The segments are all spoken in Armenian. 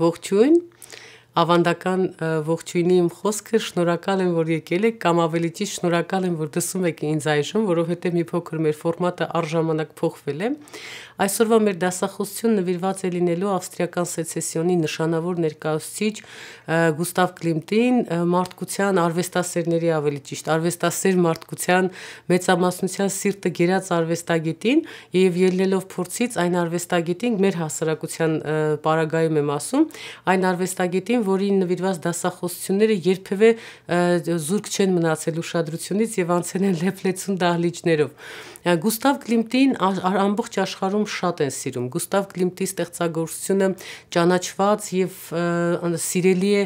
Ողջույն ավանդական ողջույնի իմ խոսքը շնորհակալ եմ որ եկել եք կամ ավելի ճիշտ շնորհակալ եմ որ դսում եք ինձ այժմ որովհետև մի փոքր մեր ֆորմատը արժանանակ փոխվել է այսօրվա մեր դասախոսություն նվիրված է լինելու ավստրիական սեցեսիոնի նշանավոր ներկայացուցիչ Գուստավ Կլիմտին մարդկության արվեստասերների ավելի ճիշտ արվեստասեր մարդկության մեծամասնության սիրտը գերած արվեստագետին եւ ելնելով փորձից այն արվեստագետին մեր հասարակության պարագայում եմ ասում այն արվեստագետին որին նվիրված դասախոսությունները երբևէ զուրկ չեն մնացել ուշադրությունից եւ անցել են լեփլեցուն դահլիճներով։ Գուստավ Կլիմտին ամբողջ աշխարհում շատ են սիրում։ Գուստավ Կլիմտի ստեղծագործությունը ճանաչված եւ սիրելի է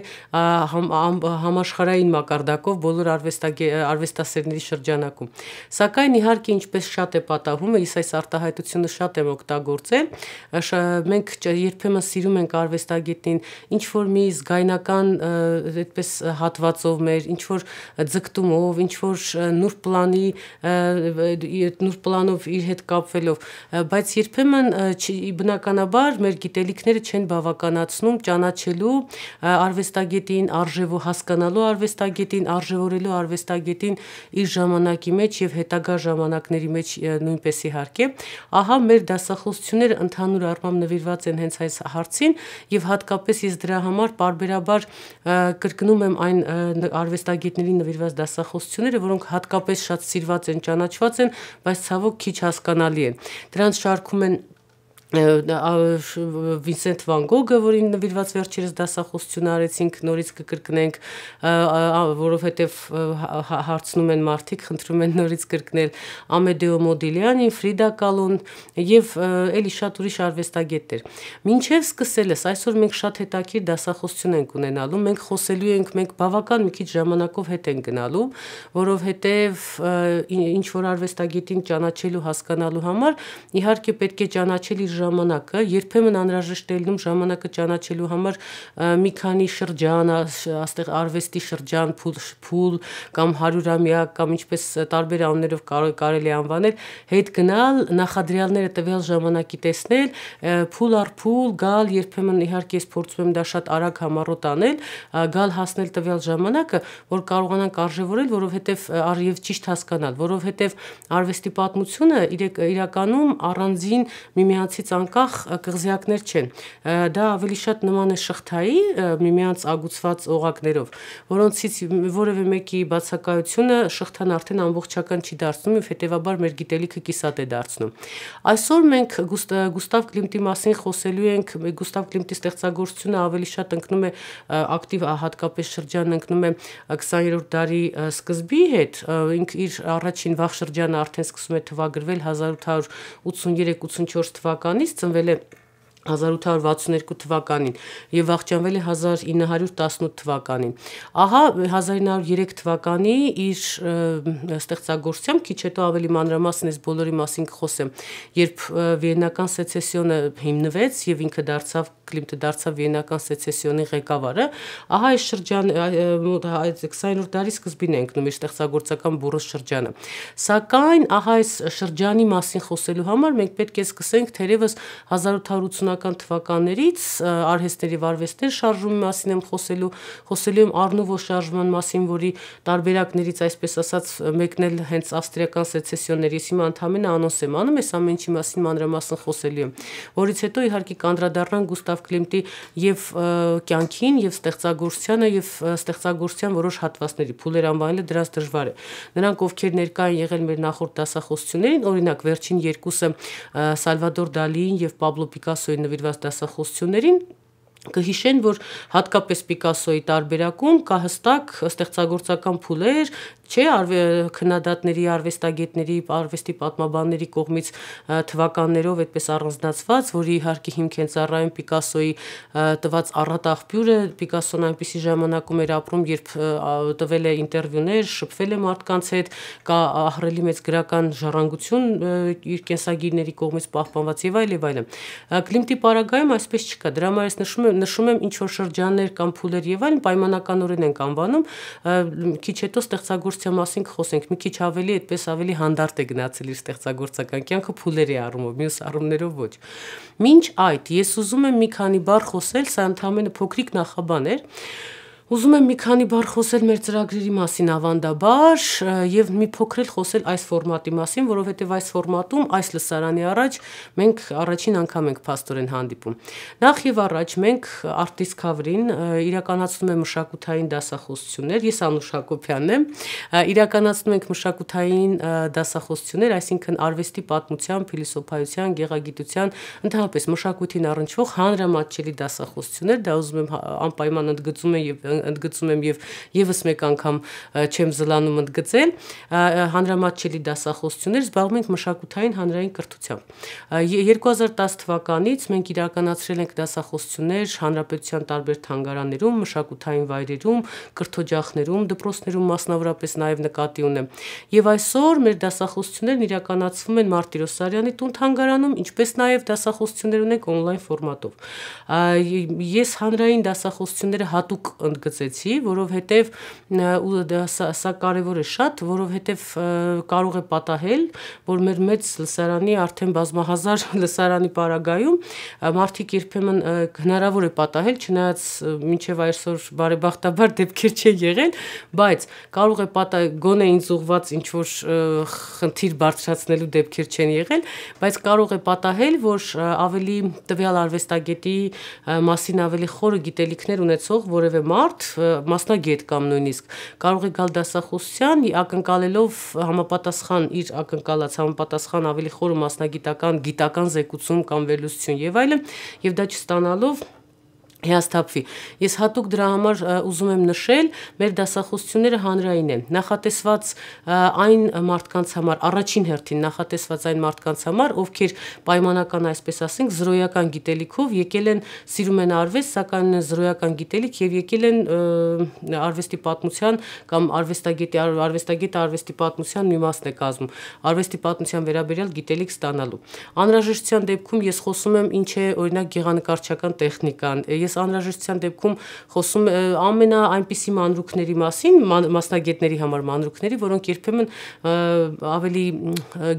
համաշխարհային մակարդակով բոլոր արվեստասերների շրջանակում։ Սակայն իհարկե ինչպես շատ է պատահում, ես այս արտահայտությունը շատ եմ օգտագործել։ Մենք երբեմն սիրում ենք արվեստագետին ինչ որ մի զգ գայնական այդպես հատվածով մեր ինչ որ ձգտումով, ինչ որ նուր պլանի նուր պլանով իր հետ կապվելով, բայց երբեմն բնականաբար մեր գիտելիքները չեն բավականացնում ճանաչելու արվեստագետին, արժեվո հասկանալու արվեստագետին, արժևորելու արվեստագետին իր ժամանակի մեջ եւ հետագա ժամանակների մեջ նույնպես իհարկե։ Ահա մեր դասախոսությունները ընդհանուր առմամբ նվիրված են հենց այս հարցին եւ հատկապես ես դրա համար պարբերաբար կրկնում եմ այն արվեստագետների նվիրված դասախոսությունները, որոնք հատկապես շատ սիրված են, ճանաչված են, բայց ցավոք քիչ հասկանալի են։ Դրանց շարքում են Վինսենտ Վան Գոգը, որին նվիրված վերջերս դասախոսություն արեցինք, նորից կկրկնենք, որովհետև հարցնում են մարդիկ, խնդրում են նորից կրկնել Ամեդեո Մոդիլյանին, Ֆրիդա Կալոն եւ էլի շատ ուրիշ արվեստագետներ։ Մինչև սկսելս այսօր մենք շատ հետաքրքիր դասախոսություն ենք ունենալու, մենք խոսելու ենք, մենք բավական մի քիչ ժամանակով հետ ենք գնալու, որովհետև ինչ որ արվեստագետին ճանաչելու, հասկանալու համար իհարկե պետք է ճանաչել իր ժամանակը, երբեմն անհրաժեշտ է լինում ժամանակը ճանաչելու համար մի քանի շրջան, աստեղ արվեստի շրջան, փուլ, փուլ կամ 100-ամյա կամ ինչպես տարբեր անուններով կարելի անվանել, հետ գնալ, նախադրյալները տվյալ ժամանակի տեսնել, փուլ առ փուլ գալ, երբեմն իհարկե ես փորձում եմ դա շատ արագ համառոտ անել, գալ հասնել տվյալ ժամանակը, որ կարողանանք արժևորել, որովհետև եւ ճիշտ հասկանալ, որովհետև արվեստի պատմությունը իրականում առանձին միմյանցից միմյանցից անկախ կղզիակներ չեն։ Դա ավելի շատ նման է շղթայի միմյանց ագուցված օղակներով, որոնցից որևէ մեկի բացակայությունը շղթան արդեն ամբողջական չի դարձնում եւ հետեւաբար մեր գիտելիքը կիսատ է դարձնում։ Այսօր մենք Գուստավ Կլիմտի մասին խոսելու ենք, Գուստավ Կլիմտի ստեղծագործությունը ավելի շատ ընկնում է ակտիվ հատկապես շրջանը ընկնում է 20-րդ դարի սկզբի հետ, ինք իր առաջին վաղ շրջանը արդեն սկսում է թվագրվել 1883-84 թվականին nichts. Und welche 1862 թվականին եւ վաղճանվել է 1918 թվականին։ Ահա 1903 թվականի իր ստեղծագործությամբ քիչ հետո ավելի մանրամասն ես բոլորի մասին կխոսեմ, երբ վիեննական սեցեսիոնը հիմնվեց եւ ինքը դարձավ Կլիմտը դարձավ վիեննական սեցեսիոնի ղեկավարը, ահա այս շրջան այդ 20-րդ դարի սկզբին է ընկնում իր ստեղծագործական բուրը շրջանը։ Սակայն ահա այս շրջանի մասին խոսելու համար մենք պետք է սկսենք թերևս 1880 1980-ական թվականներից արհեստների վարվեստեր շարժումի մասին եմ խոսելու, խոսելու եմ Արնովո շարժման մասին, որի տարբերակներից այսպես ասած մեկն էլ հենց ավստրիական սեցեսիոներից հիմա ընդամենը անոնս եմ անում, այս ամեն ինչի մասին մանրամասն խոսելու եմ, որից հետո իհարկե կանդրադառնանք Գուստավ Կլիմտի եւ կյանքին եւ ստեղծագործությանը եւ ստեղծագործության որոշ հատվածների փուլեր անվանելը դրանց դժվար է։ Նրանք ովքեր ներկա են եղել մեր նախորդ դասախոսություններին, օրինակ վերջին երկուսը Սալվադոր Դալիին եւ Պաբլո Պիկասոյին նվիրված դասախոսություններին կհիշեն, որ հատկապես Պիկասոյի տարբերակում կա հստակ ստեղծագործական փուլեր, չէ, արվե քննադատների, արվեստագետների, արվեստի պատմաբանների կողմից թվականներով այդպես առանձնացված, որի իհարկե հիմք են ծառայում Պիկասոյի տված առատաղբյուրը, Պիկասոն այնպիսի ժամանակում էր ապրում, երբ տվել է ինտերվյուներ, շփվել է մարդկանց հետ, կա ահռելի մեծ գրական ժառանգություն իր կենսագիրների կողմից պահպանված եւ այլ եւ այլն։ Կլիմտի պարագայում այսպես չկա։ Դրա համար ես նշում եմ նշում եմ ինչ որ շրջաններ կամ փուլեր եւ այլն պայմանականորեն ենք անվանում, քիչ հետո ստեղծագործության մասին կխոսենք, մի քիչ ավելի այդպես ավելի հանդարտ է գնացել իր ստեղծագործական կյանքը փուլերի առումով, մյուս առումներով ոչ։ Մինչ այդ ես ուզում եմ մի քանի բառ խոսել, սա ընդհանրապես փոքրիկ նախաբան էր Ուզում եմ մի քանի բառ խոսել մեր ծրագրերի մասին ավանդաբար եւ մի փոքր խոսել այս ֆորմատի մասին, որովհետեւ այս ֆորմատում այս լսարանի առաջ մենք առաջին անգամ ենք աստորեն հանդիպում։ Նախ եւ առաջ մենք Artist Cover-ին իրականացնում ենք մշակութային դասախոսություններ, ես Անուշ Հակոբյանն եմ, իրականացնում ենք մշակութային դասախոսություններ, այսինքն արվեստի պատմության, փիլիսոփայության, գեղագիտության, ընդհանրապես մշակույթին առնչվող հանրամատչելի դասախոսություններ, դա ուզում եմ հա, անպայման ընդգծում եմ եւ ընդգծում եմ եւ եւս մեկ անգամ չեմ զլանում ընդգծել հանրամատչելի դասախոսություններ զբաղվում ենք մշակութային հանրային կրթությամբ 2010 թվականից մենք իրականացրել ենք դասախոսություններ հանրապետության տարբեր թանգարաններում մշակութային վայրերում կրթօջախներում դպրոցներում մասնավորապես նաեւ նկատի ունեմ եւ այսօր մեր դասախոսություններն իրականացվում են Մարտիրոս Սարյանի տուն թանգարանում ինչպես նաեւ դասախոսություններ ունենք on-line ֆորմատով ես հանրային դասախոսությունները հատուկ ընդգծում գցեցի, որովհետև սա, սա կարևոր է շատ, որովհետև կարող է պատահել, որ մեր մեծ լսարանի արդեն բազմահազար լսարանի պարագայում մարդիկ երբեմն հնարավոր է պատահել, չնայած մինչև այսօր բարեբախտաբար դեպքեր չի եղել, բայց կարող է պատահել գոնե ինձ ուղված ինչ որ խնդիր բարձրացնելու դեպքեր չեն եղել, բայց կարող է պատահել, որ ավելի տվյալ արվեստագետի մասին ավելի խորը գիտելիքներ ունեցող որևէ մարդ մարդ, մասնագետ կամ նույնիսկ կարող է գալ դասախոսության, ակնկալելով համապատասխան իր ակնկալած համապատասխան ավելի խորը մասնագիտական, գիտական զեկուցում կամ վերլուծություն եւ այլն, եւ դա չստանալով հիասթափվի։ Ես հատուկ դրա համար ուզում եմ նշել, մեր դասախոսությունները հանրային են։ Նախատեսված այն մարդկանց համար, առաջին հերթին նախատեսված այն մարդկանց համար, ովքեր պայմանական, այսպես ասենք, զրոյական գիտելիքով եկել են, սիրում են արվեստ, սակայն զրոյական գիտելիք եւ եկել են արվեստի պատմության կամ արվեստագետի արվեստագետը արվեստի պատմության մի մասն է կազմում։ Արվեստի պատմության վերաբերյալ գիտելիք ստանալու։ Անհրաժեշտության դեպքում ես խոսում եմ ինչ է օրինակ գեղանկարչական տեխնիկան։ Ես ես անհրաժեշտության դեպքում խոսում ամենա այնպիսի մանրուքների մասին, մասնագետների համար մանրուքների, որոնք երբեմն ավելի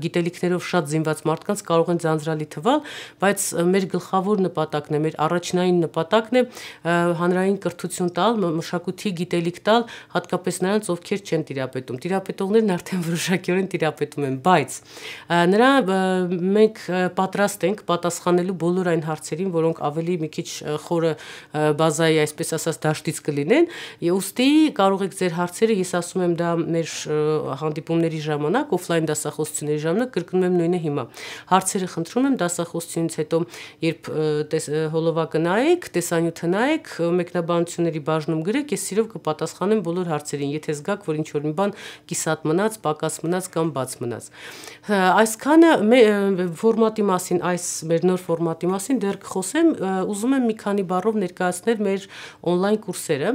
գիտելիքներով շատ զինված մարդկանց կարող են ձանձրալի թվալ, բայց մեր գլխավոր նպատակն է, մեր առաջնային նպատակն է հանրային կրթություն տալ, մշակույթի գիտելիք տալ, հատկապես նրանց, ովքեր չեն տիրապետում։ Տիրապետողներն արդեն որոշակիորեն տիրապետում են, բայց նրա մենք պատրաստ ենք պատասխանելու բոլոր այն հարցերին, որոնք ավելի մի քիչ խորը բազայի, այսպես ասած, դաշտից կլինեն։ Եվ ուստի կարող եք ձեր հարցերը, ես ասում եմ դա մեր հանդիպումների ժամանակ, օֆլայն դասախոսությունների ժամանակ կրկնում եմ նույնը հիմա։ Հարցերը խնդրում եմ դասախոսությունից հետո, երբ հոլովակը նայեք, տեսանյութը նայեք, մեկնաբանությունների բաժնում գրեք, ես սիրով կպատասխանեմ բոլոր հարցերին, եթե զգաք, որ ինչ որ մի բան կիսատ մնաց, պակաս մնաց կամ բաց մնաց։ Այսքանը ֆորմատի մասին, այս մեր նոր ֆորմատի մասին դեռ կխոսեմ, ուզում եմ մի քանի բառով ձևով ներկայացնել մեր on-line կուրսերը։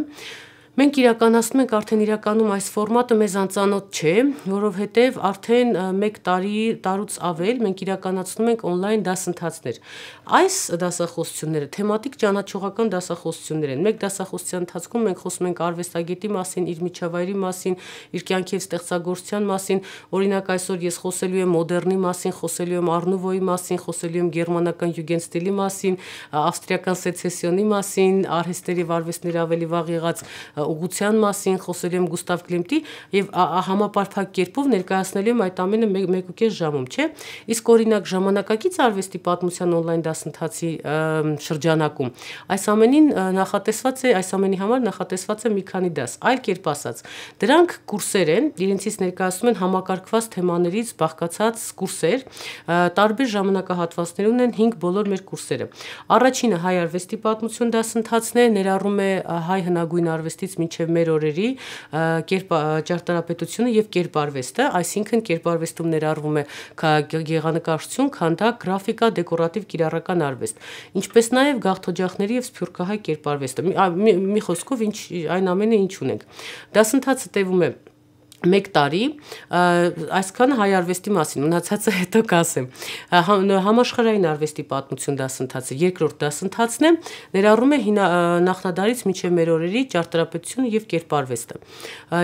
Մենք իրականացնում ենք արդեն իրականում այս ֆորմատը մեզ անծանոթ չէ, որովհետև արդեն 1 տարի տարուց ավել մենք իրականացնում ենք on-line դասընթացներ։ Այս դասախոսությունները թեմատիկ ճանաչողական դասախոսություններ են։ Մեկ դասախոսության ընթացքում մենք խոսում ենք արվեստագետի մասին, իր միջավայրի մասին, իր կյանքի ստեղծագործության մասին, օրինակ այսօր ես խոսելու եմ մոդեռնի մասին, խոսելու եմ Արնուվոյի մասին, խոսելու եմ գերմանական Յուգենստիլի մասին, ավստրիական սեցեսիոնի մասին, արհեստների վարվեստներ ավելի վաղ եղած ուղղության մասին խոսել եմ Գուստավ Կլիմտի եւ համապարփակ կերպով ներկայացնել եմ այդ ամենը 1.5 ժամում, չէ՞։ Իսկ օրինակ ժամանակակից արվեստի պատմության on-line դասընթացի շրջանակում այս ամենին նախատեսված է այս ամենի համար նախատեսված է մի քանի դաս, այլ կերպ ասած, դրանք կուրսեր են, իրենցից ներկայացնում են համակարգված թեմաներից բաղկացած կուրսեր, տարբեր ժամանակահատվածներուն են 5 բոլոր մեր կուրսերը։ Առաջինը հայ արվեստի պատմություն դասընթացն է, ներառում է հայ հնագույն արվեստից մինչև մեր օրերի կերպ ճարտարապետությունը եւ կերպարվեստը, այսինքն կերպարվեստում ներառվում է գեղանկարչություն, քանդակ, գրաֆիկա, դեկորատիվ կիրառական արվեստ, ինչպես նաեւ գաղթօջախների եւ սփյուռքահայ կերպարվեստը։ Մի խոսքով ինչ այն ամենը ինչ ունենք։ Դասընթացը տևում է մեկ տարի այսքան հայ արվեստի մասին մնացածը հետո կասեմ հա, համաշխարհային արվեստի պատմություն դասընթացը երկրորդ դասընթացն է ներառում է նախնադարից մինչև մեր օրերի ճարտարապետություն եւ կերպարվեստը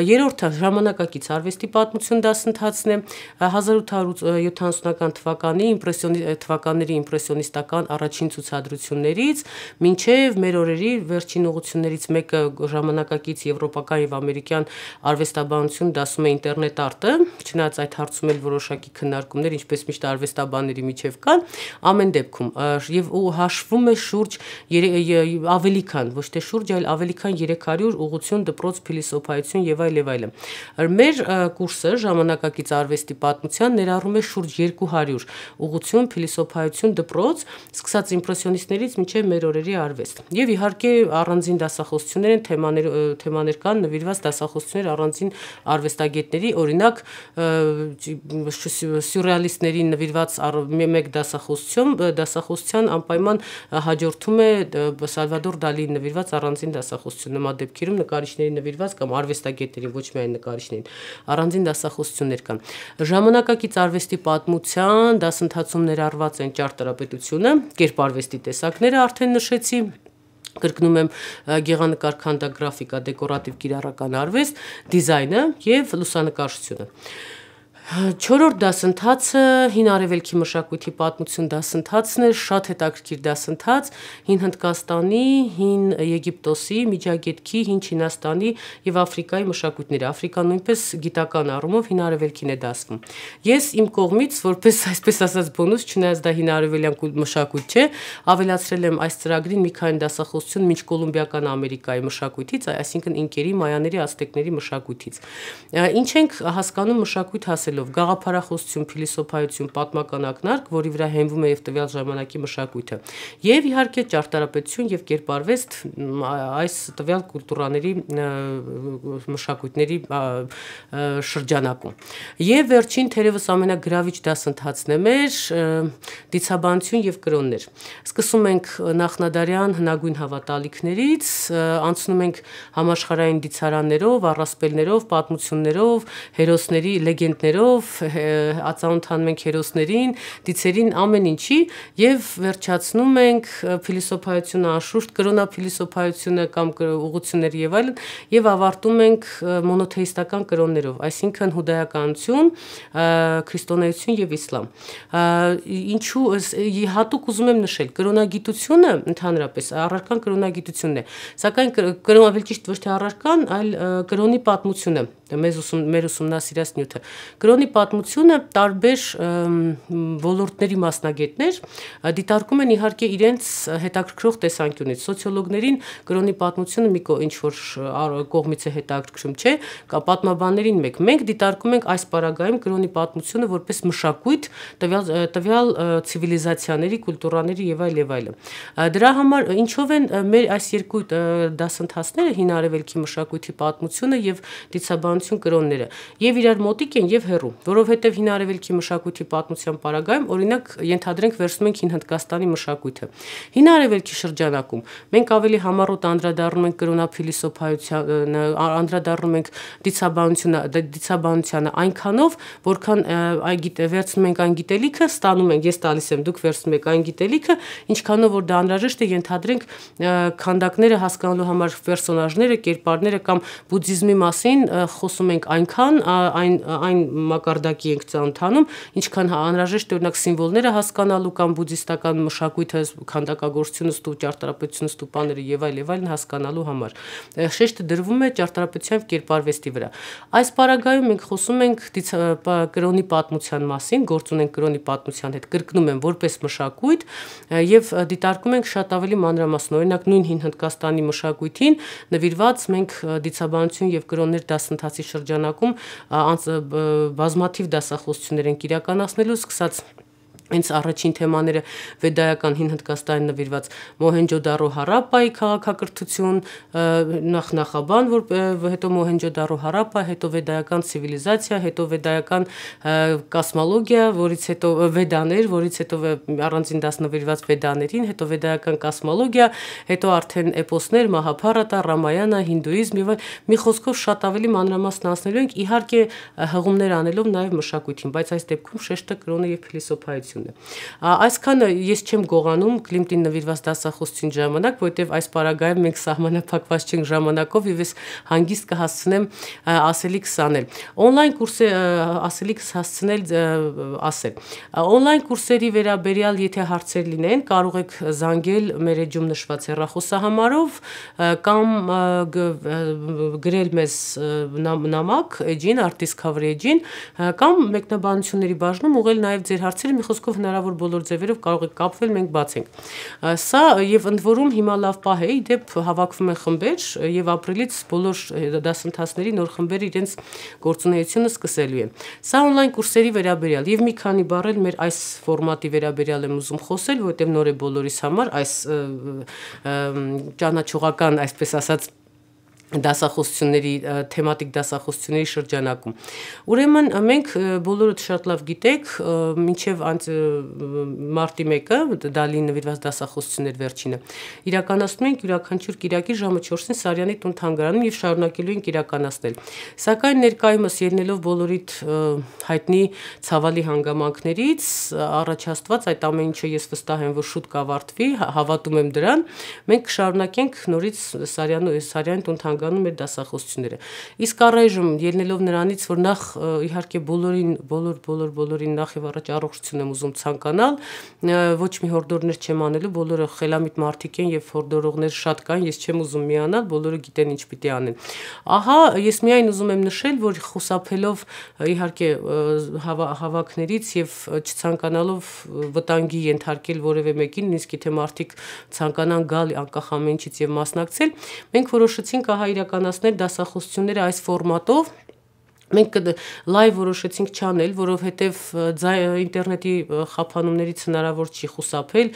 երրորդը ժամանակակից արվեստի պատմություն դասընթացն է 1870-ական թվականի իմպրեսիոնի թվականների իմպրեսիոնիստական առաջին ցուցադրություններից մինչև մեր օրերի վերջին ուղություններից մեկը ժամանակակից եվրոպական եւ ամերիկյան արվեստաբանություն ասում է ինտերնետ արտը, չնայած այդ հարցում էլ որոշակի քննարկումներ, ինչպես միշտ արվեստաբանների միջև կան, ամեն դեպքում եւ ու հաշվում է շուրջ ավելի քան, ոչ թե շուրջ, այլ ավելի քան 300 ուղղություն, դպրոց, փիլիսոփայություն եւ այլ եւ այլն։ Մեր կուրսը ժամանակակից արվեստի պատմության ներառում է շուրջ 200 ուղղություն, փիլիսոփայություն, դպրոց, սկսած իմպրեսիոնիստներից մինչև մեր օրերի արվեստ։ Եվ իհարկե առանձին դասախոսություններ են թեմաներ թեմաներ կան նվիրված դասախոսություններ առանձին արվեստ արվեստագետների, օրինակ սյուրռեալիստների նվիրված մեկ դասախոսություն, դասախոսության անպայման հաջորդում է Սալվադոր Դալին նվիրված առանձին դասախոսություն, նման դեպքերում նկարիչների նվիրված կամ արվեստագետների, ոչ միայն նկարիչներին, առանձին դասախոսություններ կան։ Ժամանակակից արվեստի պատմության դասընթացում ներառված են ճարտարապետությունը, կերպարվեստի տեսակները արդեն նշեցի, կրկնում եմ գեղանկար քանդա գրաֆիկա դեկորատիվ կիրառական արվեստ դիզայնը եւ լուսանկարչությունը Չորրորդ դասընթացը հին արևելքի մշակույթի պատմություն դասընթացն է, շատ հետաքրքիր դասընթաց հին Հնդկաստանի, հին Եգիպտոսի, Միջագետքի, հին Չինաստանի եւ Աֆրիկայի մշակույթները։ Աֆրիկան նույնպես գիտական առումով հին արևելքին է դասվում։ Ես իմ կողմից, որպես այսպես ասած բոնուս, չնայած դա հին արևելյան մշակույթ չէ, ավելացրել եմ այս ծրագրին մի քանի դասախոսություն մինչ կոլումբիական Ամերիկայի մշակույթից, այսինքն ինկերի, մայաների, ազտեկների մշակույթից։ Ինչ ենք հասկանում մշակույթ հասել մատուցելով գաղափարախոսություն, փիլիսոփայություն, պատմական ակնարկ, որի վրա հենվում է եւ տվյալ ժամանակի մշակույթը։ Եվ իհարկե ճարտարապետություն եւ կերպարվեստ այս տվյալ կուլտուրաների մշակույթների շրջանակում։ Եվ վերջին թերևս ամենագրավիչ դասընթացն է մեր դիցաբանություն եւ կրոններ։ Սկսում ենք նախնադարյան հնագույն հավատալիքներից, անցնում ենք համաշխարհային դիցարաններով, առասպելներով, պատմություններով, հերոսների լեգենդներով գնով, ածանոթանում ենք հերոսներին, դիցերին, ամեն ինչի եւ վերջացնում ենք փիլիսոփայությունը, անշուշտ կրոնափիլիսոփայությունը կամ ուղություններ եւ այլն եւ ավարտում ենք մոնոթեիստական կրոններով, այսինքն հուդայականություն, քրիստոնեություն եւ իսլամ։ Ինչու հատուկ ուզում եմ նշել, կրոնագիտությունը ընդհանրապես առարկան կրոնագիտությունն է, սակայն կրոնավիլ ճիշտ ոչ թե առարկան, այլ կրոնի պատմությունը մեզ ուսում մեր ուսումնասիրած նյութը։ Գրոնի պատմությունը տարբեր ոլորտների մասնագետներ դիտարկում են իհարկե իրենց հետաքրքրող տեսանկյունից։ Սոցիոլոգներին գրոնի պատմությունը մի կո ինչ որ կողմից է հետաքրքրում, չէ, կա պատմաբաններին մեկ։ Մենք դիտարկում ենք այս պարագայում գրոնի պատմությունը որպես մշակույթ տվյալ տվյալ ցիվիլիզացիաների, կուլտուրաների եւ այլ եւ այլը։ Դրա համար ինչով են մեր այս երկու դասընթացները հին արևելքի մշակույթի պատմությունը եւ դիցաբան գրականություն կրոնները եւ իրար մոտիկ են եւ հեռու, որովհետեւ հին արևելքի մշակույթի պատմության պարագայում օրինակ ենթադրենք վերցնում ենք հին Հնդկաստանի մշակույթը։ Հին արևելքի շրջանակում մենք ավելի համառոտ անդրադառնում ենք կրոնափիլիսոփայության անդրադառնում ենք դիցաբանությունը դիցաբանությանը այնքանով, որքան այ գիտե վերցնում ենք այն գիտելիքը, ստանում ենք, ես տալիս եմ, դուք վերցնում եք այն գիտելիքը, ինչքանով որ դա անհրաժեշտ է ենթադրենք քանդակները հասկանալու համար պերսոնաժները, կերպարները կամ բուդդիզմի մասին խոսում ենք այնքան այն այն մակարդակի ենք ցանցանում, ինչքան հա, անհրաժեշտ է օրինակ սիմվոլները հասկանալու կամ բուդդիստական մշակույթը, քանդակագործությունը, ստու ճարտարապետությունը, ստուպաները եւ այլ եւ այլն հասկանալու համար։ Շեշտը դրվում է ճարտարապետության կերպարվեստի վրա։ Այս պարագայում մենք խոսում ենք կրոնի պատմության մասին, գործունենք կրոնի պատմության հետ, կրկնում եմ որպես մշակույթ եւ դիտարկում ենք շատ ավելի մանրամասն, օրինակ նույն հին Հնդկաստանի մշակույթին նվիրված մենք դիցաբանություն եւ կրոններ դասընթաց շրջանակում բազմաթիվ դասախոսություններ են իրականացնելու, սկսած հենց առաջին թեմաները վեդայական հին Հնդկաստանին նվիրված Մոհենջոդարո հարապայի քաղաքակրթություն, նախ նախաբան, որ հետո Մոհենջոդարո հարապա, հետո վեդայական ցիվիլիզացիա, հետո վեդայական կոսմոլոգիա, որից հետո վեդաներ, որից հետո առանձին դաս նվիրված վեդաներին, հետո վեդայական կոսմոլոգիա, հետո արդեն էպոսներ, Մահաբարատա, Ռամայանը, հինդուիզմ եւ մի խոսքով շատ ավելի մանրամասն անցնելու ենք, իհարկե հղումներ անելով նաեւ մշակույթին, բայց այս դեպքում շեշտը կրոնը եւ փիլիսոփայություն դասախոսությունը։ Այսքանը ես չեմ գողանում կլիմտին նվիրված դասախոսության ժամանակ, որովհետև այս պարագայում մենք սահմանափակված չենք ժամանակով եւ ես հանգիստ կհասցնեմ ասելիքս անել։ Օնլայն կուրսը ասելիքս հասցնել ասել։ Օնլայն կուրսերի վերաբերյալ եթե հարցեր լինեն, կարող եք զանգել մեր էջում նշված հեռախոսահամարով կամ գրել մեզ նամակ էջին, artistcover էջին կամ մեկնաբանությունների բաժնում ուղղել նաեւ ձեր հարցերը մի խոսք խոսքով հնարավոր բոլոր ձևերով կարող եք կապվել, մենք բաց ենք։ Սա եւ ընդ որում հիմա լավ պահ է, իդեպ հավաքվում են խմբեր եւ ապրիլից բոլոր դասընթացների նոր խմբերը իրենց գործունեությունը սկսելու են։ Սա on-line կուրսերի վերաբերյալ եւ մի քանի բառ էլ մեր այս ֆորմատի վերաբերյալ եմ ուզում խոսել, որովհետեւ նոր է բոլորիս համար այս ճանաչողական, այսպես ասած, դասախոսությունների թեմատիկ դասախոսությունների շրջանակում։ Ուրեմն մենք բոլորդ շատ լավ գիտեք, մինչև մարտի 1-ը դալի նվիրված դասախոսություններ վերջինը իրականացնում ենք յուրաքանչյուր Կիրակի ժամը 4-ին Սարյանի տուն թանգարանում եւ շարունակելու ենք իրականացնել։ Սակայն ներկայումս ելնելով բոլորիդ հայտնի ցավալի հանգամանքներից առաջացված այդ ամեն ինչը ես վստահ եմ, որ շուտ կավարտվի, հավատում եմ դրան։ Մենք կշարունակենք նորից Սարյանը Սարյանի տուն հանգանում մեր դասախոսությունները։ Իսկ առայժմ ելնելով նրանից, որ նախ իհարկե բոլորին, բոլոր բոլոր բոլորին նախ եւ առաջ առողջություն եմ ուզում ցանկանալ, ոչ մի հորդորներ չեմ անելու, բոլորը խելամիտ մարդիկ են եւ հորդորողներ շատ կան, ես չեմ ուզում միանալ, բոլորը գիտեն ինչ պիտի անեն։ Ահա, ես միայն ուզում եմ նշել, որ խուսափելով իհարկե հավաքներից եւ չցանկանալով վտանգի ենթարկել որևէ մեկին, նույնիսկ եթե մարդիկ ցանկանան գալ անկախ ամենից եւ մասնակցել, մենք որոշեցինք ահա հա իրականացնել դասախոսությունները այս ֆորմատով Մենք լայվ որոշեցինք չանել, որովհետև ինտերնետի խափանումներից հնարավոր չի խուսափել,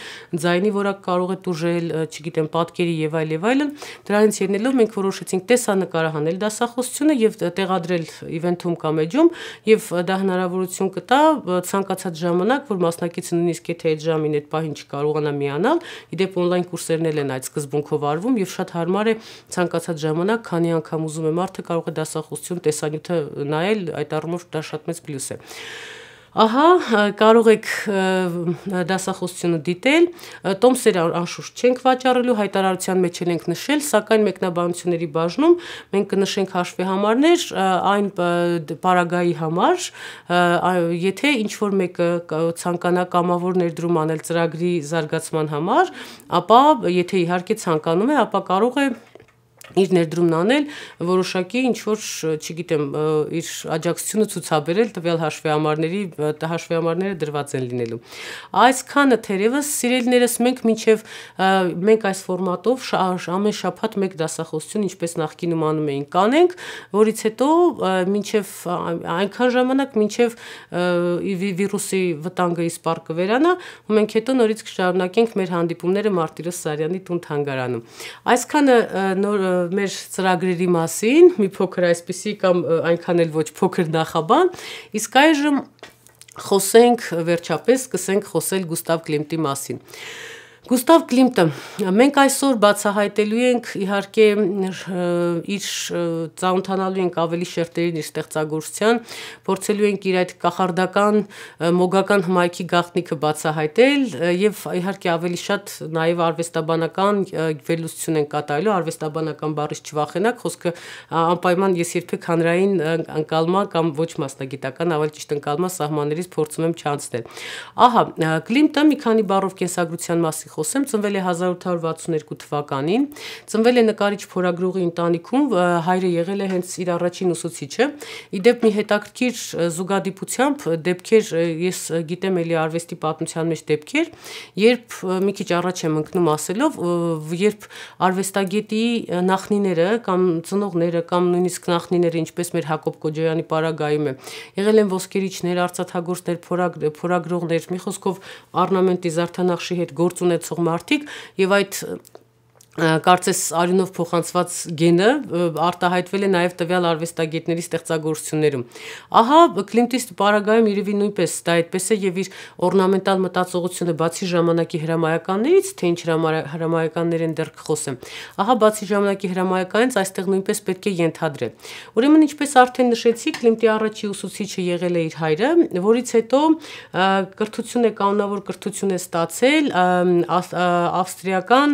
ձայնի որակ կարող է դուժել, չգիտեմ, պատկերի եւ այլ եւ այլն։ Դրանից ելնելով մենք որոշեցինք տեսանկարահանել դասախոսությունը եւ տեղադրել իվենթում կամ էջում եւ դա հնարավորություն կտա ցանկացած ժամանակ, որ մասնակիցը նույնիսկ եթե այդ ժամին այդ պահին չկարողանա միանալ, իդեպ on-line կուրսերն են այդ սկզբունքով արվում եւ շատ հարմար է ցանկացած ժամանակ, քանի անգամ ուզում է մարդը կարող է դասախոսություն տեսանյութը նայել, այդ առումով դա շատ մեծ պլյուս է։ Ահա կարող եք դասախոսությունը դիտել։ Տոմսերը անշուշտ չենք վաճառելու, հայտարարության մեջ էլ ենք նշել, սակայն մեկնաբանությունների բաժնում մենք կնշենք հաշվի համարներ այն պարագայի համար, եթե ինչ որ մեկը ցանկանա կամավոր ներդրում անել ծրագրի զարգացման համար, ապա եթե իհարկե ցանկանում է, ապա կարող է իր ներդրումն անել, որոշակի ինչ որ, չգիտեմ, իր աջակցությունը ցուցաբերել տվյալ հաշվեհամարների հաշվեհամարները դրված են լինելու։ Այսքանը թերևս սիրելիներս մենք մինչև մենք այս ֆորմատով ամեն շաբաթ մեկ դասախոսություն ինչպես նախկինում անում էինք, կանենք, որից հետո մինչև այնքան ժամանակ մինչև վիրուսի վտանգը իսպար կվերանա, ու մենք հետո նորից կշարունակենք մեր հանդիպումները Մարտիրոս Սարյանի տուն թանգարանում։ Այսքանը նոր մեր ծրագրերի մասին, մի փոքր այսպիսի կամ այնքան էլ ոչ փոքր նախաբան, իսկ այժմ խոսենք վերջապես, սկսենք խոսել Գուստավ Կլիմտի մասին։ Գուստավ Կլիմտը մենք այսօր բացահայտելու ենք իհարկե իր ծանոթանալու ենք ավելի շերտերին իր ստեղծագործության, փորձելու ենք իր այդ կախարդական մոգական հմայքի գաղտնիքը բացահայտել եւ իհարկե ավելի շատ նաեւ արվեստաբանական վերլուծություն են կատարելու արվեստաբանական բառից չվախենակ, խոսքը անպայման ես երբեք հանրային անկալմա կամ ոչ մասնագիտական, ավելի ճիշտ անկալմա սահմաններից փորձում եմ չանցնել։ Ահա Կլիմտը մի քանի բառով կենսագրության մասի խոսեմ, ծնվել է 1862 թվականին, ծնվել է նկարիչ փորագրողի ընտանիքում, հայրը եղել է հենց իր առաջին ուսուցիչը։ Իդեպ մի հետաքրքիր զուգադիպությամբ դեպքեր ես գիտեմ էլի արվեստի պատմության մեջ դեպքեր, երբ մի քիչ առաջ եմ ընկնում ասելով, երբ արվեստագետի նախնիները կամ ծնողները կամ նույնիսկ նախնիները, ինչպես մեր Հակոբ Կոջոյանի պարագայում է, եղել են ոսկերիչներ, արծաթագործներ, փորագրողներ, մի խոսքով ornamenti զարդանախշի հետ գործ ունեցող գործող մարդիկ եւ այդ կարծես արյունով փոխանցված գենը արտահայտվել է նաև տվյալ արվեստագետների ստեղծագործություններում։ Ահա Կլիմտիստ Պարագայում երևի նույնպես դա այդպես է եւ իր օրնամենտալ մտածողությունը բացի ժամանակի հրամայականներից, թե ինչ հրամայականներ են դեռ կխոսեմ։ Ահա բացի ժամանակի հրամայականից այստեղ նույնպես պետք է ենթադրել։ Ուրեմն ինչպես արդեն նշեցի, Կլիմտի առաջի ուսուցիչը եղել է իր հայրը, որից հետո կրթություն է կանոնավոր կրթություն է ստացել ավստրիական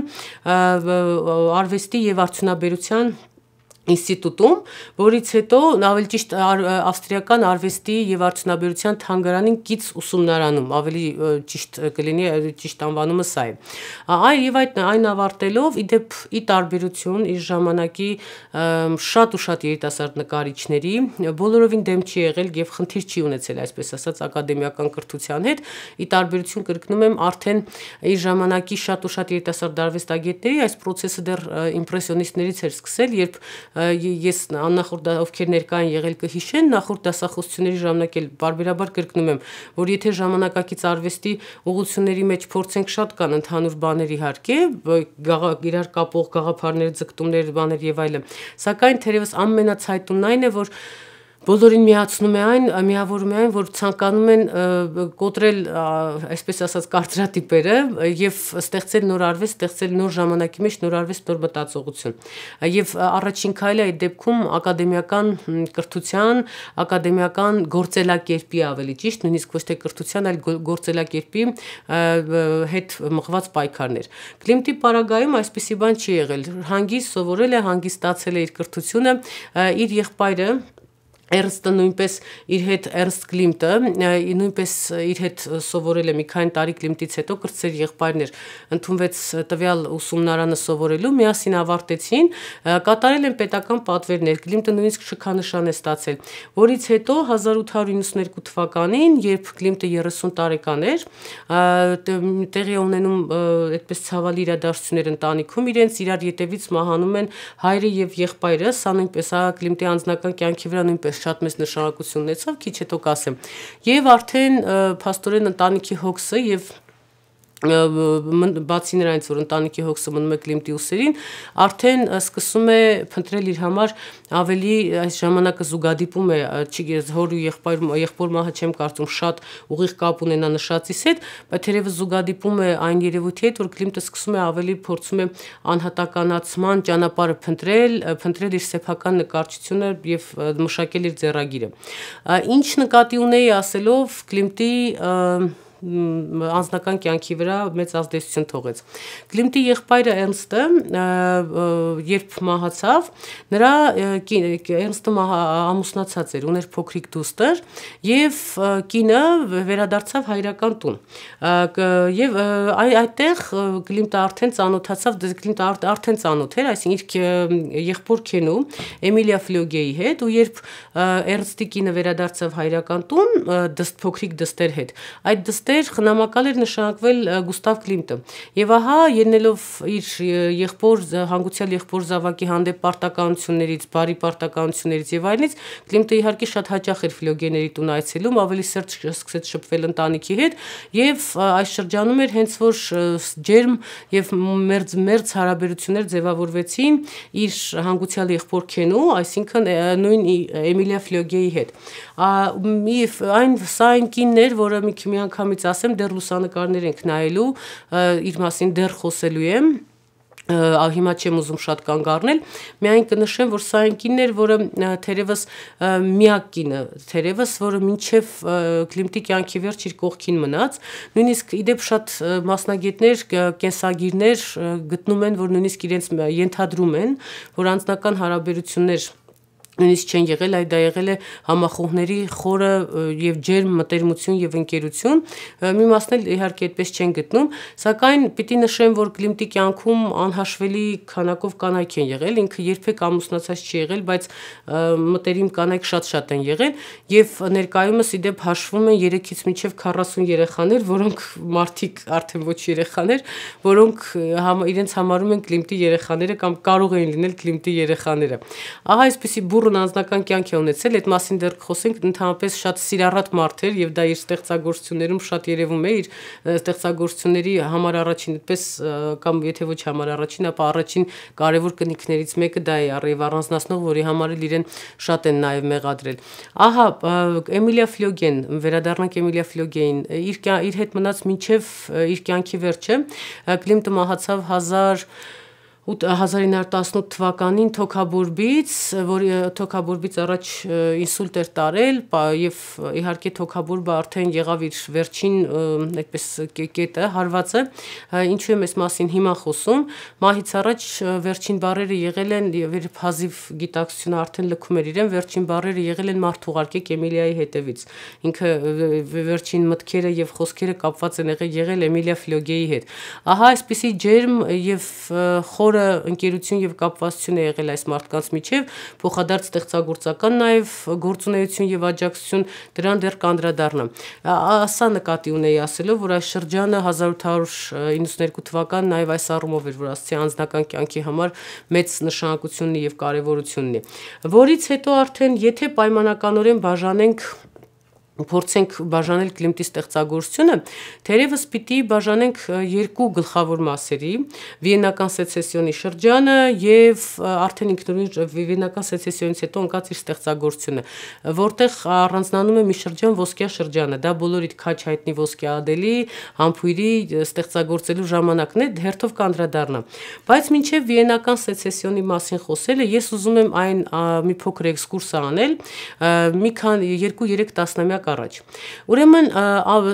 արվեստի եւ արդյունաբերության ինստիտուտում, որից հետո ավելի ճիշտ ավստրիական արվեստի եւ արդյունաբերության թանգարանին կից ուսումնարանում, ավելի ճիշտ կլինի ճիշտ անվանումը սա է։ Այ եւ այդ այն ավարտելով իդեպ ի տարբերություն իր ժամանակի շատ ու շատ երիտասարդ նկարիչների բոլորովին դեմ չի եղել եւ խնդիր չի ունեցել, այսպես ասած, ակադեմիական կրթության հետ։ Ի տարբերություն կրկնում եմ արդեն իր ժամանակի շատ ու շատ երիտասարդ արվեստագետների այս process-ը դեռ իմպրեսիոնիստներից էր սկսել, երբ ես աննախորդ ովքեր ներկա են եղել կհիշեն, նախորդ դասախոսությունների ժամանակ էլ բարբերաբար կրկնում եմ, որ եթե ժամանակակից արվեստի ուղությունների մեջ փորձենք շատ կան ընդհանուր բաներ իհարկե, իրար կապող գաղափարներ, ձգտումներ, բաներ եւ այլն, սակայն թերևս ամենացայտունն այն է, որ բոլորին միացնում է այն, միավորում է այն, որ ցանկանում են կոտրել, այսպես ասած, կարծրատիպերը եւ ստեղծել նոր արվեստ, ստեղծել նոր ժամանակի մեջ նոր արվեստ, նոր մտածողություն։ Եվ առաջին քայլը այդ դեպքում ակադեմիական կրթության, ակադեմիական գործելակերպի ավելի ճիշտ, նույնիսկ ոչ թե կրթության, այլ գործելակերպի հետ մղված պայքարներ։ Կլիմտի պարագայում այսպիսի բան չի եղել։ Հանգիստ սովորել է, հանգստացել է իր կրթությունը, իր եղբայրը Էրստը նույնպես իր հետ Էրստ Կլիմտը նույնպես իր հետ սովորել է մի քանի տարի Կլիմտից հետո կրծեր եղբայրներ ընդունվեց տվյալ ուսումնարանը սովորելու միասին ավարտեցին կատարել են պետական պատվերներ Կլիմտը նույնիսկ շքանշան է ստացել որից հետո 1892 թվականին երբ Կլիմտը 30 տարեկան էր տեղի ունենում այդպես ցավալի իրադարձություններ ընտանիքում իրենց իրար ետևից մահանում են հայրը եւ եղբայրը սա նույնպես Կլիմտի անձնական կյանքի վրա նույնպես շատ մեծ նշանակություն ունեցավ, քիչ հետո կասեմ։ Եվ արդեն փաստորեն ընտանիքի հոգսը եւ բացի նրանից, որ ընտանիքի հոգսը մնում է կլիմտի ուսերին, արդեն սկսում է փնտրել իր համար ավելի այս ժամանակը զուգադիպում է, չի ես հոր ու եղբայր եղբոր մահը չեմ կարծում շատ ուղիղ կապ ունենա նշածից հետ, բայց թերևս զուգադիպում է այն երևույթի հետ, որ կլիմտը սկսում է ավելի փորձում է անհատականացման ճանապարհը փնտրել, փնտրել իր սեփական նկարչությունը եւ մշակել իր ձեռագիրը։ Ինչ նկատի ունեի ասելով Կլիմտի և, անձնական կյանքի վրա մեծ ազդեցություն թողեց։ Գլիմտի եղբայրը Էնստը, երբ մահացավ, նրա Էնստը ամուսնացած էր, ուներ փոքրիկ դուստր եւ կինը վերադարձավ հայրական տուն։ Եվ այդտեղ Գլիմտը արդեն ծանոթացավ, Գլիմտը արդեն ծանոթ էր, այսինքն իր եղբոր քենու Էմիլիա Ֆլյուգեի հետ ու երբ Էնստի կինը վերադարձավ հայրական տուն, դստ փոքրիկ դստեր հետ։ Այդ դստեր էր խնամակալ էր նշանակվել Գուստավ Կլիմտը։ Եվ ահա ելնելով իր եղբոր հանգուցյալ եղբոր Զավակի հանդեպ պարտականություններից, բարի պարտականություններից եւ այլնից Կլիմտը իհարկե շատ հաճախ էր ֆիլոգեների տուն այցելում, ավելի սերտ սկսեց շփվել ընտանիքի հետ եւ այս շրջանում էր հենց որ ջերմ եւ մերձ մերձ հարաբերություններ ձևավորվեցին իր հանգուցյալ եղբոր Քենու, այսինքն նույն Էմիլիա Ֆլոգեի հետ։ Ա այն սա այն կինն էր, որը մի քիչ միանգամից հենց ասեմ դեռ լուսանկարներ ենք նայելու, իր մասին դեռ խոսելու եմ ա հիմա չեմ ուզում շատ կանգ առնել միայն կնշեմ որ սա այն կինն էր որը թերևս միակ կինը թերևս որը մինչև կլիմտի կյանքի վերջ իր կողքին մնաց նույնիսկ իդեպ շատ մասնագետներ կենսագիրներ գտնում են որ նույնիսկ իրենց ենթադրում են որ անձնական հարաբերություններ նույնիսկ չեն եղել, այլ դա եղել է համախոհների խորը եւ ջերմ մտերմություն եւ ընկերություն։ Մի մասն էլ իհարկե այդպես չեն գտնում, սակայն պիտի նշեմ, որ Գլիմտի կյանքում անհաշվելի քանակով կանայք են եղել, ինքը երբեք ամուսնացած չի եղել, բայց մտերիմ կանայք շատ-շատ են եղել եւ ներկայումս իդեպ հաշվում են 3-ից մինչեւ 40 երեխաներ, որոնք մարդիկ արդեն ոչ երեխաներ, որոնք համ, իրենց համարում են Գլիմտի երեխաները կամ կարող են լինել Գլիմտի երեխաները։ Ահա այսպեսի բուր Թուրն անձնական կյանք է ունեցել, այդ մասին դեռ կխոսենք, ընդհանրապես շատ սիրառատ մարդ էր եւ դա իր ստեղծագործություններում շատ երևում է իր ստեղծագործությունների համար առաջին այդպես կամ եթե ոչ համար առաջին, ապա առաջին կարևոր կնիքներից մեկը դա է առիվ առանձնացնող, որի համար էլ իրեն շատ են նաեւ մեղադրել։ Ահա Էմիլիա Ֆլոգեն, վերադառնանք Էմիլիա Ֆլոգեին, իր իր հետ մնաց մինչև իր կյանքի վերջը։ Կլիմտը մահացավ 1000 1918 թվականին թոքաբուրբից, որի թոքաբուրբից առաջ ինսուլտ էր տարել, եւ իհարկե թոքաբուրբը արդեն եղավ իր վերջին այդպես կետը, հարվածը, ինչու եմ այս մասին հիմա խոսում, մահից առաջ վերջին բարերը եղել են եւ իր փազիվ գիտակցությունը արդեն լքում էր իրեն, վերջին բարերը եղել են մարդ ուղարկեք Էմիլիայի հետևից։ Ինքը վերջին մտքերը եւ խոսքերը կապված են եղել Էմիլիա Ֆլոգեի հետ։ Ահա այսպիսի ջերմ եւ խոր որը ընկերություն եւ կապվածություն է եղել այս մարդկանց միջև, փոխադարձ ստեղծագործական նաեւ գործունեություն եւ աջակցություն դրան դեռ կանդրադառնամ։ Ասա նկատի ունեի ասելով, որ այս շրջանը 1892 թվականն նաեւ այս առումով էր, որ ASCII անձնական կյանքի համար մեծ նշանակությունն եւ կարեւորությունն է, որից հետո արդեն եթե պայմանականորեն բաժանենք փորձենք բաժանել կլիմտի ստեղծագործությունը, թերևս պիտի բաժանենք երկու գլխավոր մասերի՝ վիեննական սեցեսիոնի շրջանը եւ արդեն ինքնուրույն վիեննական սեցեսիոնից հետո ընկած իր ստեղծագործությունը, որտեղ առանձնանում է մի շրջան ոսկյա շրջանը, դա բոլորիդ քաչ հայտնի ոսկյա ադելի համբույրի ստեղծագործելու ժամանակն է հերթով կանդրադառնա։ Բայց մինչեւ վիեննական սեցեսիոնի մասին խոսելը ես ուզում եմ այն մի փոքր էքսկուրս անել, մի քան 2-3 տասնամյակ օրինակ առաջ։ Ուրեմն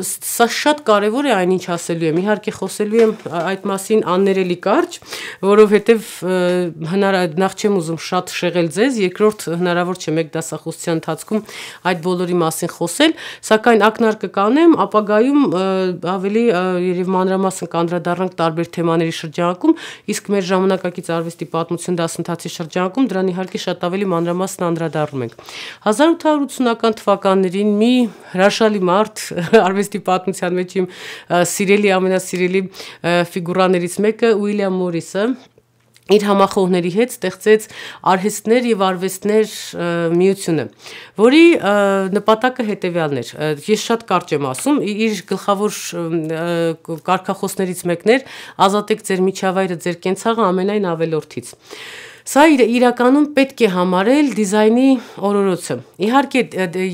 սա շատ կարևոր է այն ինչ ասելու եմ։ Իհարկե խոսելու եմ այդ մասին աններելի կարճ, որովհետև հնարավոր նախ չեմ ուզում շատ շեղել ձեզ, երկրորդ հնարավոր չէ մեկ դասախոսության ընթացքում այդ բոլորի մասին խոսել, սակայն ակնարկը կանեմ ապագայում ավելի երև մանրամասն կանդրադառնանք տարբեր թեմաների շրջանակում, իսկ մեր ժամանակակից արվեստի պատմություն դասընթացի շրջանակում դրան իհարկե շատ ավելի մանրամասն անդրադառնում ենք։ 1880-ական թվականներին մի հրաշալի մարդ, արվեստի պատմության մեջ իմ սիրելի ամենասիրելի ֆիգուրաներից մեկը Ուիլյամ Մորիսը, իր համախոհների հետ ստեղծեց արհեստներ եւ արվեստներ միությունը, որի նպատակը հետեւյալն էր։ Ես շատ կարճ եմ ասում, իր գլխավոր կարգախոսներից մեկն էր՝ ազատեք ձեր միջավայրը, ձեր կենցաղը ամենայն ավելորդից։ Սա իր, իրականում պետք է համարել դիզայնի օրորոցը։ Իհարկե,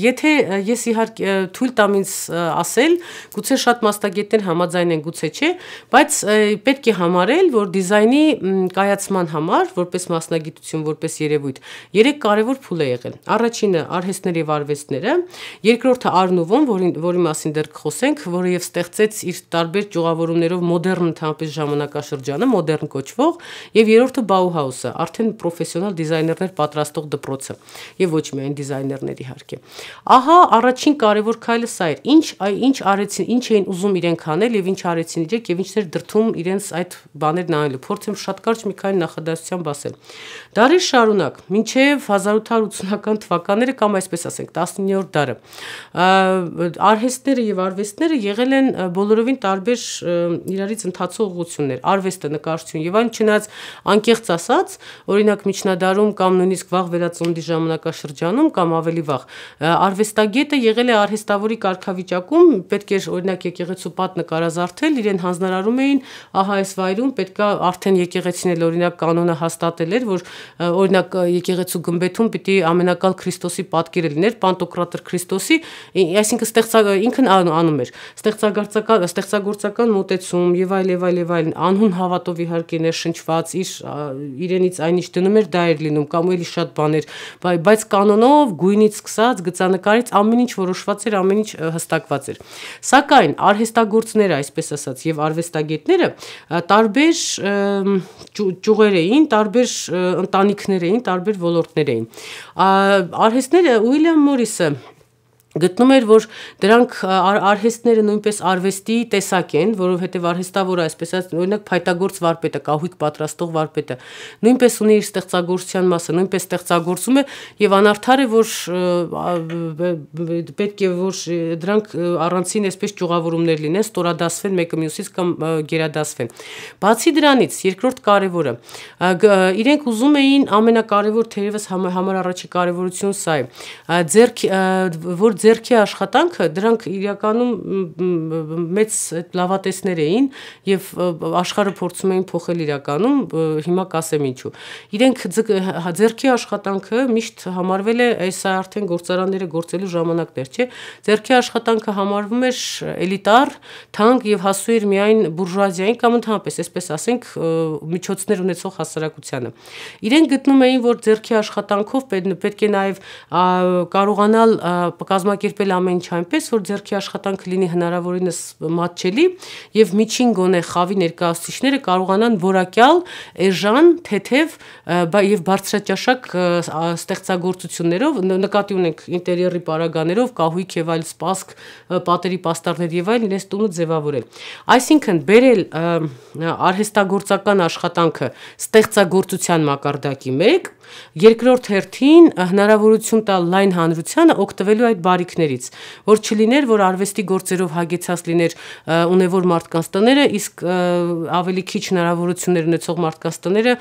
եթե ես իհարկե թույլ տամ ինձ ասել, գուցե շատ մասնագետներ համաձայն են, գուցե չէ, բայց պետք է համարել, որ դիզայնի կայացման համար, որպես մասնագիտություն, որպես երևույթ, երեք կարևոր փուլ է եղել։ Առաջինը արհեստներ եւ արվեստները, երկրորդը արն ու ոն, որին որի մասին դեռ կխոսենք, որը եւ ստեղծեց իր տարբեր ճյուղավորումներով մոդեռն ընդհանրապես ժամանակաշրջանը, մոդեռն կոչվող, եւ երրորդը Bauhaus-ը, արդեն են պրոֆեսիոնալ դիզայներներ պատրաստող դպրոցը եւ ոչ միայն դիզայներներ իհարկե։ Ահա առաջին կարևոր քայլը սա էր։ Ինչ այ ինչ արեցին, ինչ էին ուզում իրենք անել եւ ինչ արեցին իրենք եւ ինչներ դրթում իրենց այդ բաներն անելու։ Փորձեմ շատ կարճ մի քանի նախադասությամբ ասել։ Դարի շարունակ, մինչև 1880-ական թվականները կամ այսպես ասենք 19-րդ դարը արհեստները եւ արվեստները եղել են բոլորովին տարբեր իրարից ընթացող ուղություններ, արվեստը նկարչություն եւ այն չնայած անկեղծ ասած, օրինակ միջնադարում կամ նույնիսկ վաղ վերածնդի ժամանակաշրջանում կամ ավելի վաղ արվեստագետը եղել է արհեստավորի կարգավիճակում, պետք էր օրինակ եկեղեցու պատ նկարազարդել, իրեն հանձնարարում էին, ահա այս վայրում պետքա արդեն եկեղեցին էլ օրինակ կանոնը հաստատել էր, որ օրինակ եկեղեցու գմբեթում պիտի ամենակալ Քրիստոսի պատկերը լիներ, Պանտոկրատոր Քրիստոսի, այսինքն ստեղծա ինքն անում էր ստեղծագործական ստեղծագործական մոտեցում եւ այլ եւ այլ եւ այլն անհուն հավատով իհարկե ներշնչված իր իրենից այնիշ դնում էր դա էր լինում կամ էլի շատ բաներ, բայց կանոնով գույնից սկսած գծանկարից ամեն ինչ որոշված էր, ամեն ինչ հստակված էր։ Սակայն արհեստագործները, այսպես ասած, եւ արվեստագետները տարբեր ճյուղեր էին, տարբեր ընտ տանիքներ էին, տարբեր ոլորտներ էին։ Արհեստները Ուիլյամ Մորիսը գտնում էր, որ դրանք ար, արհեստները նույնպես արվեստի տեսակ են, որովհետև արհեստավորը, այսպես օրինակ փայտագործ վարպետը, կահույք պատրաստող վարպետը, նույնպես ունի իր ստեղծագործության մասը, նույնպես ստեղծագործում է եւ անարդար է, որ պետք է որ դրանք առանցին այսպես ճյուղավորումներ լինեն, ստորադասվեն մեկը մյուսից կամ գերադասվեն։ Բացի դրանից, երկրորդ կարևորը, իրենք ուզում էին ամենակարևոր թերևս համար առաջի կարևորություն սա է, ձերք որ ձեր ձերքի աշխատանքը դրանք իրականում մեծ լավատեսներ էին եւ աշխարհը փորձում էին փոխել իրականում հիմա կասեմ ինչու իրենք ձերքի աշխատանքը միշտ համարվել է այս արդեն գործարանները գործելու ժամանակներ չէ ձերքի աշխատանքը համարվում էր էլիտար թանկ եւ հասու էր միայն բուրժուազիային կամ ընդհանրապես այսպես ասենք միջոցներ ունեցող հասարակությանը իրենք գտնում էին որ ձերքի աշխատանքով պետք է նաեւ կարողանալ կազմակերպել կազմակերպել ամեն ինչ այնպես, որ ձեռքի աշխատանքը լինի հնարավորինս մատչելի եւ միջին գոնե խավի ներկայացուցիչները կարողանան որակյալ, էժան, թեթև եւ բարձրաճաշակ ստեղծագործություններով նկատի ունենք ինտերիերի պարագաներով, կահույք եւ այլ սպասք, պատերի պաստառներ եւ այլն իրենց տունը ձևավորել։ Այսինքն բերել արհեստագործական աշխատանքը ստեղծագործության մակարդակի մեկ Երկրորդ հերթին հնարավորություն տալ լայն հանրությանը օգտվելու այդ բարիքներից, որ չլիներ, որ արվեստի գործերով հագեցած լիներ ունևոր մարդկանց տները, իսկ ավելի քիչ հնարավորություններ ունեցող մարդկանց տները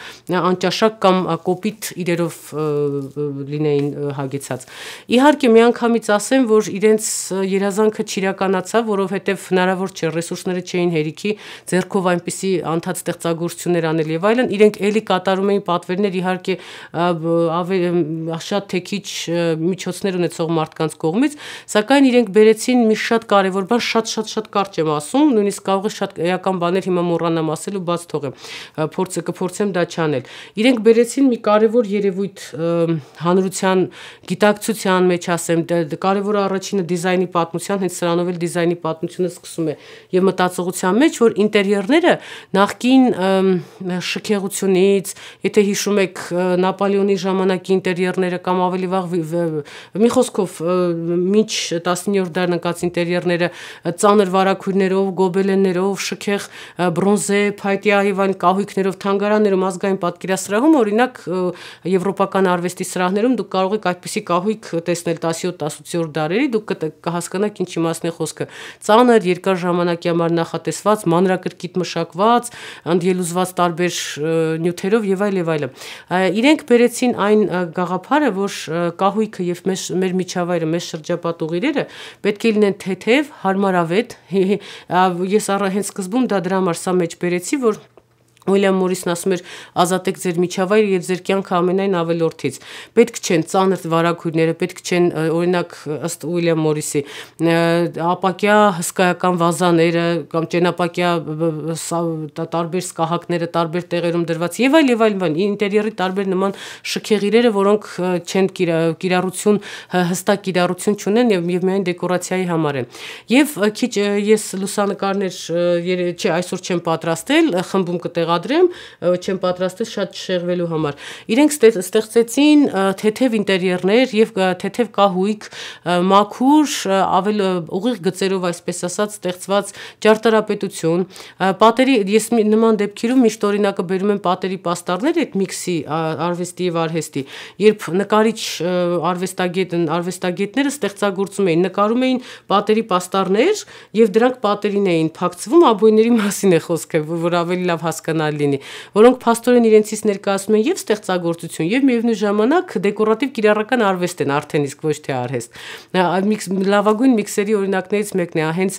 անճաշակ կամ կոպիտ իրերով լինեին հագեցած։ Իհարկե, միանգամից ասեմ, որ իրենց երազանքը չիրականացավ, որովհետև հնարավոր չէ ռեսուրսները չէին հերիքի ձեռքով այնպիսի անդած ստեղծագործություններ անել եւ այլն, իրենք ելի կատարում էին պատվերներ իհարկե շատ թե քիչ միջոցներ ունեցող մարդկանց կողմից, սակայն իրենք բերեցին մի շատ կարևոր բան, շատ-շատ-շատ կարճ եմ ասում, նույնիսկ կարող է շատ էական բաներ հիմա մոռանամ ասել ու բաց թողեմ։ Փորձը կփորձեմ դա չանել։ Իրենք բերեցին մի կարևոր երևույթ հանրության գիտակցության մեջ, ասեմ, դե, դե կարևորը առաջինը դիզայնի պատմության, հենց սրանով էլ դիզայնի պատմությունը սկսում է եւ մտածողության մեջ, որ ինտերիերները նախքին շքեղությունից, եթե հիշում եք, նապա Նապոլեոնի ժամանակի ինտերիերները կամ ավելի վաղ մի խոսքով միջ 19-րդ դարն ընկած ինտերիերները ծանր վարակույրներով, գոբելեններով, շքեղ բրոնզե, փայտի այվան կահույքներով, թանգարաններում, ազգային պատկերասրահում, օրինակ եվրոպական արվեստի սրահներում դուք կարող եք այդպիսի կահույք տեսնել 17-18-րդ դարերի, դուք կհասկանաք ինչի մասն է խոսքը։ Ծանր երկար ժամանակի համար նախատեսված, մանրակրկիտ մշակված, անդելուզված տարբեր նյութերով եւ այլ եւ այլն։ Իրենք վերեցին այն գաղափարը, որ կահույքը եւ մեր, մեր միջավայրը, մեր շրջապատ ուղիները պետք է լինեն թեթև, հարմարավետ։ Ես առա հենց սկզբում դա դրա համար սա մեջ բերեցի, որ Ուիլյամ Մորիսն ասում էր ազատեք ձեր միջավայրը եւ ձեր կյանքը ամենայն ավելորդից։ Պետք չեն ծանր վարակույրները, պետք չեն օրինակ ըստ Ուիլյամ Մորիսի ապակյա հսկայական վազաները կամ ճենապակյա տարբեր սկահակները տարբեր տեղերում դրված եւ այլ եւ այլ բան ինտերիերի տարբեր նման շքեղիրերը, որոնք չեն կիրառություն հստակ կիրառություն չունեն եւ եւ միայն դեկորացիայի համար են։ Եվ քիչ ես լուսանկարներ չէ այսօր չեմ պատրաստել, խմբում կտեղ կադրեմ, չեմ պատրաստել շատ շեղվելու համար։ Իրենք ստեղծեցին թեթև ինտերիերներ եւ թեթև կահույք, մաքուր, ավել ուղիղ գծերով այսպես ասած ստեղծված ճարտարապետություն։ Պատերի ես նման դեպքերում միշտ օրինակը բերում եմ պատերի պաստառներ այդ միքսի արվեստի եւ արհեստի, երբ նկարիչ արվեստագետն արվեստագետները ստեղծագործում էին, նկարում էին պատերի պաստառներ եւ դրանք պատերին էին փակցվում, աբույների մասին է խոսքը, որ ավելի լավ հասկանա հասկանալի լինի, որոնք փաստորեն իրենցից ներկայացնում են եւ ստեղծագործություն, եւ միևնույն ժամանակ դեկորատիվ կիրառական արվեստ են արդեն իսկ ոչ թե արհեստ։ Միքս լավագույն միքսերի օրինակներից մեկն է, հենց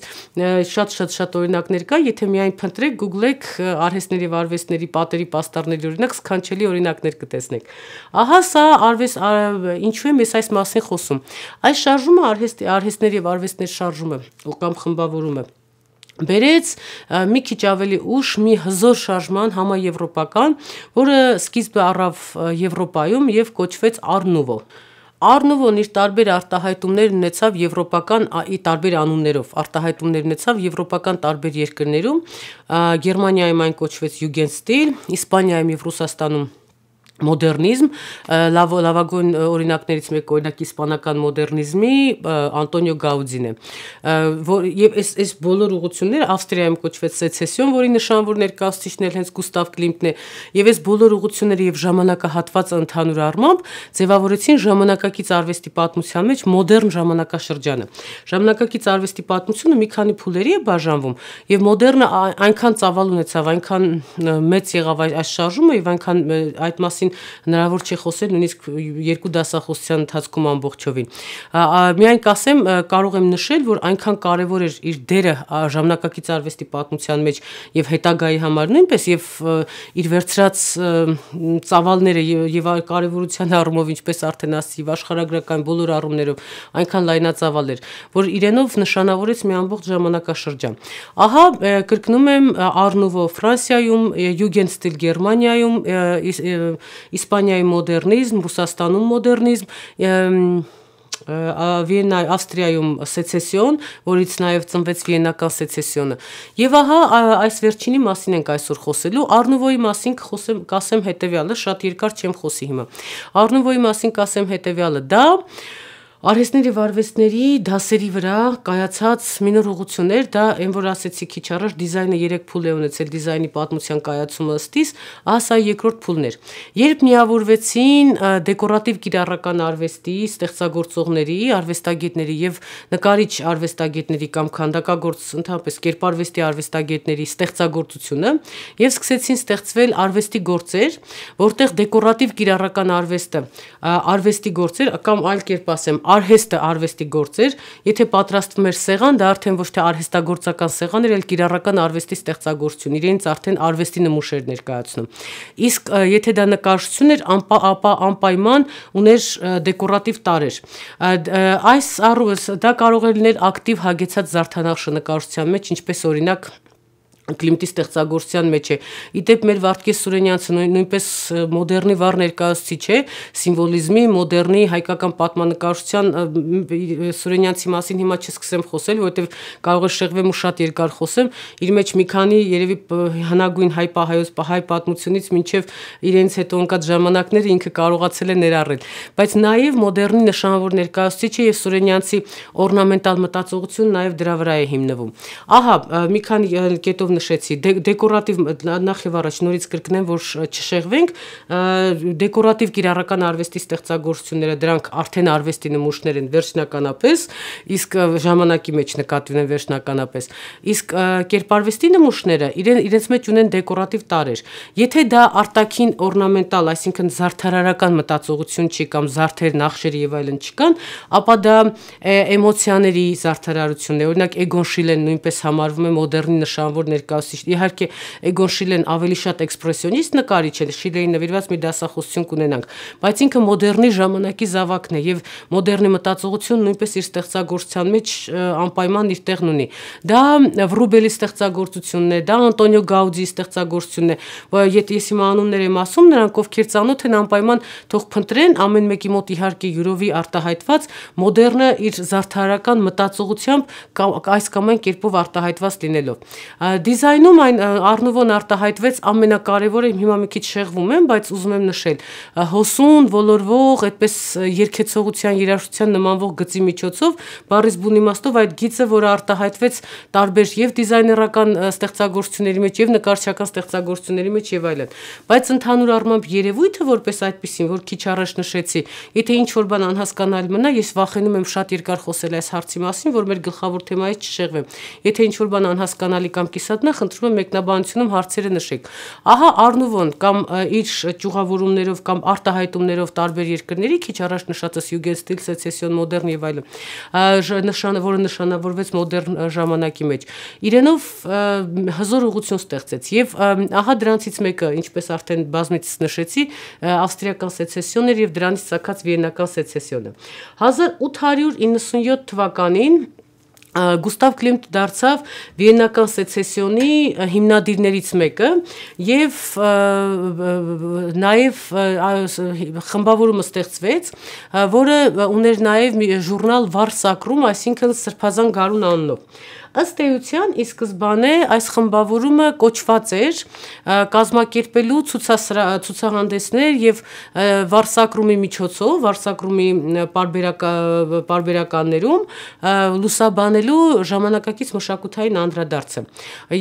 շատ-շատ շատ օրինակներ կա, եթե միայն փնտրեք, Google-եք արհեստների եւ արվեստների պատերի պաստառների օրինակ սքանչելի օրինակներ կտեսնեք։ Ահա սա արվես ինչու եմ ես այս մասին խոսում։ Այս շարժումը արհեստ արհեստներ եւ արվեստներ շարժումը կամ խմբավորումը բերեց մի քիչ ավելի ուշ մի հզոր շարժման համաեվրոպական, որը սկիզբը առավ Եվրոպայում եւ կոչվեց Արնուվո։ Արնովոն իր տարբեր արտահայտումներ ունեցավ եվրոպական ի տարբեր անուններով արտահայտումներ ունեցավ եվրոպական տարբեր երկրներում Գերմանիայում այն կոչվեց Jugendstil, Իսպանիայում եւ Ռուսաստանում մոդեռնիզմ լավ լավագույն օրինակներից մեկը օրինակ իսպանական մոդեռնիզմի Անտոնիո Գաուդին է որ եւ այս այս բոլոր ուղությունները Ավստրիայում կոչվեց սեցեսիոն որի նշանվոր ներկայացուցիչն էլ հենց Գուստավ Կլիմտն է եւ այս բոլոր ուղությունները եւ ժամանակահատվածը ընդհանուր առմամբ ձևավորեցին ժամանակակից արվեստի պատմության մեջ մոդեռն ժամանակաշրջանը ժամանակակից արվեստի պատմությունը մի քանի փուլերի է բաժանվում եւ մոդեռնը այնքան ծավալ ունեցավ այնքան մեծ եղավ այս շարժումը եւ այնքան այդ մասին մասին հնարավոր չի խոսել նույնիսկ երկու դասախոսության ընթացքում ամբողջովին։ Միայն կասեմ, կարող եմ նշել, որ այնքան կարևոր էր իր դերը ժամանակակից արվեստի պատմության մեջ եւ հետագայի համար նույնպես եւ իր վերցրած ծավալները եւ կարևորության առումով ինչպես արդեն ասացի, աշխարհագրական բոլոր առումներով այնքան լայնածավալ էր, որ իրենով նշանավորեց մի ամբողջ ժամանակաշրջան։ Ահա կրկնում եմ Արնուվո Ֆրանսիայում, Յուգենստիլ Գերմանիայում, Իսպանիայի մոդեռնիզմ, Ռուսաստանում մոդեռնիզմ, Վիեննայ Ավստրիայում սեցեսիոն, որից նաև ծնվեց Վիեննական սեցեսիոնը։ Եվ ահա այս վերջինի մասին ենք այսօր խոսելու։ Արնուվոյի մասին կխոսեմ, կասեմ հետեւյալը, շատ երկար չեմ խոսի հիմա։ Արնուվոյի մասին կասեմ հետեւյալը՝ դա Արհեստների վարվեստների դասերի վրա կայացած մինոր ուղություններ, դա այն որ ասեցի քիչ առաջ դիզայնը 3 փուլ է ունեցել, դիզայնի պատմության կայացումը ստիս, ասա երկրորդ փուլն էր։ Երբ միավորվեցին դեկորատիվ կիրառական արվեստի ստեղծագործողների, արվեստագետների եւ նկարիչ արվեստագետների կամ քանդակագործ ընդհանրապես կերպարվեստի արվեստագետների ստեղծագործությունը եւ սկսեցին ստեղծվել արվեստի գործեր, որտեղ դեկորատիվ կիրառական արվեստը արվեստի գործեր կամ այլ կերպ ասեմ արհեստը արվեստի գործեր, եթե պատրաստվում էր սեղան, դա արդեն ոչ թե արհեստագործական սեղան էր, այլ կիրառական արվեստի ստեղծագործություն, իրենց արդեն արվեստի նմուշ էր ներկայացնում։ Իսկ եթե դա նկարչություն էր, ապա ապա անպայման ուներ դեկորատիվ տարեր։ Այս առուս դա կարող էր լինել ակտիվ հագեցած զարդանախշ նկարչության մեջ, ինչպես օրինակ Կլիմտի ստեղծագործության մեջ է։ Իդեպ մեր Վարդգես Սուրենյանցը նույնպես մոդեռնի վառ ներկայացուցիչ է, սիմվոլիզմի, մոդեռնի հայկական պատմանկարչության Սուրենյանցի մասին հիմա չսկսեմ խոսել, որովհետև կարող է շեղվեմ ու շատ երկար խոսեմ։ Իր մեջ մի քանի երևի հնագույն հայ պահայոց հայ պատմությունից մինչև իրենց հետո ընկած ժամանակները ինքը կարողացել է ներառել։ Բայց նաև մոդեռնի նշանավոր ներկայացուցիչը եւ Սուրենյանցի օրնամենտալ մտածողությունը նաև դրա վրա է հիմնվում։ Ահա մի քանի կետով նշեցի, դե- դեկորատիվ նախ եւ առաջ նորից կրկնեմ, որ չշեղվենք, դեկորատիվ կիրառական արվեստի ստեղծագործությունները դրանք արդեն արվեստի նմուշներ են վերջնականապես, իսկ ժամանակի մեջ նկատվում են վերջնականապես։ Իսկ կերպարվեստի նմուշները իրեն իրենց մեջ ունեն դեկորատիվ տարեր։ Եթե դա արտաքին օրնամենտալ, այսինքն զարդարարական մտածողություն չի կամ զարդեր, նախշեր եւ այլն չկան, ապա դա էմոցիաների զարդարարությունն է։ Օրինակ Էգոն Շիլեն նույնպես համարվում է մոդեռնի նշանավոր ներկ ներկայացուցիչ։ Իհարկե Էգոր Շիլեն ավելի շատ էքսպրեսիոնիստ նկարիչ է, Շիլեին նվիրված մի դասախոսություն կունենանք, բայց ինքը մոդեռնի ժամանակի զավակն է եւ մոդեռնի մտածողությունը նույնպես իր ստեղծագործության մեջ անպայման իր տեղն ունի։ Դա Վրուբելի ստեղծագործությունն է, դա Անտոնիո Գաուդիի ստեղծագործությունն է։ Եթե ես հիմա անուններ եմ ասում, նրանք ովքեր ծանոթ են անպայման թող փնտրեն ամեն մեկի մոտ իհարկե յուրովի արտահայտված մոդեռնը իր զարդարական մտածողությամբ կամ այս կամ այն կերպով արտահայտված լինելով։ Դի դիզայնում այն Արնուվոն արտահայտվեց ամենակարևորը, հիմա մի քիչ շեղվում եմ, բայց ուզում եմ նշել, հոսուն, ոլորվող, այդպես երկեցողության, երաժշտության նմանվող գծի միջոցով բարիս բուն իմաստով այդ գիծը, որը արտահայտվեց տարբեր եւ դիզայներական ստեղծագործությունների մեջ եւ նկարչական ստեղծագործությունների մեջ եւ այլն։ Բայց ընդհանուր առմամբ երևույթը որպես այդպեսին, որ քիչ առաջ նշեցի, եթե ինչ որ բան անհասկանալի մնա, ես վախենում եմ շատ երկար խոսել այս հարցի մասին, որ մեր գլխավոր թեմայից չշեղվեմ։ Եթե ինչ որ բան անհասկանալի կամ կիսա քննադատն է խնդրում է մեկնաբանությունում հարցերը նշեք։ Ահա Արնուվոն կամ իր ճյուղավորումներով կամ արտահայտումներով տարբեր երկրների քիչ առաջ նշածը Սյուգեստիլ, Սեցեսիոն, Մոդեռն եւ այլն, նշանը, որը նշանավորվեց մոդեռն ժամանակի մեջ, իրենով հզոր ուղություն ստեղծեց եւ ահա դրանցից մեկը, ինչպես արդեն բազմից նշեցի, ավստրիական սեցեսիոնն էր եւ դրանից ցակած վիեննական սեցեսիոնը։ 1897 թվականին Գուստավ Կլիմտ դարձավ Վիեննական սեցեսիոնի հիմնադիրներից մեկը եւ նաեւ խմբավորումը ստեղծվեց, որը ուներ նաեւ ժուրնալ Վարսակրում, այսինքն Սրբազան Գարուն անունով։ Ըստ էության, ի սկզբանե այս խմբավորումը կոչված էր կազմակերպելու ցուցահանդեսներ եւ Վարսակրումի միջոցով, Վարսակրումի պարբերականներում լուսաբանելու ժամանակակից մշակութային անդրադարձը։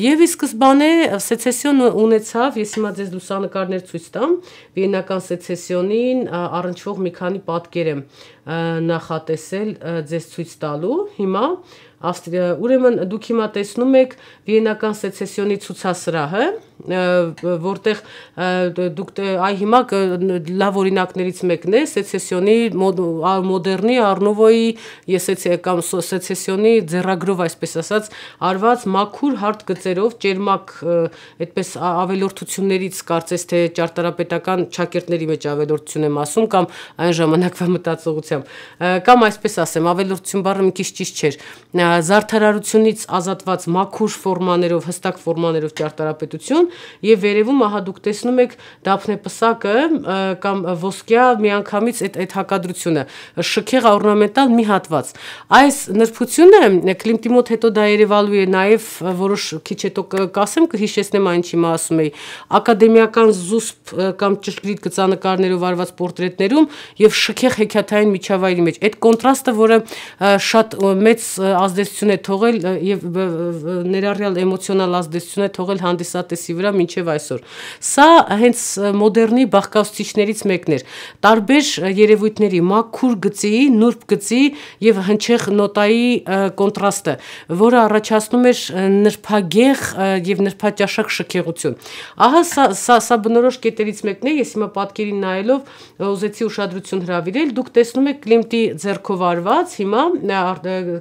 Եվ ի սկզբանե սեցեսիոնը ունեցավ, ես հիմա ձեզ լուսանկարներ ցույց տամ, Վիեննական սեցեսիոնին առնչվող մի քանի պատկեր եմ նախատեսել ձեզ ցույց տալու։ Հիմա Ավստրիա։ Ուրեմն դուք հիմա տեսնում եք Վիեննական սեցեսիոնի ցուցասրահը, որտեղ դուք այ հիմա լավ օրինակներից մեկն է սեցեսիոնի մոդեռնի արնովոյի եսեցի կամ սեցեսիոնի ձեռագրով այսպես ասած արված մաքուր հարթ գծերով ճերմակ այդպես ավելորդություններից կարծես թե ճարտարապետական ճակերտների մեջ ավելորդություն եմ ասում կամ այն ժամանակվա մտածողությամբ կամ այսպես ասեմ ավելորդություն բառը մի քիչ ճիշտ չէր զարդարարությունից ազատված մաքուր ֆորմաներով հստակ ֆորմաներով ճարտարապետություն կոչվում եւ վերևում ահա դուք տեսնում եք դափնեպսակը կամ ոսկյա միանգամից այդ այդ հակադրությունը շքեղ օրնամենտալ մի հատված այս նրբությունը կլիմտիմոտ հետո դա երևալու է նաեւ որոշ քիչ հետո կասեմ կհիշեցնեմ այն ինչի մասում էի ակադեմիական զուսպ կամ ճշգրիտ գծանկարներով արված պորտրետներում եւ շքեղ հեքիաթային միջավայրի մեջ այդ կոնտրաստը որը շատ մեծ ազդեցություն է թողել եւ ներառյալ էմոցիոնալ ազդեցություն է թողել հանդիսատեսի դիրքի վրա մինչև այսօր։ Սա հենց մոդեռնի բաղկացուցիչներից մեկն էր։ Տարբեր երևույթների մաքուր գծի, նուրբ գծի եւ հնչեղ նոտայի կոնտրաստը, որը առաջացնում էր նրբագեղ եւ նրբաճաշակ շքեղություն։ Ահա սա սա, սա բնորոշ կետերից մեկն է, ես հիմա պատկերին նայելով ուզեցի ուշադրություն հրավիրել, դուք տեսնում եք Կլիմտի ձեռքով արված, հիմա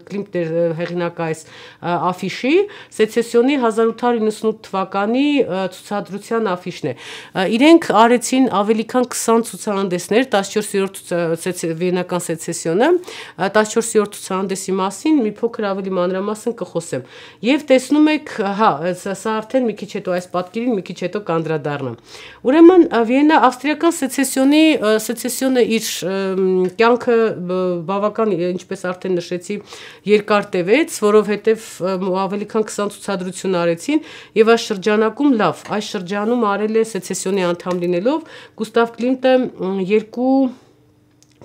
Կլիմտն էր հեղինակ այս աֆիշի, սեցեսիոնի 1898 թվականի ցուցադրության աֆիշն է։ Իրենք արեցին ավելի քան 20 ցուցահանդեսներ 14-րդ վիեննական սեցեսիոնը 14-րդ ցուցահանդեսի մասին մի փոքր ավելի մանրամասն կխոսեմ։ Եվ տեսնում եք, հա, սա արդեն մի քիչ հետո այս պատկերին մի քիչ հետո կանդրադառնամ։ Ուրեմն Վիեննա ավստրիական սեցեսիոնի սեցեսիոնը իր կյանքը բավական ինչպես արդեն նշեցի երկար տևեց, որովհետև ավելի քան 20 ցուցադրություն արեցին եւ այս շրջանակում լավ, այս շրջանում արել է սեցեսիոնի անդամ լինելով Գուստավ Կլինտը երկու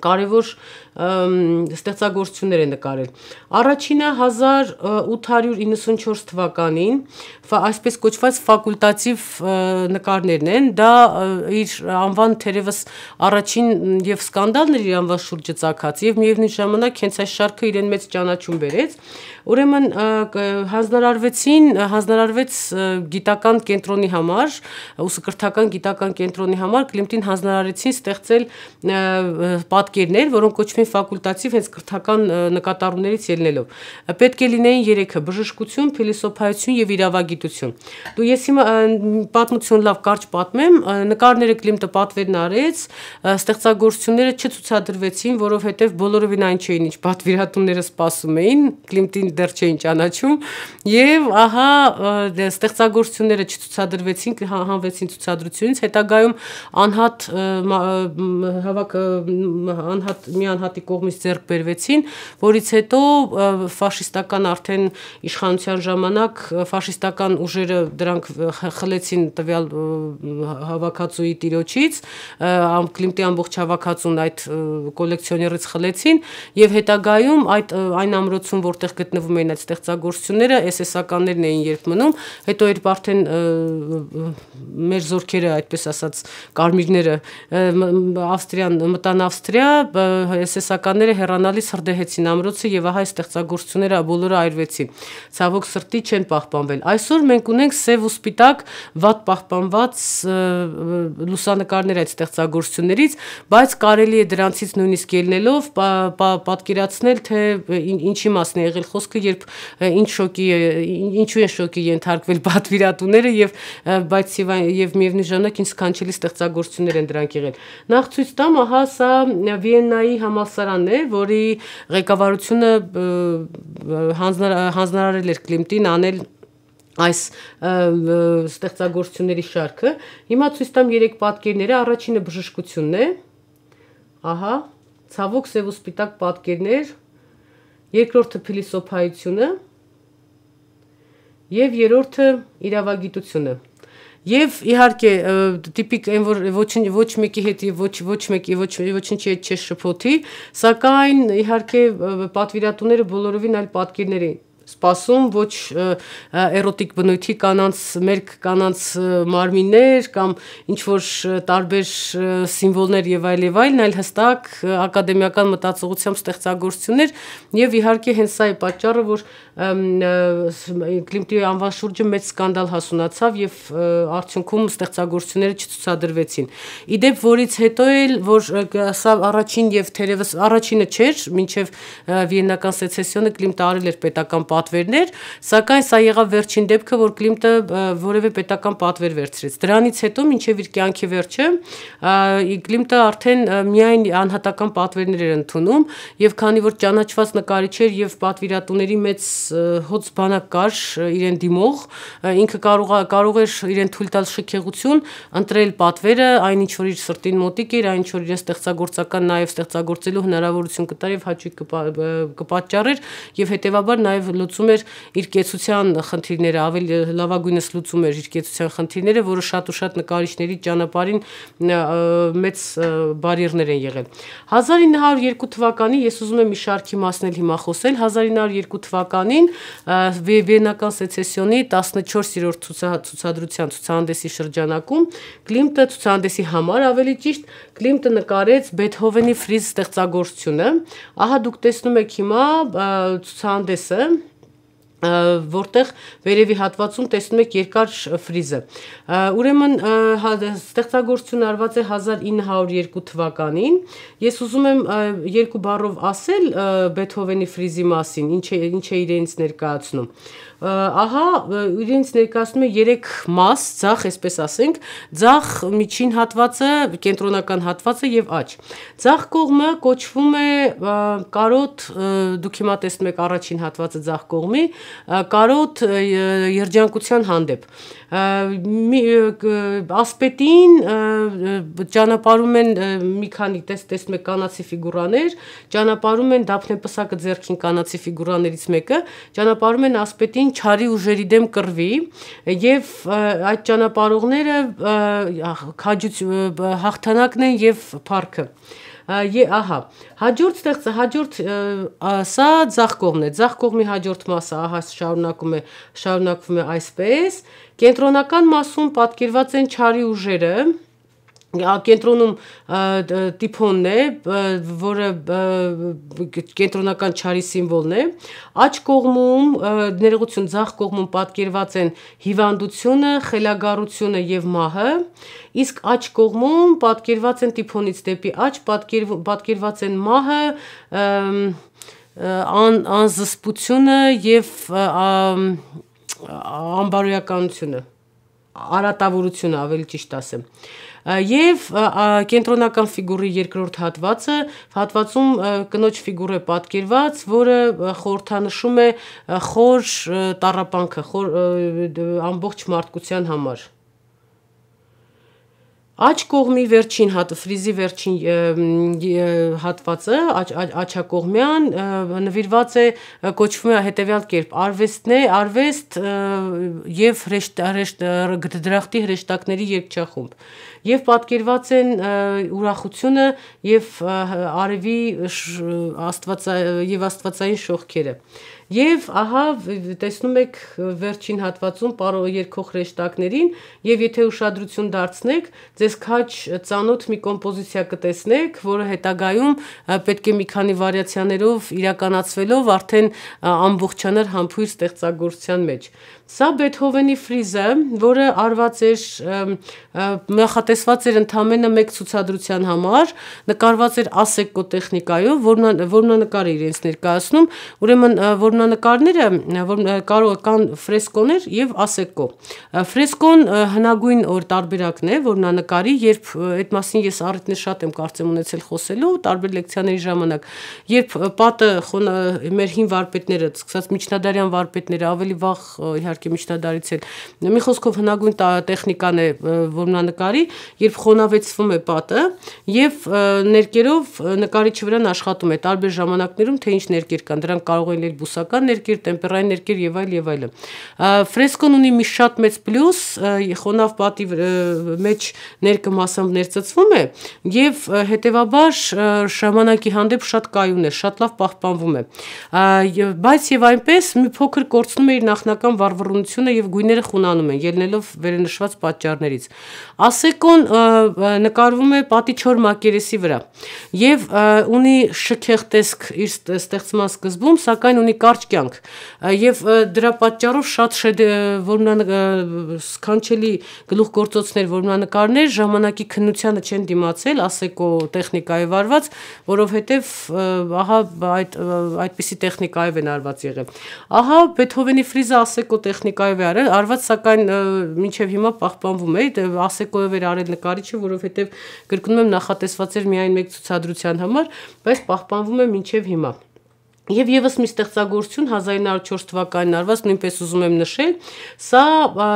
կարևոր ստեղծագործություններ է նկարել։ Առաջինը 1894 թվականին այսպես կոչված ֆակուլտատիվ նկարներն են։ Դա իր անվան թերևս առաջին եւ սկանդալներ իր անվան շուրջը ցակած եւ միևնույն ժամանակ հենց այս շարքը իրեն մեծ ճանաչում բերեց։ Ուրեմն հանձնարարվեցին, հանձնարարվեց գիտական կենտրոնի համար, ուսկրթական գիտական կենտրոնի համար Կլիմտին հանձնարարեցին ստեղծել պատկերներ, որոնք կոչվում ֆակուլտատիվ հենց կրթական նկատառումներից ելնելով։ Պետք է լինեին երեքը՝ բժշկություն, փիլիսոփայություն եւ իրավագիտություն։ Դու ես հիմա պատմություն լավ կարճ պատմեմ, նկարները Կլիմտը պատվերն արեց, ստեղծագործությունները չցուցադրվեցին, որովհետեւ բոլորովին այն չէին, ինչ պատվիրատունները սպասում էին։ Կլիմտին դեռ չէին ճանաչում եւ ահա դե ստեղծագործությունները չցուցադրվեցին հանվեցին ցուցադրությունից հետագայում անհատ հավաք անհատ մի անհատի կողմից ձեռք բերվեցին որից հետո ֆաշիստական արդեն իշխանության ժամանակ ֆաշիստական ուժերը դրանք խլեցին տվյալ հավաքածուի տիրոջից կլիմտի ամբողջ հավաքածուն այդ կոլեկցիոներից խլեցին եւ հետագայում այդ այն ամրոցում որտեղ գտնվում գտնվում էին այդ ստեղծագործությունները, էսեսականներն էին երբ մնում, հետո երբ արդեն մեր զորքերը, այդպես ասած, կարմիրները Ավստրիան մտան Ավստրիա, էսեսականները հեռանալիս հրդեհեցին ամրոցը եւ ահա ստեղծագործությունները բոլորը այրվեցին։ Ցավոք սրտի չեն պահպանվել։ Այսօր մենք ունենք սև ու սպիտակ վատ պահպանված լուսանկարներ այդ ստեղծագործություններից, բայց կարելի է դրանցից նույնիսկ ելնելով պատկերացնել թե ինչի մասն է եղել խոսքը խոսքը, երբ ինչ շոկի ինչու են շոկի ենթարկվել պատվիրատուները եւ բայց եւ միևնույն ժամանակ ինչ սքանչելի ստեղծագործություններ են դրանք եղել։ Նախ ցույց տամ, ահա սա Վիեննայի համալսարանն է, որի ղեկավարությունը հանձնարարել էր Կլիմտին անել այս ստեղծագործությունների շարքը։ Հիմա ցույց տամ երեք պատկերները, առաջինը բժշկությունն է։ Ահա, ցավոք սև ու սպիտակ պատկերներ, երկրորդը փիլիսոփայությունը եւ երրորդը իրավագիտությունը Եվ իհարկե տիպիկ այն որ ոչինչ ոչ մեկի հետ եւ ոչ ոչ մեկի ոչ ոչինչի հետ չես շփոթի, սակայն իհարկե պատվիրատուները բոլորովին այլ պատկերներ էին սպասում ոչ էրոտիկ բնույթի կանանց մերկ կանանց մարմիններ կամ ինչ որ տարբեր սիմվոլներ եւ այլ եւ այլն, այլ հստակ ակադեմիական մտածողությամբ ստեղծագործություններ եւ իհարկե հենց սա է պատճառը, որ կլիմտի անվան շուրջը մեծ սկանդալ հասունացավ եւ արդյունքում ստեղծագործությունները չցուցադրվեցին։ Իդեպ որից հետո էլ որ սա առաջին եւ թերևս առաջինը չէր, ոչ միայն վիեննական սեցեսիոնը կլիմտ արել էր պետական պատ պատվերներ, սակայն սա եղավ վերջին դեպքը, որ Կլիմտը որևէ պետական պատվեր վերցրեց։ Դրանից հետո մինչև իր կյանքի վերջը Կլիմտը արդեն միայն անհատական պատվերներ էր ընդունում եւ քանի որ ճանաչված նկարիչեր եւ պատվիրատուների մեծ հոց բանակ կար իրեն դիմող, ինքը կարող կարող էր իրեն թույլ տալ շքեղություն, ընտրել պատվերը, այն ինչ որ իր սրտին մոտիկ էր, այն ինչ որ իրեն ստեղծագործական նաեւ ստեղծագործելու հնարավորություն կտար եւ հաճույք կպատճառեր եւ հետեւաբար նաեւ լուծում էր իր կեցության խնդիրները, ավելի լավագույնս լուծում էր իր կեցության խնդիրները, որը շատ ու շատ նկարիչների ճանապարհին մեծ բարիերներ են եղել։ 1902 թվականին ես ուզում եմ մի շարքի մասն էլ հիմա խոսել, 1902 թվականին Վիեննական սեցեսիոնի 14-րդ ցուցադրության ցուցահանդեսի շրջանակում Կլիմտը ցուցահանդեսի համար ավելի ճիշտ Կլիմտը նկարեց Բեթհովենի ֆրիզ ստեղծագործությունը։ Ահա դուք տեսնում եք հիմա ցուցահանդեսը որտեղ վերևի հատվածում տեսնում եք երկար ֆրիզը։ Ուրեմն հա, դե, ստեղծագործությունը արված է 1902 թվականին։ Ես ուզում եմ երկու բառով ասել Բեթհովենի ֆրիզի մասին, ինչ է ինչ է իրենց ներկայացնում ահա իրենց ներկայացնում է 3 մաս, ցախ, այսպես ասենք, ցախ միջին հատվածը, կենտրոնական հատվածը եւ աճ։ Ցախ կողմը կոչվում է կարոտ, դուք հիմա տեսնում եք առաջին հատվածը ցախ կողմի, կարոտ երջանկության հանդեպ։ և, ասպետին ճանապարում են մի քանի տես տեսնե կանացի ֆիգուրաներ, ճանապարում են դափնեպսակը ձերքին կանացի ֆիգուրաներից մեկը, ճանապարում են ասպետին ճարի ուժերի դեմ կռվի եւ այդ ճանապարողները քաջություն հաղթանակն են եւ парքը ահա հաջորդ ստեղծ հաջորդ սա ցախ կողմն է ցախ կողմի հաջորդ մասը ահա շարունակում է շարունակվում է այսպես Կենտրոնական մասում պատկերված են չարի ուժերը, կենտրոնում տիփոնն է, որը կենտրոնական ճարի սիմվոլն է։ Աջ կողմում ներողություն ցախ կողմում պատկերված են հիվանդությունը, խելագարությունը եւ մահը, իսկ աջ կողմում պատկերված են տիփոնից դեպի աջ պատկեր, պատկերված են մահը, ան անզսպությունը եւ անբարոյականությունը արատավորությունը ավելի ճիշտ ասեմ։ Եվ կենտրոնական ֆիգուրի երկրորդ հատվածը, հատվածում կնոջ ֆիգուր է պատկերված, որը խորթանշում է խոր տարապանքը, խոր ամբողջ մարդկության համար։ Աջ կողմի վերջին հատը, ֆրիզի վերջին հատվածը, աչակողմյան նվիրված է կոչվում է հետևյալ կերպ. արվեստն է, արվեստ եւ հրեշտ հրեշտ դրախտի հրեշտակների երգչախումբ։ Եվ պատկերված են ուրախությունը եւ արևի աստվածա եւ աստվածային շողքերը։ Եվ ահա տեսնում եք վերջին հատվածում պարո երկող հրեշտակներին եւ եթե ուշադրություն դարձնեք, ձեզ քաչ ծանոթ մի կոմպոզիցիա կտեսնեք, որը հետագայում պետք է մի քանի վարիացիաներով իրականացվելով արդեն ամբողջանար համբույր ստեղծագործության մեջ։ Սա Բեթհովենի ֆրիզը, որը արված էր նախատեսված էր ընդամենը մեկ ցուցադրության համար, նկարված էր ասեկո տեխնիկայով, որն որնանկարը իրենց ներկայացնում, ուրեմն որնանկարները որ կարող կան ֆրեսկոներ եւ ասեկո։ Ֆրեսկոն հնագույն օր տարբերակն է որնանկարի, երբ այդ մասին ես առիթն շատ եմ կարծեմ ունեցել խոսելու տարբեր լեկցիաների ժամանակ, երբ պատը մեր հին վարպետները, սկսած միջնադարյան վարպետները ավելի վաղ իհարկե իհարկե միջնադարից են։ Մի խոսքով հնագույն տեխնիկան է որմնանկարի, երբ խոնավեցվում է պատը եւ ներկերով նկարիչի վրան աշխատում է տարբեր ժամանակներում թե ինչ ներկեր կան, դրանք կարող են լինել բուսական ներկեր, տեմպերային ներկեր եւ այլ եւ այլն։ Ֆրեսկոն ունի մի շատ մեծ պլյուս, խոնավ պատի մեջ ներկը մասամբ ներծծվում է եւ հետեւաբար ժամանակի հանդեպ շատ կայուն է, շատ լավ պահպանվում է։ Բայց եւ այնպես մի փոքր կորցնում է իր նախնական վառվռ կենտրոնությունը եւ գույները խունանում են ելնելով վերնշված պատճառներից ասեկոն նկարվում է պատի 4 մակերեսի վրա եւ ունի շքեղ տեսք իր ստեղծման սկզբում սակայն ունի կարճ կյանք եւ դրա պատճառով շատ որմնան սքանչելի գլուխգործոցներ որմնանկարներ ժամանակի քննությանը չեն դիմացել ասեկո տեխնիկայի վարված որովհետեւ ահա այդ այդպիսի տեխնիկայով են արված եղել ահա բեթհովենի ֆրիզը ասեկո տեխնիկայով է արել, արված սակայն մինչև հիմա պահպանվում է, դե ասեկոյով էր արել նկարիչը, որովհետև գրկնում եմ նախատեսված էր միայն մեկ ցուցադրության համար, բայց պահպանվում է մինչև հիմա։ Ա, Եվ եւս մի ստեղծագործություն 1904 թվականին արված նույնպես ուզում եմ նշել, սա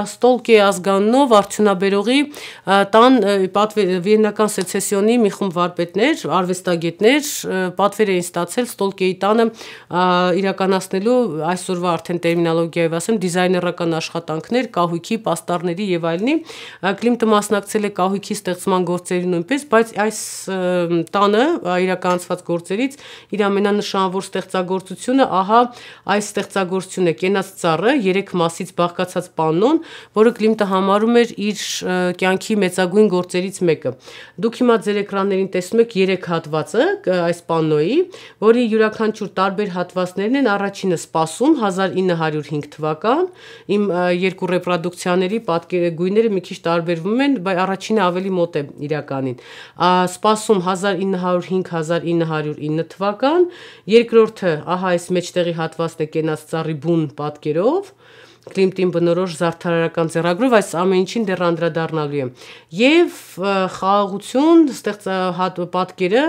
Ստոլկե ազգանով արդյունաբերողի տան վիեննական սեցեսիոնի մի խումբ վարպետներ, արվեստագետներ պատվեր էին ստացել Ստոլկեի տանը իրականացնելու այսօրվա արդեն տերմինոլոգիայով ասեմ դիզայներական աշխատանքներ, կահույքի, պաստառների եւ այլնի։ Կլիմտը մասնակցել է կահույքի ստեղծման գործերի նույնպես, բայց այս տանը իրականացված գործերից իր ամենանշանավոր ստեղծագործությունը ստեղծագործությունը, ահա այս ստեղծագործությունը կենաց ծառը, երեք մասից բաղկացած պանոն, որը Կլիմտը համարում էր իր կյանքի մեծագույն գործերից մեկը։ Դուք հիմա ձեր էկրաններին տեսնում եք երեք հատվածը այս պանոյի, որի յուրաքանչյուր տարբեր հատվածներն են առաջինը սպասում 1905 թվական, իմ երկու ռեպրոդուկցիաների պատկերագույնները մի քիչ տարբերվում են, բայց առաջինը ավելի մոտ է իրականին։ Սպասում 1905-1909 թվական, երկրորդը ահա այս մեջտեղի հատվածն է կենաց ծառի բուն պատկերով, Կլիմտին բնորոշ զարդարարական ծերագրով այս ամեն ինչին դեռ անդրադառնալու եմ։ Եվ խաղաղություն ստեղծ հատ պատկերը,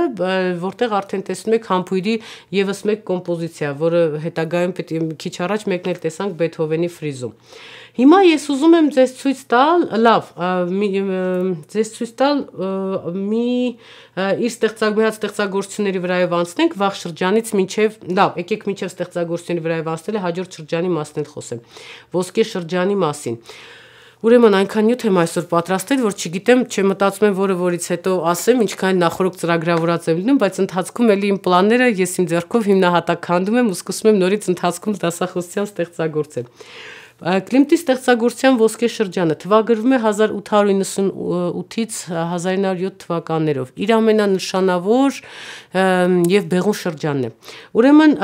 որտեղ արդեն տեսնում եք համբույրի եւս մեկ կոմպոզիցիա, որը հետագայում պետք է քիչ առաջ մեկնել տեսանք Բեթհովենի ֆրիզում։ Հիմա ես ուզում եմ ձեզ ցույց տալ, լավ, ձեզ ցույց տալ մի իր ստեղծագույնած ստեղծագործությունների վրայով անցնենք վաղ շրջանից մինչև, լավ, եկեք մինչև ստեղծագործությունների վրայով անցնելը հաջորդ շրջանի մասն էլ խոսեմ։ Ոսկե շրջանի մասին։ Ուրեմն այնքան նյութ եմ այսօր պատրաստել, որ չգիտեմ, չեմ մտածում եմ որը որից հետո ասեմ, ինչքան նախորդ ծրագրավորած եմ լինում, բայց ընթացքում էլի իմ պլանները ես իմ ձեռքով հիմնահատականդում եմ ու սկսում եմ նորից ընթացքում դասախոսության ստեղծագործել։ Կլիմտի ստեղծագործության ոսկե շրջանը թվագրվում է 1898-ից 1907 թվականներով։ Իր ամենանշանավոր եւ բեղուն շրջանն է։ Ուրեմն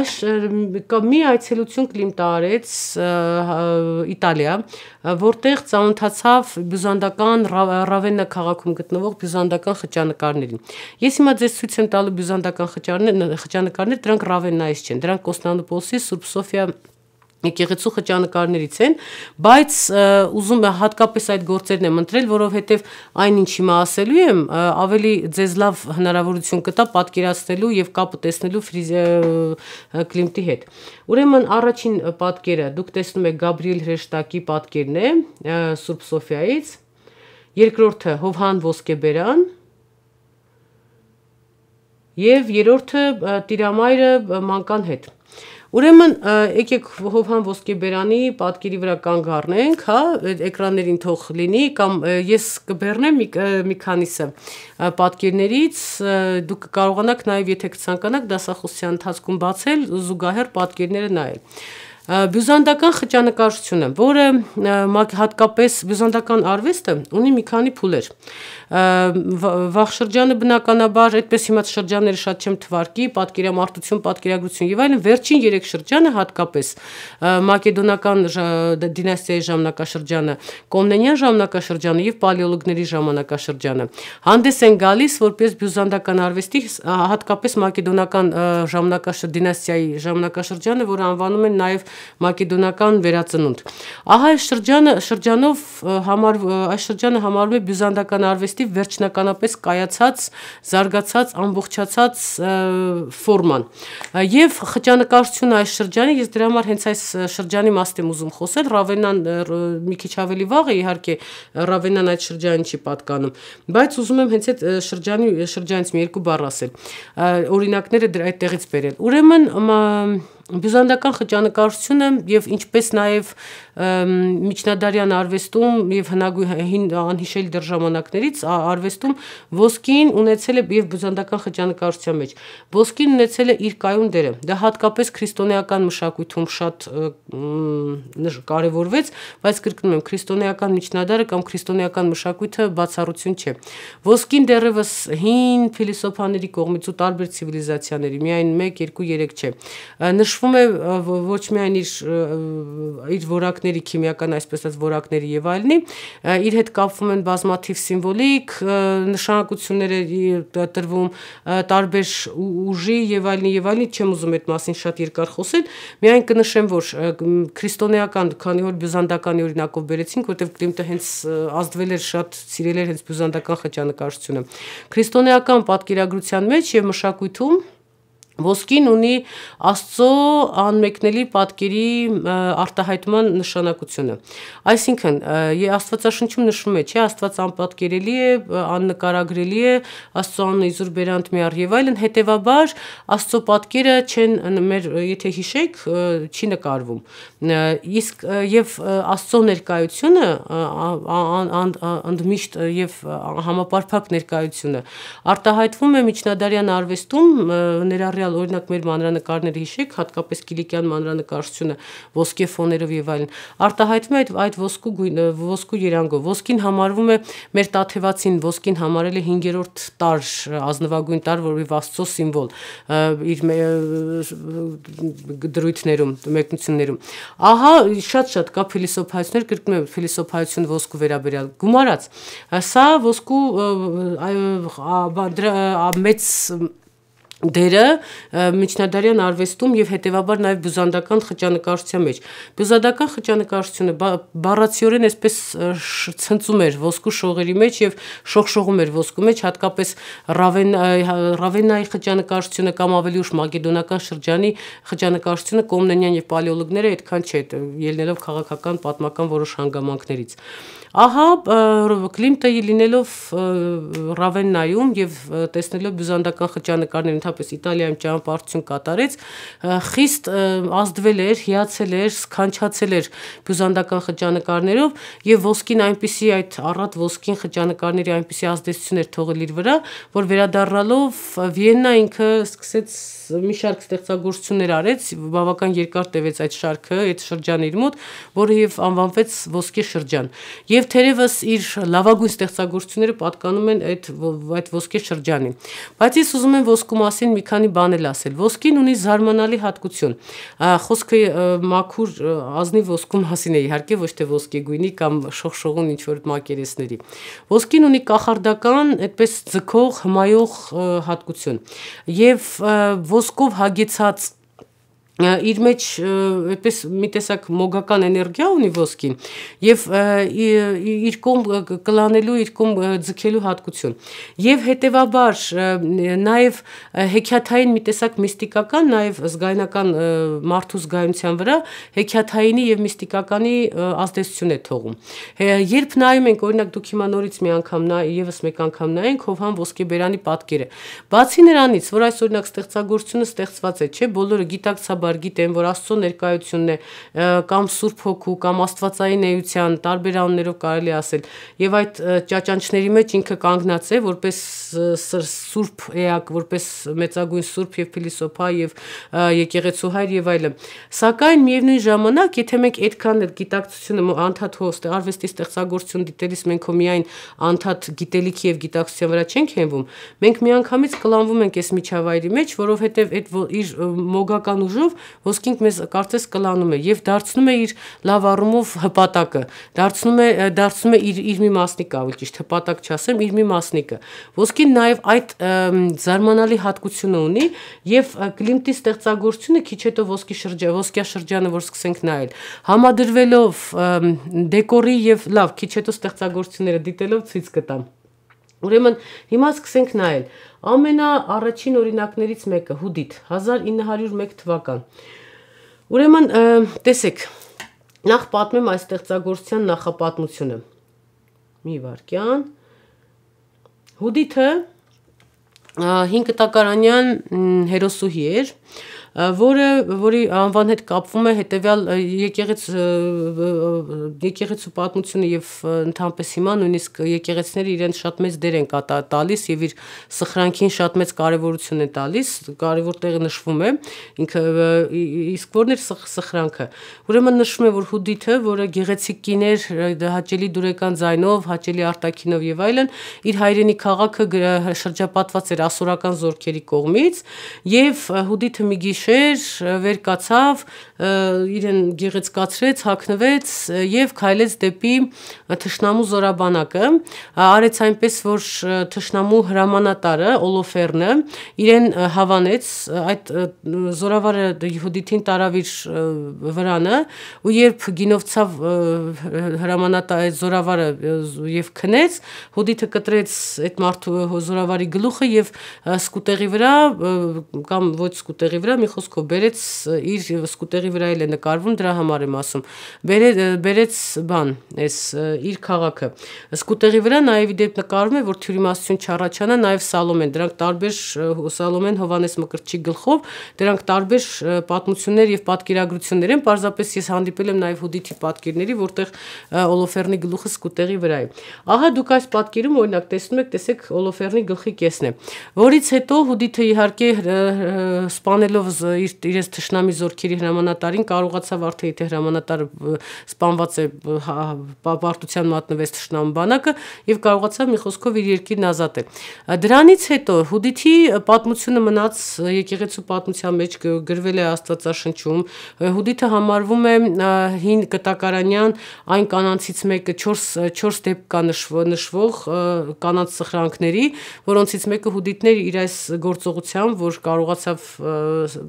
այս մի այցելություն Կլիմտը արեց Իտալիա, որտեղ ծանոթացավ բյուզանդական Ռավեննա քաղաքում գտնվող բյուզանդական խճանկարներին։ Ես հիմա ձեզ ցույց եմ տալու բյուզանդական խճանկարներ, խճանկարներ, դրանք Ռավեննայից չեն, դրանք Կոստանդնուպոլսի Սուրբ Սոֆիա եկեղեցու խճանկարներից են, բայց ուզում եմ հատկապես այդ գործերն եմ ընտրել, որովհետև այն ինչ հիմա ասելու եմ, ավելի ձեզ լավ հնարավորություն կտա պատկերացնելու եւ կապը տեսնելու Կլիմտի հետ։ Ուրեմն առաջին պատկերը դուք տեսնում եք Գաբրիել Հրեշտակի պատկերն է Սուրբ Սոֆիայից, երկրորդը Հովհան Ոսկեբերան, եւ երրորդը Տիրամայրը Մանկան հետ։ Ուրեմն եկեք Հովհան Ոսկեբերանի պատկերի վրա կանգ առնենք, հա, էկրաններին թող լինի կամ ես կբեռնեմ մի, մի քանիսը պատկերներից, դուք կարողanak նաև եթե կցանկանաք դասախոսության ընթացքում բացել զուգահեռ պատկերները նայել բյուզանդական խճանկարչությունը, որը հատկապես բյուզանդական արվեստը ունի մի քանի փուլեր վաղ շրջանը բնականաբար այդպես հիմա շրջանները շատ չեմ թվարկի, պատկերամարտություն, պատկերագրություն եւ այլն վերջին 3 շրջանը հատկապես մակեդոնական դինաստիայի ժամանակաշրջանը, կոմնենյան ժամանակաշրջանը եւ պալեոլոգների ժամանակաշրջանը հանդես են գալիս որպես բյուզանդական արվեստի հատկապես մակեդոնական ժամանակաշրջան դինաստիայի ժամանակաշրջանը, որը անվանում են նաեւ մակեդոնական վերածնունդ։ Ահա այս շրջանը շրջանով համար այս շրջանը համարվում է բյուզանդական արվեստի կոլեկտիվ վերջնականապես կայացած, զարգացած, ամբողջացած ֆորման։ Եվ խճանկարչությունը այս շրջանի, ես դրա համար հենց այս շրջանի մասն եմ ուզում խոսել, Ռավենան մի քիչ ավելի վաղ է իհարկե Ռավենան այդ շրջանին չի պատկանում, բայց ուզում եմ հենց այդ շրջանի շրջանից մի երկու բառ ասել։ Օրինակները դրա այդտեղից բերել։ Ուրեմն Բյուզանդական խճանկարությունը եւ ինչպես նաեւ միջնադարյան արվեստում եւ հնագույն անհիշելի դերժամանակներից արվեստում ոսկին ունեցել է եւ բյուզանդական խճանկարության մեջ ոսկին ունեցել է իր կայուն դերը դա հատկապես քրիստոնեական մշակույթում շատ կարևորվեց բայց կրկնում եմ քրիստոնեական միջնադարը կամ քրիստոնեական մշակույթը բացառություն չէ ոսկին դեռևս հին փիլիսոփաների կողմից ու տարբեր ցիվիլիզացիաների միայն 1 2 3 չէ նշ կոչվում է ոչ միայն իր իր որակների քիմիական, այսպես ասած որակների եւ այլնի, իր հետ կապվում են բազմաթիվ սիմվոլիկ նշանակություններ տրվում տարբեր ուժի եւ այլնի եւ այլնի, չեմ ուզում այդ մասին շատ երկար խոսել, միայն կնշեմ, որ քրիստոնեական, քանի որ բյուզանդականի օրինակով բերեցինք, որտեղ Կլիմտը հենց ազդվել էր շատ, սիրել էր հենց բյուզանդական խճանկարչությունը։ Քրիստոնեական պատկերագրության մեջ եւ մշակույթում Ոսկին ունի Աստծո անմեկնելի պատկերի արտահայտման նշանակությունը։ Այսինքն, Աստվածաշնչում նշվում է, չէ, Աստված անպատկերելի է, աննկարագրելի է, Աստծո անիզուր բերանտ միար եւ այլն, հետեւաբար Աստծո պատկերը չեն մեր, եթե հիշեք, չի նկարվում։ Իսկ եւ Աստծո ներկայությունը անդմիշտ եւ համապարփակ ներկայությունը արտահայտվում է միջնադարյան արվեստում ներառյալ տվյալ օրինակ մեր մանրանկարները հիշեք, հատկապես Կիլիկյան մանրանկարչությունը, ոսկե ֆոներով եւ այլն, արտահայտվում է այդ, այդ ոսկու գույն, ոսկու երանգով։ Ոսկին համարվում է մեր տաթևացին, ոսկին համարել է 5-րդ տար, ազնվագույն տար, որը Աստծո սիմվոլ իր դրույթներում, մեկնություններում։ Ահա շատ-շատ կա փիլիսոփայություններ, կրկնում եմ, փիլիսոփայություն ոսկու վերաբերյալ։ Գումարած, սա ոսկու այո մեծ դերը միջնադարյան արվեստում եւ հետեւաբար նաեւ բյուզանդական խճանկարչության մեջ։ Բյուզանդական խճանկարչությունը բառացիորեն այսպես ցնծում էր ոսկու շողերի մեջ եւ շողշողում էր ոսկու մեջ, հատկապես Ռավեն հա, Ռավենայի խճանկարչությունը կամ ավելի ուշ մագեդոնական շրջանի խճանկարչությունը Կոմնենյան եւ պալեոլոգները այդքան չէ, ելնելով քաղաքական պատմական որոշ հանգամանքներից։ Ահա Կլիմտը լինելով Ռավեննայում եւ տեսնելով բյուզանդական խճանկարներ, ընդհանրապես Իտալիայում ճանապարհություն կատարեց, խիստ ազդվել էր, հիացել էր, սքանչացել էր բյուզանդական խճանկարներով եւ ոսկին այնպիսի այդ առատ ոսկին խճանկարների այնպիսի ազդեցություն էր թողել իր վրա, որ վերադառնալով Վիեննա ինքը սկսեց մի շարք ստեղծագործություններ արեց, բավական երկար տևեց այդ շարքը, այդ շրջանը իր մոտ, որը եւ անվանվեց ոսկե շրջան։ Եվ եւ թերևս իր լավագույն ստեղծագործությունները պատկանում են այդ այդ ոսկե շրջանին։ Բայց ես ուզում եմ ոսկու մասին մի քանի բան էլ ասել։ Ոսկին ունի զարմանալի հատկություն։ Խոսքը մաքուր ազնի ոսկու մասին է իհարկե, ոչ թե ոսկե գույնի կամ շողշողուն ինչ որ մակերեսների։ Ոսկին ունի կախարդական, այդպես ձգող, հմայող հատկություն։ Եվ ոսկով հագեցած իր մեջ այդպես մի տեսակ մոգական էներգիա ունի ոսկին եւ իր կողմ կլանելու իր կողմ ձգելու հատկություն եւ հետեւաբար նաեւ հեքիաթային մի տեսակ միստիկական նաեւ զգայնական մարդու զգայունության վրա հեքիաթայինի եւ միստիկականի ազդեցություն է թողում երբ նայում ենք օրինակ դուք հիմա նորից մի անգամ նա եւս մեկ անգամ նայենք հովհան ոսկեբերանի պատկերը բացի նրանից որ այս օրինակ ստեղծագործությունը ստեղծված է չէ բոլորը գիտակցաբար դժվար, գիտեմ, որ Աստծո ներկայությունն է, կամ Սուրբ Հոգու, կամ Աստվածային էության, տարբեր անուններով կարելի ասել։ Եվ այդ ճաճանչների մեջ ինքը կանգնած է, որպես Սուրբ Էակ որպես մեծագույն Սուրբ եւ փիլիսոփա եւ եկեղեցու հայր եւ այլն։ Սակայն միևնույն ժամանակ, եթե մենք այդքան էլ գիտակցությունը անդադ հոստ է, արվեստի ստեղծագործություն դիտելիս մենք հո միայն անդադ գիտելիքի եւ գիտակցության վրա չենք հենվում, մենք միանգամից կլանվում ենք այս միջավայրի մեջ, որովհետեւ այդ իր մոգական ուժով ոսկինք մեզ կարծես կլանում է եւ դարձնում է իր լավ առումով հպատակը, դարձնում է դարձնում է իր իր մի մասնիկը, ավելի ճիշտ հպատակ չասեմ, իր մի մասնիկը։ Ոսկ Պուշկին նաև այդ զարմանալի հատկությունը ունի եւ Կլիմտի ստեղծագործությունը քիչ հետո ոսկի շրջան, ոսկյա շրջանը, որ սկսենք նայել, համադրվելով դեկորի եւ լավ, քիչ հետո ստեղծագործությունները դիտելով ցույց կտամ։ Ուրեմն հիմա սկսենք նայել։ Ամենաառաջին օրինակներից մեկը՝ Հուդիթ 1901 թվական։ Ուրեմն տեսեք, նախ պատմեմ այս ստեղծագործության նախապատմությունը։ Մի վարքյան 1901 Հուդիթը 5 տակարանյան հերոսուհի էր որը որի անվան հետ կապվում է հետեւյալ եկեղեց եկեղեցու պատմությունը եւ ընդհանրապես հիմա նույնիսկ եկեղեցիները իրենց շատ մեծ դեր են տալիս եւ իր սխրանքին շատ մեծ կարեւորություն են տալիս, կարեւոր տեղը նշվում է ինքը իսկ որն էր սխրանքը։ Ուրեմն նշվում է, որ հուդիթը, որը գեղեցիկ կիներ, հաճելի դուրեկան ձայնով, հաճելի արտակինով եւ այլն, իր հայրենի քաղաքը շրջապատված էր ասորական զորքերի կողմից եւ հուդիթը մի գիշ գիշեր վեր կացավ, իրեն գեղեցկացրեց, հագնվեց եւ քայլեց դեպի Թշնամու զորաբանակը, արեց այնպես, որ Թշնամու հրամանատարը Օլոֆերնը իրեն հավանեց այդ զորավարը Եհուդիթին տարավիր վրանը ու երբ գինովցավ հրամանատար այդ զորավարը եւ քնեց, հոդիթը կտրեց այդ մարդու զորավարի գլուխը եւ սկուտեղի վրա կամ ոչ սկուտեղի վրա մի խոսքով բերեց իր սկուտերի վրա էլ է նկարվում, դրա համար եմ ասում։ Բերեց բերեց բան, այս իր քաղաքը։ Սկուտերի վրա նաև իդեպ նկարվում է, որ թյուրիմասություն չառաջանա, նաև Սալոմեն, դրանք տարբեր Սալոմեն Հովանես Մկրտչի գլխով, դրանք տարբեր պատմություններ եւ պատկերագրություններ են, parzapes ես հանդիպել եմ նաև հուդիթի պատկերների, որտեղ Օլոֆերնի գլուխը սկուտերի վրա է։ Ահա դուք այս պատկերում օրինակ տեսնում եք, տեսեք Օլոֆերնի գլխի կեսն է, որից հետո հուդիթը իհարկե սպանելով իր իրենց ճշնամի զորքերի հրամանատարին կարողացավ արդեն եթե հրամանատար սպանված է հա, հա, պարտության մատնվեց ճշնամի բանակը եւ կարողացավ մի խոսքով իր երկիրն ազատել։ Դրանից հետո Հուդիթի պատմությունը մնաց եկեղեցու պատմության մեջ գրվել է Աստվածաշնչում։ Հուդիթը համարվում է հին կտակարանյան այն կանանցից մեկը 4 4 դեպք կա նշվող կանանց սխրանքների, որոնցից մեկը Հուդիթներ իր այս գործողությամբ, որ կարողացավ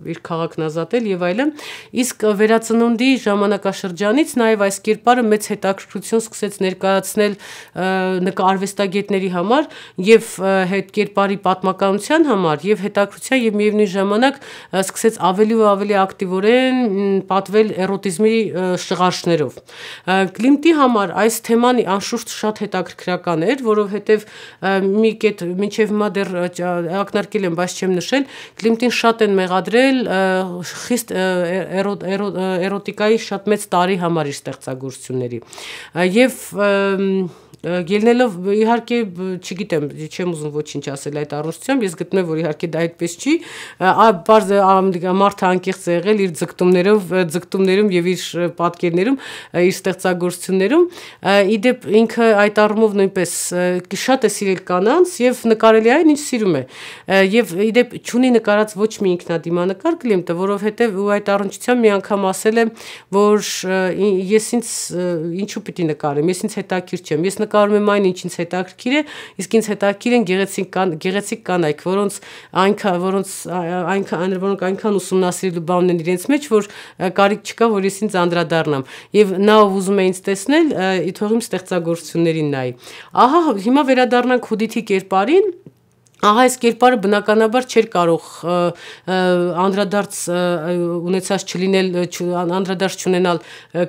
իր քաղաքն ազատել եւ այլն։ Իսկ վերածնունդի ժամանակաշրջանից նաեւ այս կերպարը մեծ հետաքրքրություն սկսեց ներկայացնել նկարվեստագետների համար եւ հետ կերպարի պատմականության համար եւ հետաքրքրության եւ միևնույն ժամանակ սկսեց ավելի ու ավելի ակտիվորեն պատվել էրոտիզմի շղարշներով։ Կլիմտի համար այս թեման անշուշտ շատ հետաքրքրական էր, որովհետև մի կետ մինչև հիմա դեռ ակնարկել եմ, բայց չեմ նշել, Կլիմտին շատ են մեղադրել էլ խիստ էրոտիկայի շատ մեծ տարի համար իր ստեղծագործությունների։ Եվ և Ելնելով իհարկե չգիտեմ, չեմ ուզում ոչինչ ասել այդ առողջությամբ, ես գտնում եմ, որ իհարկե դա այդպես չի։ Բարձ մարդը անկեղծ է եղել իր ձգտումներով, ձգտումներում եւ իր պատկերներում, իր ստեղծագործություններում։ Իդեպ ինքը այդ առումով նույնպես շատ է սիրել կանանց եւ նկարելի այն ինչ սիրում է։ Եվ իդեպ ճունի նկարած ոչ մի ինքնադիմանկար կլիմտը, որովհետեւ ու այդ առնչությամբ մի անգամ ասել եմ, որ ես ինձ ինչու պիտի նկարեմ, ես ինձ հետաքրքիր չեմ։ Ես նկարում եմ այն, ինչ ինձ հետաքրքիր է, իսկ ինձ հետաքրքիր են գեղեցիկ կան գեղեցիկ կանայք, որոնց այնքան որոնց այնքան որոնք այնքան ուսումնասիրելու բանն են իրենց մեջ, որ կարիք չկա, որ ես ինձ անդրադառնամ։ Եվ նա ով ուզում է ինձ տեսնել, իթողիմ ստեղծագործություններին նայի։ Ահա հիմա վերադառնանք Հուդիթի կերպարին Ահա այս կերպարը բնականաբար չէր կարող անդրադարձ ունեցած չլինել անդրադարձ չունենալ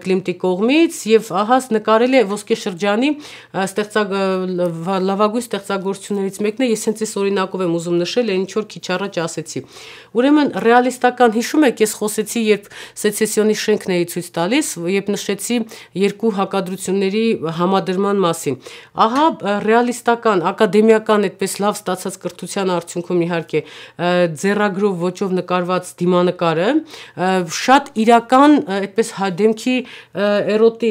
կլիմտի կողմից եւ ահա նկարել է ոսկե շրջանի ստեղծագ լավագույն ստեղծագործություններից մեկն է ես հենց այս օրինակով եմ ուզում նշել այն ինչ որ քիչ առաջ ասեցի ուրեմն ռեալիստական հիշում եք ես խոսեցի երբ սեցեսիոնի շենքն էի ցույց տալիս երբ նշեցի երկու հակադրությունների համադրման մասին ահա ռեալիստական ակադեմիական այդպես լավ ստացած կրթության արդյունքում իհարկե ձեռագրով ոչով նկարված դիմանկարը շատ իրական այդպես դեմքի էրոտի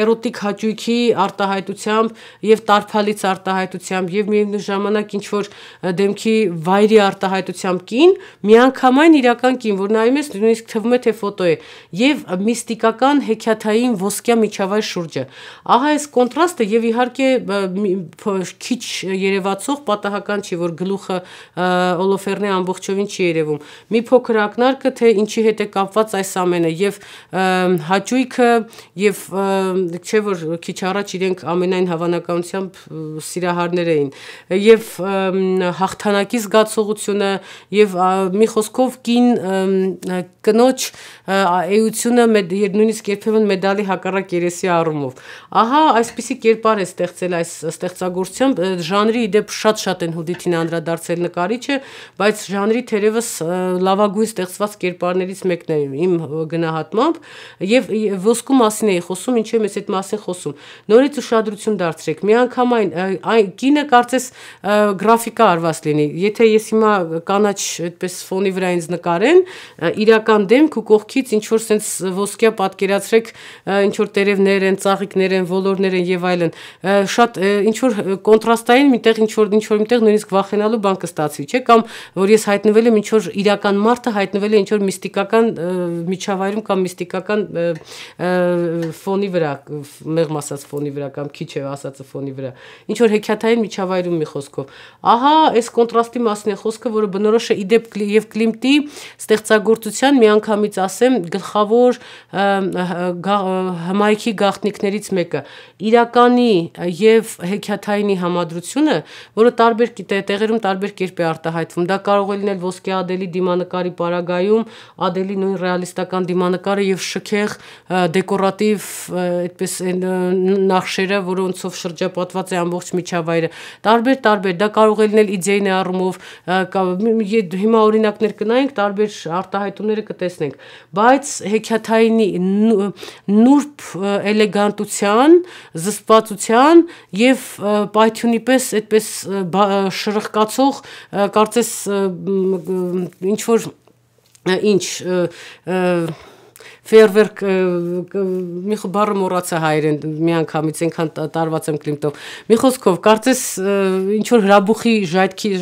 էրոտիկ հաճույքի արտահայտությամբ եւ տարփալից արտահայտությամբ եւ միևնույն ժամանակ ինչ որ դեմքի վայրի արտահայտությամբ կին միանգամայն իրական կին որ նայում ես նույնիսկ թվում է թե ֆոտո է եւ միստիկական հեքիաթային ոսկյա միջավայր շուրջը ահա այս կոնտրաստը եւ իհարկե քիչ երևացող պատահական չի որ որ գլուխը Օլոֆերնի ամբողջովին չի երևում։ Մի փոքր ակնարկը թե ինչի հետ է կապված այս ամենը եւ հաճույքը եւ չէ որ քիչ առաջ իրենք ամենայն հավանականությամբ սիրահարներ էին եւ հաղթանակի զգացողությունը եւ մի խոսքով կին կնոջ էությունը նույնիսկ երբևէ մեդալի հակառակ երեսի առումով։ Ահա այսպիսի կերպար է ստեղծել այս ստեղծագործությամբ ժանրի իդեպ շատ-շատ են հուդիտին անդրադարձել նկարիչը, բայց ժանրի թերևս լավագույն ստեղծված կերպարներից մեկն է իմ գնահատմամբ եւ ոսկու մասին էի խոսում, ինչու եմ ես այդ մասին խոսում։ Նորից ուշադրություն դարձրեք։ Մի անգամ այն այն կինը կարծես գրաֆիկա արված լինի։ Եթե ես հիմա կանաչ այդպես ֆոնի վրա ինձ նկարեն, իրական դեմք ու կողքից ինչ որ sense ոսկյա պատկերացրեք, ինչ որ տերևներ են, ծաղիկներ են, ոլորներ են եւ այլն։ Շատ ինչ որ կոնտրաստային միտեղ ինչ որ ինչ որ միտեղ նույնիսկ վախենալու բան կստացվի, չէ՞, կամ որ ես հայտնվել եմ ինչ որ իրական մարդը հայտնվել է ինչ որ միստիկական միջավայրում կամ միստիկական ֆոնի վրա, մեղմ ասած ֆոնի վրա կամ քիչ է ասածը ֆոնի վրա, ինչ որ հեքիաթային միջավայրում մի խոսքով։ Ահա, այս կոնտրաստի մասին է խոսքը, որը բնորոշ է իդեպ եւ Կլիմտի ստեղծագործության միանգամից ասեմ գլխավոր հմայքի գաղտնիքներից մեկը իրականի եւ հեքիաթայինի համադրությունը, որը տարբեր տեղերում տարբեր կերպ է արտահայտվում։ Դա կարող է լինել ոսկե ադելի դիմանկարի պարագայում, ադելի նույն ռեալիստական դիմանկարը եւ շքեղ դեկորատիվ այդպես նախշերը, որոնցով շրջապատված է ամբողջ միջավայրը։ Տարբեր-տարբեր, դա կարող է լինել իդեյնի առումով, հիմա օրինակներ կնայենք, տարբեր արտահայտումները կտեսնենք, բայց հեքիաթայինի նուրբ էլեգանտության, զսպվածության եւ պայթյունի պես այդպես շր ռղկացող կարծես ինչ որ ինչ ֆեյերվերկ մի բառը մոռացա հայերեն միանգամից այնքան տարված եմ կլիմտով։ Մի խոսքով, կարծես ինչ որ հրաբուխի ժայթքի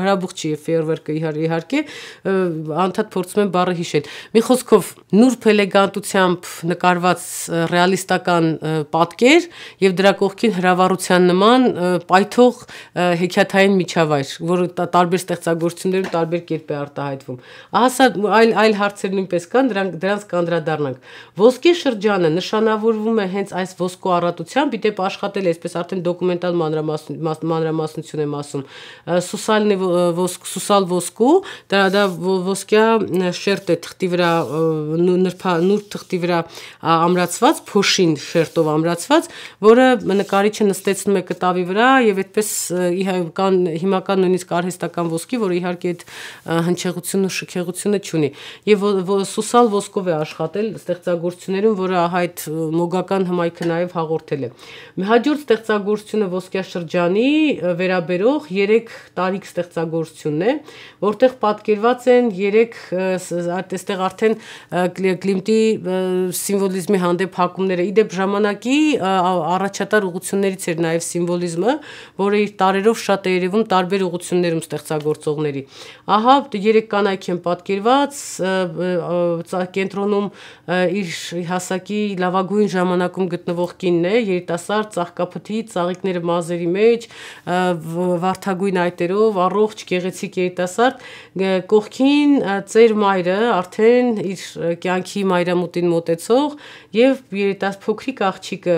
հրաբուխ չի ֆեյերվերկը իհարկե, անդադ փորձում եմ բառը հիշել։ Մի խոսքով, նուրբ էլեգանտությամբ նկարված ռեալիստական պատկեր եւ դրա կողքին հրավառության նման պայթող հեքիաթային միջավայր, որը տարբեր ստեղծագործություններում տարբեր կերպ է արտահայտվում։ Ահա սա այլ այլ հարցեր նույնպես կան, դրանք դրանց կանդրա վերադառնանք։ Ոսկե շրջանը նշանավորվում է հենց այս ոսկու առատությամբ, իդեպ աշխատել է, այսպես արդեն դոկումենտալ մանրամասնություն եմ ասում, սուսալնի ոսկ, սուսալ ոսկու, դա դա ոսկյա շերտ է թղթի վրա նրբա նուրբ թղթի վրա ամրացված, փոշին շերտով ամրացված, որը նկարիչը նստեցնում է կտավի վրա եւ այդպես կան հիմական նույնիսկ արհեստական ոսկի, որը իհարկե այդ հնչեղությունը, շքեղությունը չունի։ Եվ սուսալ ոսկով է աշխատում աշխատել ստեղծագործություններում, որը ահա այդ մոգական հմայքը նաև հաղորդել է։ Հաջորդ ստեղծագործությունը Ոսկյա շրջանի վերաբերող 3 տարիք ստեղծագործությունն է, որտեղ պատկերված են 3 այդտեղ արդեն կլիմտի սիմվոլիզմի հանդեպ հակումները։ Իդեպ ժամանակի առաջատար ուղություններից էր նաև սիմվոլիզմը, որը իր տարերով շատ է երևում տարբեր ուղություններում ստեղծագործողների։ Ահա երեք կանայք են պատկերված կենտրոնում իր հասակի լավագույն ժամանակում գտնվող կինն է, երիտասարդ, ծաղկափթի, ծաղիկները մազերի մեջ, վարդագույն այտերով, առողջ, գեղեցիկ երիտասարդ, կողքին ծեր մայրը, արդեն իր կյանքի մայրամուտին մոտեցող եւ երիտաս փոքրիկ աղջիկը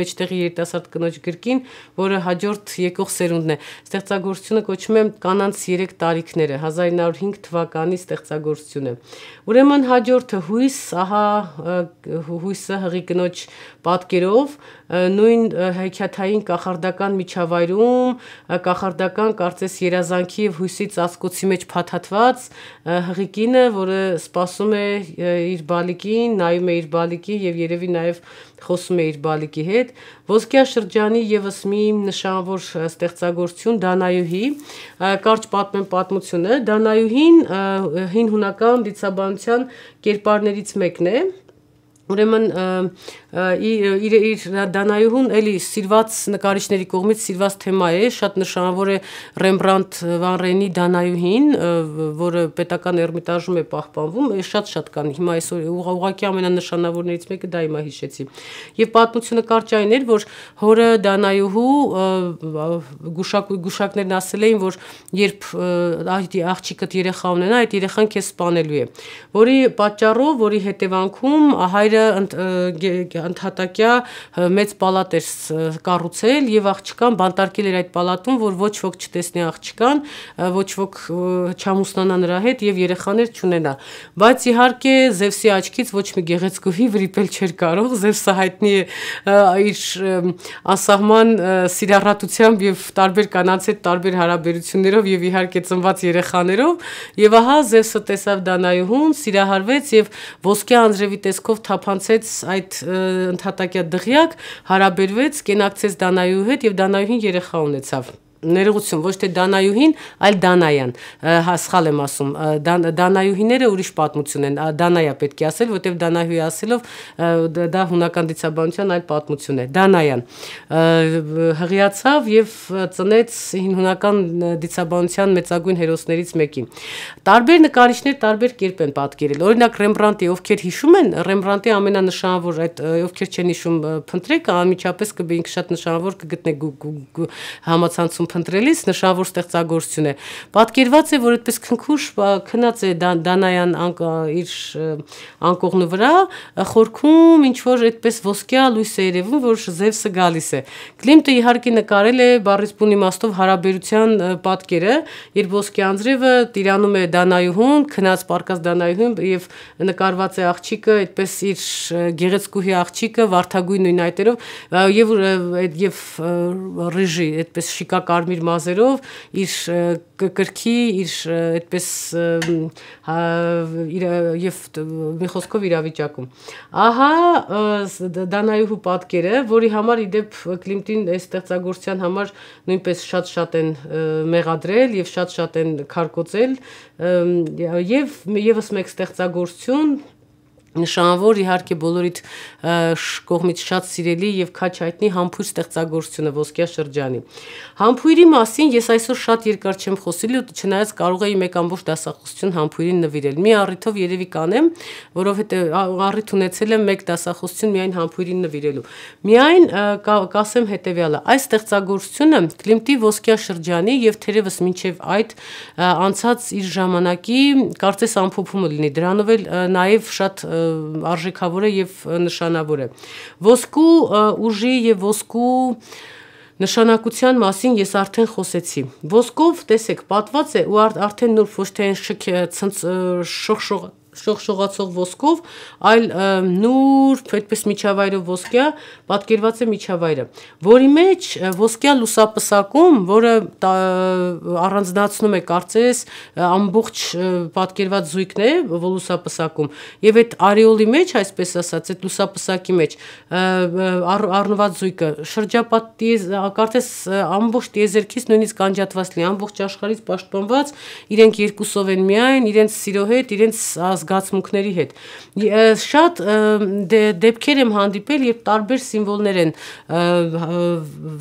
մեջտեղի երիտասարդ կնոջ գրքին, որը հաջորդ եկող սերունդն է։ Ստեղծագործությունը կոչվում է կանանց 3 տարիքները, 1905 թվականի ստեղծագործությունը։ Ուրեմն հաջորդը հույս, ահա հույսը հղի կնոջ պատկերով նույն հեքիաթային կախարդական միջավայրում կախարդական կարծես երազանքի եւ հույսի ծածկոցի մեջ փաթաթված հղիկինը, որը սպասում է իր բալիկին, նայում է իր բալիկին եւ երևի նաեւ խոսում է իր բալիկի հետ։ Ոսկյա շրջանի եւս մի նշանավոր ստեղծագործություն Դանայուհի կարճ պատմեմ պատմությունը։ Դանայուհին հին հունական դիցաբանության կերպարներից մեկն է, Ուրեմն իր իր դանայուն էլի սիրված նկարիչների կողմից սիրված թեմա է, շատ նշանավոր է Ռեմբրանդ Վան Ռենի դանայուհին, որը պետական Էրմիտաժում է պահպանվում, է շատ-շատ կան։ Հիմա այսօր ուղղակի ամենանշանավորներից մեկը դա հիմա հիշեցի։ Եվ պատմությունը կարճ այն էր, որ հորը դանայուհու գուշակ գուշակներն ասել էին, որ երբ այդ աղջիկդ երեխա ունենա, այդ երեխան քեզ սպանելու է։ Որի պատճառով, որի հետևանքում հայրը ընկերները ընդհատակյա մեծ պալատ էր կառուցել եւ աղջկան բանտարկել էր այդ պալատում, որ ոչ ոք չտեսնի աղջկան, ոչ ոք չամուսնանա նրա հետ եւ երեխաներ չունենա։ Բայց իհարկե Զևսի աչքից ոչ մի գեղեցկուհի վրիպել չէր կարող, Զևսը հայտնի է իր անսահման սիրառատությամբ եւ տարբեր կանանց հետ տարբեր հարաբերություններով եւ իհարկե ծնված երեխաներով եւ ահա Զևսը տեսավ Դանայուհուն, սիրահարվեց եւ ոսկե անձրևի տեսքով թափ թափանցեց այդ ընդհատակյա դղյակ, հարաբերվեց, կենակցեց Դանայու հետ եւ Դանայուհին երեխա ունեցավ ներողություն, ոչ թե Դանայուհին, այլ Դանայան։ Հասխալ եմ ասում, դան, Դանայուհիները ուրիշ պատմություն են, Դանայա պետք է ասել, որտեվ Դանայուհի ասելով դա հունական դիցաբանության այլ պատմություն է։ Դանայան հղիացավ եւ ծնեց հին հունական դիցաբանության մեծագույն հերոսներից մեկի։ Տարբեր նկարիչներ տարբեր կերպ են պատկերել։ Օրինակ Ռեմբրանտի, ովքեր հիշում են, Ռեմբրանտի ամենանշանավոր այդ ովքեր չեն հիշում, փնտրեք անմիջապես կբերինք շատ նշանավոր կգտնեք համացանցում փնտրելիս նշավոր ստեղծագործություն է։ Պատկերված է, որ այդպես քնքուշ քնած է Դանայան իր անկողնու վրա, խորքում ինչ որ այդպես ոսկյա լույս է երևում, որ Զևսը գալիս է։ Կլիմտը իհարկե նկարել է բառիսպուն իմաստով հարաբերության պատկերը, երբ ոսկե անձրևը տիրանում է Դանայուհուն, քնած պարկած Դանայուհուն եւ նկարված է աղջիկը, այդպես իր գեղեցկուհի աղջիկը վարդագույն նույն այտերով եւ եւ ռեժի այդպես շիկակար կարմիր մազերով իր կրկի իր այդպես հա, իր եւ մի խոսքով իրավիճակում ահա դանայու պատկերը որի համար իդեպ կլիմտին այս ստեղծագործության համար նույնպես շատ-շատ են մեղադրել եւ շատ-շատ են քարկոծել եւ եւս մեկ ստեղծագործություն նշանավոր իհարկե բոլորիդ կողմից շատ սիրելի եւ քաչ հայտնի համբույր ստեղծագործությունը ոսկյա շրջանի։ Համբույրի մասին ես այսօր շատ երկար չեմ խոսելու, չնայած կարող էի մեկ ամբողջ դասախոսություն համբույրին նվիրել։ Մի առիթով երևի կանեմ, որովհետեւ առիթ ունեցել եմ մեկ դասախոսություն միայն համբույրին նվիրելու։ Միայն կասեմ հետեւյալը. այս ստեղծագործությունը Կլիմտի ոսկյա շրջանի եւ թերևս մինչեւ այդ անցած իր ժամանակի կարծես ամփոփումը լինի։ Դրանով էլ նաեւ շատ արժեքավոր է եւ նշանավոր է։ Ոսկու ուժի եւ ոսկու Նշանակության մասին ես արդեն խոսեցի։ Ոսկով տեսեք, պատված է ու արդեն նոր ոչ թե շող շող շողշողացող ոսկով, այլ նուրբ, այդպես միջավայրով ոսկյա պատկերված է միջավայրը, որի մեջ ոսկյա լուսապսակում, որը առանձնացնում է կարծես ամբողջ պատկերված զույգն է լուսապսակում, եւ այդ արեոլի մեջ, այսպես ասած, այդ լուսապսակի մեջ առնված զույգը շրջապատի կարծես ամբողջ տիեզերքից նույնիսկ անջատված լի, ամբողջ աշխարհից պաշտպանված, իրենք երկուսով են միայն, իրենց սիրո հետ, իրենց ազգ զգացմունքների հետ։ Շատ դե, դեպքեր եմ հանդիպել, երբ տարբեր սիմվոլներ են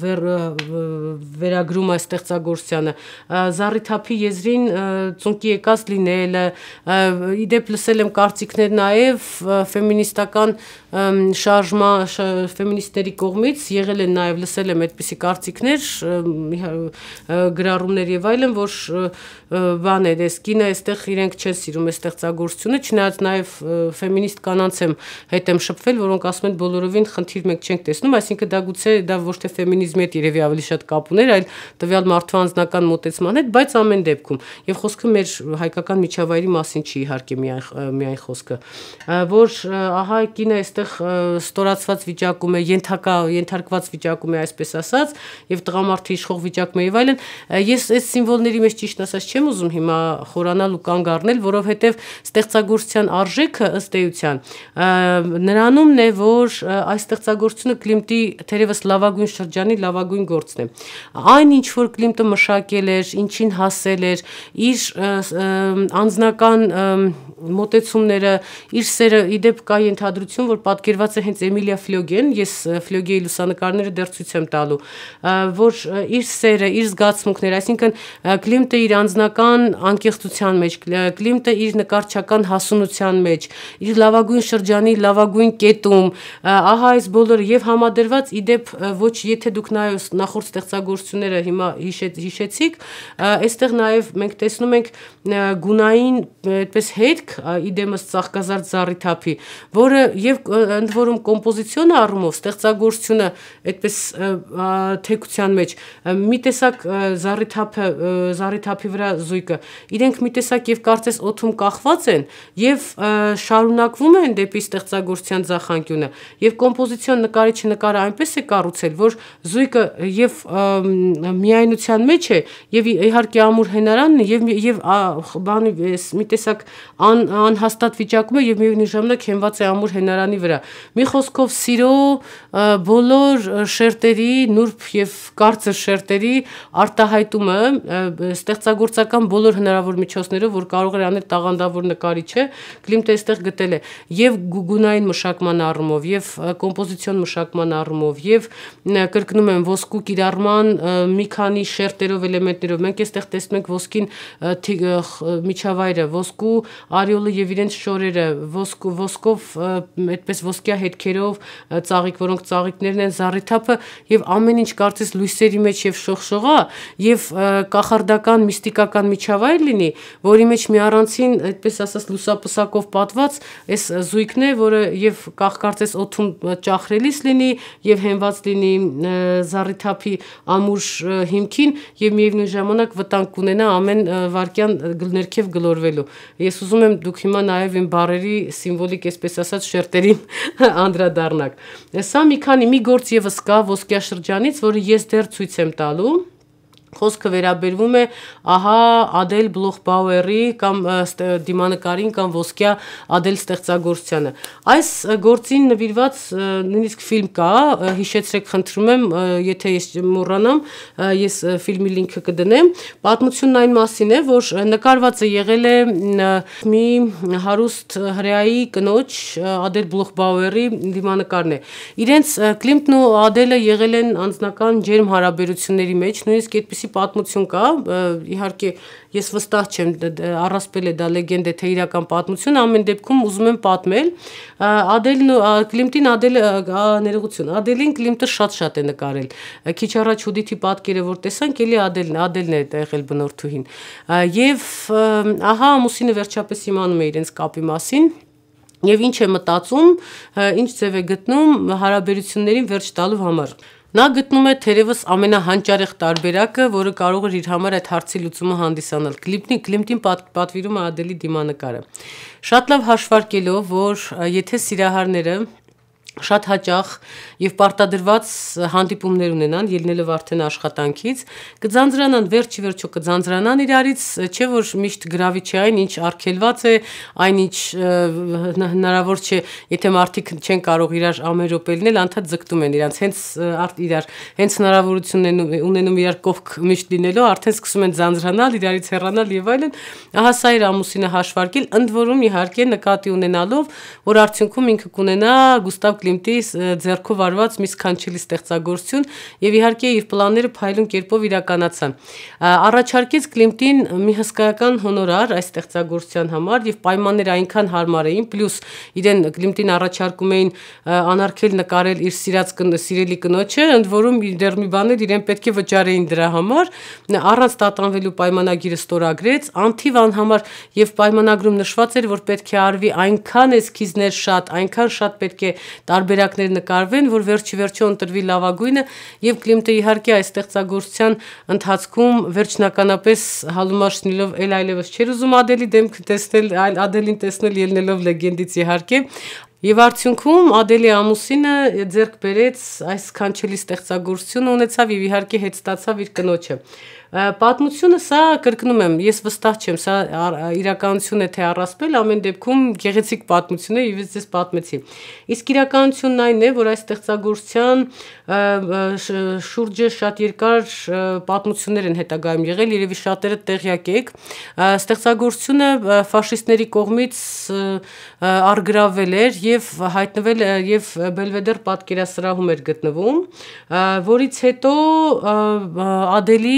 վեր, վերագրում այս ստեղծագործությանը։ Զառիթափի եզրին ծունկի եկած լինելը, իդեպ լսել եմ կարծիքներ նաև ֆեմինիստական շարժմա ֆեմինիստների կողմից եղել են նաև լսել եմ այդպիսի կարծիքներ հա, գրառումներ եւ այլն, որ բան է, դες դե, կինը այստեղ իրենք չեն սիրում այս ստեղծագործությունը բնությունը, չնայած նաև ֆեմինիստ կանանց եմ հետ եմ շփվել, որոնք ասում են բոլորովին խնդիր մենք չենք տեսնում, այսինքն դա գուցե դա ոչ թե ֆեմինիզմի հետ երևի ավելի շատ կապ ուներ, այլ տվյալ մարդու անձնական մոտեցման հետ, բայց ամեն դեպքում եւ խոսքը մեր հայկական միջավայրի մասին չի իհարկե միայն միայն խոսքը, որ ահա կինը այստեղ ստորացված վիճակում է, ենթակա ենթարկված վիճակում է, այսպես ասած, եւ տղամարդը իշխող վիճակում է եւ այլն, ես այս սիմվոլների մեջ ճիշտ ասած չեմ ուզում հիմա խորանալ ու կանգ առնել, որովհետեւ ստեղծա ստեղծագործության արժեքը ըստ էության նրանումն է, որ այս ստեղծագործությունը Կլիմտի թերևս լավագույն շրջանի լավագույն գործն է։ Այն ինչ որ Կլիմտը մշակել էր, ինչին հասել էր, իր անձնական մոտեցումները, իր սերը իդեպ կա ենթադրություն, որ պատկերված է հենց Էմիլիա Ֆլյոգեն, ես Ֆլյոգեի լուսանկարները դերցույց եմ տալու, որ իր սերը, իր զգացմունքները, այսինքն Կլիմտը իր անձնական անկեղծության մեջ, Կլիմտը իր նկարչական հասունության մեջ, իր լավագույն շրջանի լավագույն կետում, ահա այս բոլորը եւ համադրված իդեպ ոչ եթե դուք նայես նախորդ ստեղծագործությունները հիմա հիշեց հիշեցիք, այստեղ նաեւ մենք տեսնում ենք գունային այդպես հետք իդեմս ծաղկազարդ զառիթափի, որը եւ ընդ որում կոմպոզիցիոնը առումով ստեղծագործությունը այդպես թեկության մեջ մի տեսակ զառիթափը զառիթափի վրա զույգը իրենք մի տեսակ եւ կարծես օթում կախված են եւ շարունակվում են դեպի ստեղծագործության ձախանկյունը։ Եվ կոմպոզիցիոն նկարիչը նկարը այնպես է կառուցել, որ զույգը եւ միայնության մեջ է եւ իհարկե ամուր հենարանն եւ եւ բանի էս մի տեսակ ան, անհաստատ վիճակում է եւ միևնույն ժամանակ հենված է ամուր հենարանի վրա։ Մի խոսքով սիրո բոլոր շերտերի, նուրբ եւ կարծր շերտերի արտահայտումը ստեղծագործական բոլոր հնարավոր միջոցներով, որ կարող է անել տաղանդավոր նկարիչ չէ, Կլիմտը այստեղ գտել է եւ գունային մշակման առումով, եւ կոմպոզիցիոն մշակման առումով, եւ կրկնում եմ ոսկու կիրառման մի քանի շերտերով էլեմենտներով։ Մենք այստեղ տեսնում ենք ոսկին միջավայրը, ոսկու արիոլը եւ իրենց շորերը, ոսկու ոսկով այդպես ոսկյա հետքերով ծաղիկ, որոնք ծաղիկներն են զառիթափը եւ ամեն ինչ կարծես լույսերի մեջ եւ շողշողա եւ կախարդական միստիկական միջավայր լինի, որի մեջ մի առանցին այդպես ասած լուսապսակով պատված այս զույգն է, որը եւ կախկարծես օթում ճախրելիս լինի եւ հենված լինի զառիթափի ամուր հիմքին եւ միևնույն ժամանակ վտանգ կունենա ամեն վարքյան ներքև գլորվելու։ Ես ուզում եմ դուք հիմա նաեւ իմ բարերի սիմվոլիկ, այսպես ասած, շերտերին անդրադառնաք։ Սա մի քանի մի գործ եւս կա ոսկյա շրջանից, որը ես դեռ ցույց եմ տալու Խոսքը վերաբերվում է ահա Ադել Բլոխբաուերի կամ դիմանկարին կամ ոսկյա Ադել ստեղծագործությանը։ Այս գործին նվիրված նույնիսկ ֆիլմ կա, հիշեցրեք, խնդրում եմ, եթե ես մոռանամ, ես ֆիլմի լինքը կդնեմ։ Պատմությունն այն մասին է, որ նկարվածը եղել է մի հարուստ հրեայի կնոջ Ադել Բլոխբաուերի դիմանկարն է։ Իրենց Կլիմտն ու Ադելը եղել են անձնական ջերմ հարաբերությունների մեջ, նույնիսկ այդպես այդպիսի պատմություն կա, իհարկե ես վստահ չեմ առասպել է դա լեգենդ է թե իրական պատմություն, ամեն դեպքում ուզում եմ պատմել, Ադելն ու Կլիմտին Ադել ներողություն, Ադելին Կլիմտը շատ-շատ է նկարել։ Քիչ առաջ Հուդիթի պատկերը որ տեսանք, էլի Ադելն, Ադելն է եղել բնորդուհին։ Եվ ահա ամուսինը վերջապես իմանում է իրենց կապի մասին, Եվ ինչ է մտածում, ինչ ձև է գտնում հարաբերություններին վերջ տալու համար։ Նա գտնում է թերևս ամենահանճարեղ տարբերակը, որը կարող էր իր համար այդ հարցի լուծումը հանդիսանալ։ Կլիպնի Կլիմտին պատվիրում է Ադելի դիմանկարը։ Շատ լավ հաշվարկելով, որ եթե սիրահարները շատ հաճախ եւ պարտադրված հանդիպումներ ունենան ելնելով արդեն աշխատանքից կձանձրանան վերջի վերջո կձանձրանան իրարից չէ որ միշտ գրավի չէ այն ինչ արգելված է այն ինչ հնարավոր չէ եթե մարդիկ չեն կարող իրար ամերոպ ելնել անդադ ձգտում են իրանց հենց արդ իրար հենց հնարավորություն ունենում իրար կողք միշտ լինելու արդեն սկսում են ձանձրանալ իրարից հեռանալ եւ այլն ահա սա իր ամուսինը հաշվարկել ընդ որում իհարկե նկատի ունենալով որ արդյունքում ինքը կունենա Գուստավ Կլիմտի ձեռքով արված մի սքանչելի ստեղծագործություն եւ իհարկե իր պլանները փայլուն կերպով իրականացան։ Առաջարկեց Կլիմտին մի հսկայական հոնորար այս ստեղծագործության համար եւ պայմանները այնքան հարմար էին, պլյուս իրեն Կլիմտին առաջարկում էին անարգել նկարել իր սիրած սիրելի կնոջը, ընդ որում դեռ մի բաներ իրեն պետք է վճարեին դրա համար, առանց տատանվելու պայմանագիրը ստորագրեց, անթիվ անհամար եւ պայմանագրում նշված էր, որ պետք է արվի այնքան էսքիզներ շատ, այնքան շատ պետք է տարբերակներ նկարվեն, որ վերջիվերջո ընտրվի լավագույնը եւ Կլիմտը իհարկե այս ստեղծագործության ընթացքում վերջնականապես հալումաշնելով այլ այլևս չէր ուզում Ադելի դեմքը տեսնել, այլ Ադելին տեսնել ելնելով լեգենդից իհարկե, Եվ արդյունքում Ադելի ամուսինը ձերկ բերեց այս քանչելի ստեղծագործությունը ունեցավ եւ իհարկե հետ ստացավ իր կնոջը։ Պատմությունը սա կրկնում եմ, ես վստահ չեմ, սա իրականություն է թե առասպել, ամեն դեպքում գեղեցիկ պատմություն է, ես ձեզ պատմեցի։ Իսկ իրականությունն այն է, որ այս ստեղծագործության շուրջը շատ երկար պատմություններ են հետագայում եղել, երևի շատերը տեղյակ եք։ Ստեղծագործությունը ֆաշիստների կողմից արգրավել էր եւ հայտնվել եւ Բելվեդեր պատկերասրահում էր գտնվում, որից հետո Ադելի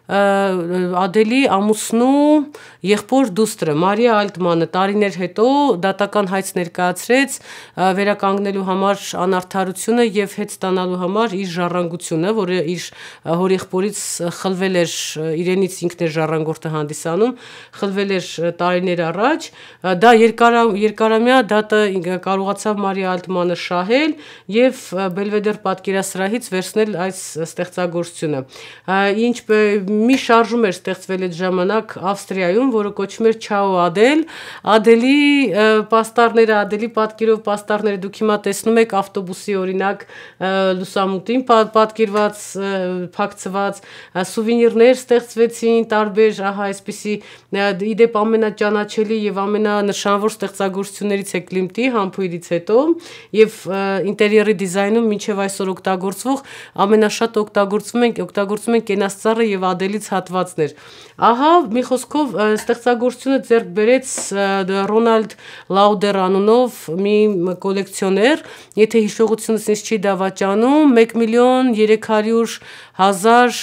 Ադելի ամուսնու եղբոր դուստրը Մարիա Ալտմանը տարիներ հետո դատական հայց ներկայացրեց վերականգնելու համար անարդարությունը եւ հետ ստանալու համար իր ժառանգությունը, որը իր հորեղբորից խլվել էր իրենից ինքն էր ժառանգորդը հանդիսանում, խլվել էր տարիներ առաջ, դա երկարա երկարամյա դատը կարողացավ Մարիա Ալտմանը շահել եւ Բելվեդեր պատկերասրահից վերցնել այս ստեղծագործությունը։ Ինչ մի շարժում էր ստեղծվել այդ ժամանակ Ավստրիայում, որը կոչվում էր Չաո Ադել, Ադելի պաստառները, Ադելի պատկերով պաստառները դուք հիմա տեսնում եք ավտոբուսի օրինակ լուսամուտին պատկերված, փակցված սուվենիրներ ստեղծվեցին, տարբեր, ահա, այսպիսի իդեպ ամենաճանաչելի եւ ամենանշանավոր ստեղծագործություններից է Կլիմտի համբույրից հետո եւ ինտերիերի դիզայնում ոչ միայն այսօր օգտագործվող ամենաշատ օգտագործվում են օգտագործում են կենասցառը եւ մոդելից հատվածներ։ Ահա մի խոսքով ստեղծագործությունը ձեռք բերեց Ռոնալդ Լաուդեր անունով մի կոլեկցիոներ, եթե հիշողությունս ինձ չի դավաճանում, 1 միլիոն 300 հազար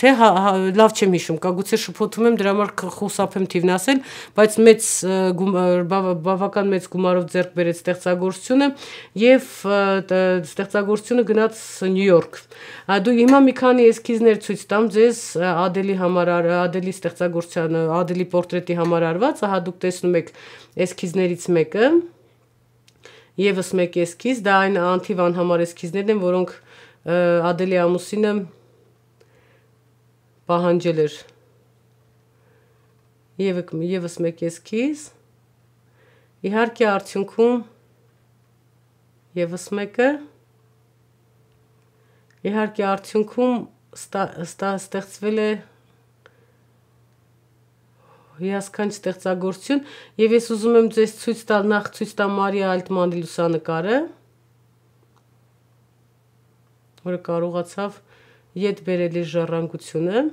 թե հա, հա, լավ չեմ հիշում, կա գուցե շփոթում եմ, դրա համար խուսափեմ թիվն ասել, բայց մեծ բավական մեծ գումարով ձեռք բերեց ստեղծագործությունը եւ ստեղծագործությունը գնաց Նյու Յորք Դու հիմա մի քանի էսքիզներ ցույց տամ ձեզ Ադելի համար Ադելի ստեղծագործության Ադելի պորտրետի համար արված, ահա դուք տեսնում եք էսքիզներից մեկը։ Եվս մեկ էսքիզ, դա այն անթիվ անհամար էսքիզներն են, որոնք Ադելի ամուսինը պահանջել էր։ Եվ եւս մեկ էսքիզ։ Իհարկե արդյունքում եւս մեկը Իհարկե արդյունքում ստեղծվել է հիասքանչ ստեղծագործություն եւ ես ուզում եմ ձեզ ցույց տալ նախ ցույց տա Մարիա Ալտմանի լուսանկարը որը կարողացավ յետ բերել իր ժառանգությունը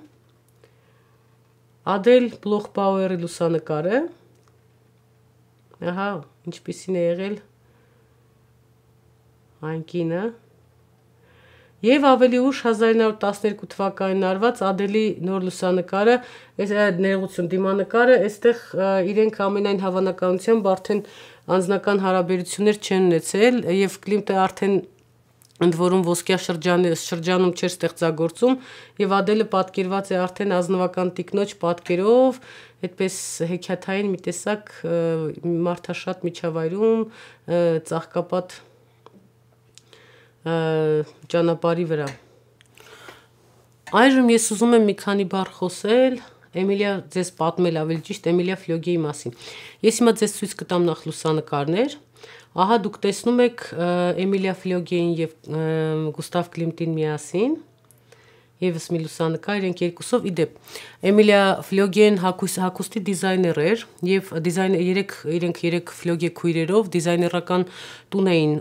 Ադել Բլոխբաուերի լուսանկարը ահա ինչպիսին է եղել այն կինը Եվ ավելի ուշ 1912 թվականին արված Ադելի նոր լուսանկարը, այս ներողություն դիմանկարը, այստեղ իրենք ամենայն հավանականությամբ արդեն անձնական հարաբերություններ չեն ունեցել եւ Կլիմտը արդեն ընդ որում ոսկյա շրջանի շրջանում չէր ստեղծագործում եւ Ադելը պատկերված է արդեն ազնվական տիկնոջ պատկերով, այդպես հեքիաթային մի տեսակ մարդաշատ միջավայրում ծաղկապատ ճանապարհի վրա։ Այժմ ես ուզում եմ մի քանի բառ խոսել Էմիլիա ձեզ պատմել ավելի ճիշտ Էմիլիա Ֆլոգեի մասին։ Ես հիմա ձեզ ցույց կտամ նախ լուսանկարներ։ Ահա դուք տեսնում եք Էմիլիա Ֆլոգեին եւ Գուստավ Կլիմտին միասին։ Ա, Եվս մի լուսանկար ենք երկուսով իդեպ։ Էմիլիա Ֆլյոգեն հակուս հակոստի դիզայներ էր եւ դիզայն երեք իրենք երեք Ֆլյոգե քույրերով դիզայներական տուն էին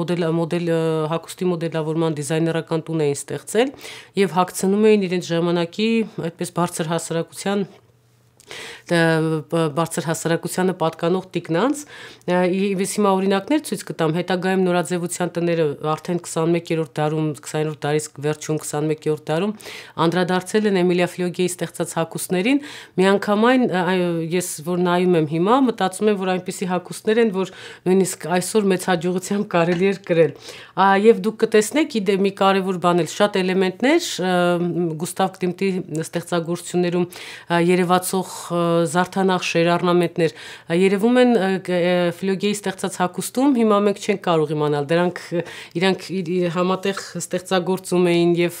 մոդել մոդել հակոստի մոդելավորման դիզայներական տուն էին ստեղծել եւ հագցնում էին իրենց ժամանակի այդպես բարձր հասարակության բարձր հասարակությանը պատկանող տիկնանց ես հիմա օրինակներ ցույց կտամ հետագայում նորաձևության տները արդեն 21-րդ դարում 20-րդ դարից վերջում 21-րդ դարում անդրադարձել են Էմիլիա Ֆլյոգեի ստեղծած հակուսներին միանգամայն ես որ նայում եմ հիմա մտածում եմ որ այնպիսի հակուսներ են որ նույնիսկ այսօր մեծ հաջողությամբ կարելի էր կրել եւ դուք կտեսնեք իդե մի կարևոր բան էլ շատ էլեմենտներ Գուստավ Կլիմտի ստեղծագործություններում երևացող զարդանախ շերառնամետներ երևում են ֆլոգեի ստեղծած հագուստում, հիմա մենք չենք կարող իմանալ։ Դրանք իրանք համատեղ ստեղծագործում էին եւ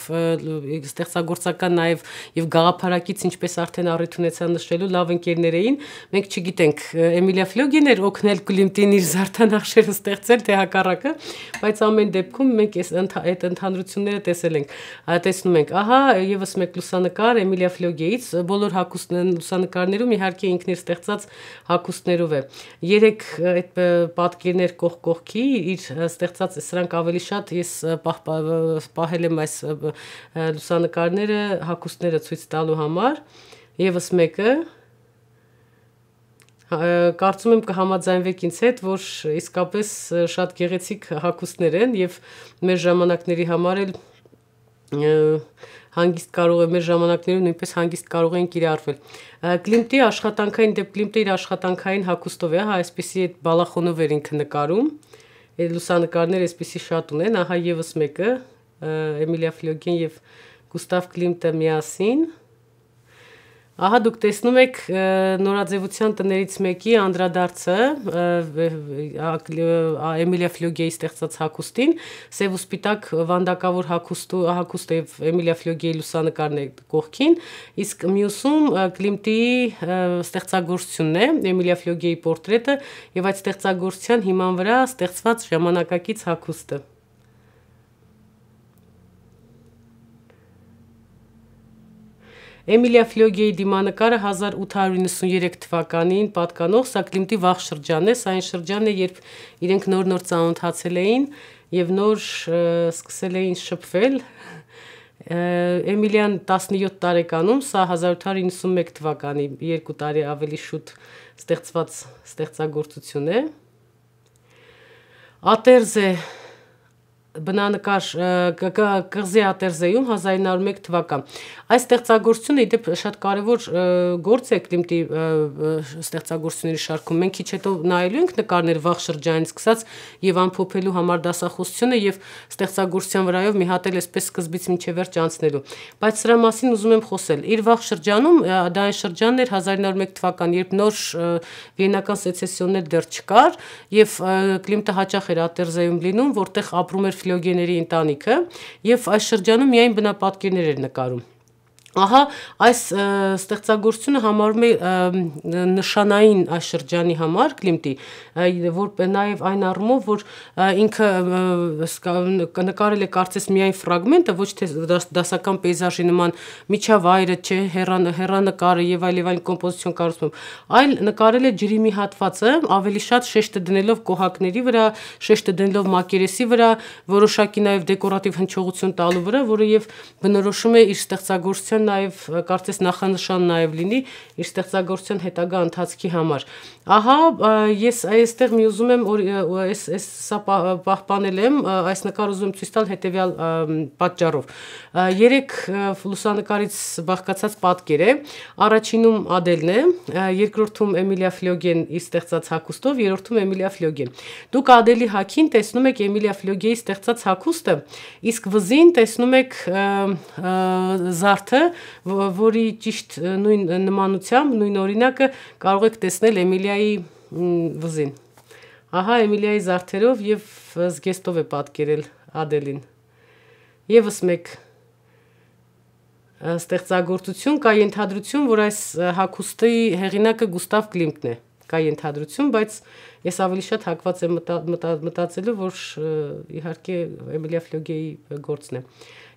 ստեղծագործական նաեւ եւ գաղափարակից ինչպես արդեն առիթ ունեցան նշելու լավ ընկերներ էին։ Մենք չգիտենք Էմիլիա Ֆլոգին էր օգնել Կլիմտին իր զարդանախշերը ստեղծել, թե հակառակը, բայց ամեն դեպքում մենք այս այդ ընդհանրությունները տեսել ենք, տեսնում ենք։ Ահա եւս մեկ լուսանկար Էմիլիա Ֆլոգեից բոլոր հագուստն լուսանկարը նկարներում իհարկե ինքն իր ստեղծած հագուստներով է։ Երեք այդ պատկերներ կողք կողքի իր ստեղծած սրանք ավելի շատ ես պահել եմ այս լուսանկարները հագուստները ցույց տալու համար։ Եվս մեկը կարծում եմ կհամաձայնվեք ինձ հետ, որ իսկապես շատ գեղեցիկ հագուստներ են եւ մեր ժամանակների համար էլ հանգիստ կարող է մեր ժամանակներում նույնպես հանգիստ կարող են կիրառվել։ Կլիմտի աշխատանքային դեպ Կլիմտը իր աշխատանքային հագուստով է, հա, այսպեսի այդ բալախոնով էր ինքը նկարում։ Այդ լուսանկարները այսպեսի շատ ունեն, ահա եւս մեկը Էմիլիա Ֆլոգին եւ Գուստավ Կլիմտը միասին Ահա դուք տեսնում եք նորաձևության տներից մեկի անդրադարձը Էմիլիա Ֆլյուգեի ստեղծած հագուստին, սև ու սպիտակ վանդակավոր հագուստը հագուստը եւ Էմիլիա Ֆլյուգեի լուսանկարներ կողքին, իսկ մյուսում Կլիմտի ստեղծագործությունն է, Էմիլիա Ֆլյուգեի պորտրետը եւ այդ ստեղծագործության հիման վրա ստեղծված ժամանակակից հագուստը։ Էմիլիա Ֆլյոգեի դիմանկարը 1893 թվականին պատկանող Սակլիմտի վաղ շրջանն է, սա այն շրջանն է, երբ իրենք նոր-նոր ծանոթացել էին եւ նոր սկսել էին շփվել, Էմիլիան 17 տարեկանում, սա 1891 թվականի 2 տարի ավելի շուտ ստեղծված ստեղծագործություն է։ Ատերզե բնանկար կղզի ատերզեյում 1901 թվական։ Այս ստեղծագործությունը իդեպ շատ կարևոր գործ է կլիմտի ստեղծագործությունների շարքում։ Մենք քիչ հետո նայելու ենք նկարներ վաղ շրջանից սկսած եւ ամփոփելու համար դասախոսությունը եւ ստեղծագործության վրայով մի հատ էլ այսպես սկզբից մինչեւ վերջ անցնելու։ Բայց սրա մասին ուզում եմ խոսել։ Իր վաղ շրջանում դա այն շրջանն էր 1901 թվական, երբ նոր վիեննական սեցեսիոններ դեռ չկար եւ կլիմտը հաճախ էր ատերզեյում լինում, որտեղ ապրում էր նուկլեոգեների ընտանիքը եւ այս շրջանում միայն բնապատկերներ էր նկարում Ահա այս ստեղծագործությունը համարում է նշանային այս շրջանի համար Կլիմտի, որ նաև այն առումով, որ ինքը նկարել է կարծես միայն ֆրագմենտը, ոչ թե դասական պեյզաժի նման միջավայրը, չէ, հերան հերանեկարը եւ այլ եւ այլ կոմպոզիցիոն կառուցում, այլ նկարել է ջրի մի հատվածը, ավելի շատ շեշտը դնելով կոհակների վրա, շեշտը դնելով մակերեսի վրա, որոշակի նաև դեկորատիվ հնչողություն տալու վրա, որը եւ բնորոշում է իր ստեղծագործության նաև կարծես նախանշան նաև լինի իր ստեղծագործության հետագա ընթացքի համար։ Ահա ես այստեղ մի ուզում եմ այս այս սա պահպանել եմ այս նկար ուզում ցույց տալ հետեւյալ պատճառով։ Երեք լուսանկարից բաղկացած պատկեր է։ Առաջինում Ադելն է, երկրորդում Էմիլիա Ֆլյոգեն իր ստեղծած հագուստով, երրորդում Էմիլիա Ֆլյոգեն։ Դուք Ադելի հագին տեսնում եք Էմիլիա Ֆլյոգեի ստեղծած հագուստը, իսկ վզին տեսնում եք զարդը, որի ճիշտ նույն նմանությամբ, նույն օրինակը կարող եք տեսնել Էմիլիայի վզին։ Ահա Էմիլիայի զարդերով եւ զգեստով է պատկերել Ադելին։ Եվս մեկ ստեղծագործություն կա ենթադրություն, որ այս հակոստի հեղինակը Գուստավ Կլիմտն է։ Կա ենթադրություն, բայց ես ավելի շատ հակված եմ մտա, մտա, մտա մտածելու, որ իհարկե Էմիլիա Ֆլոգեի գործն է։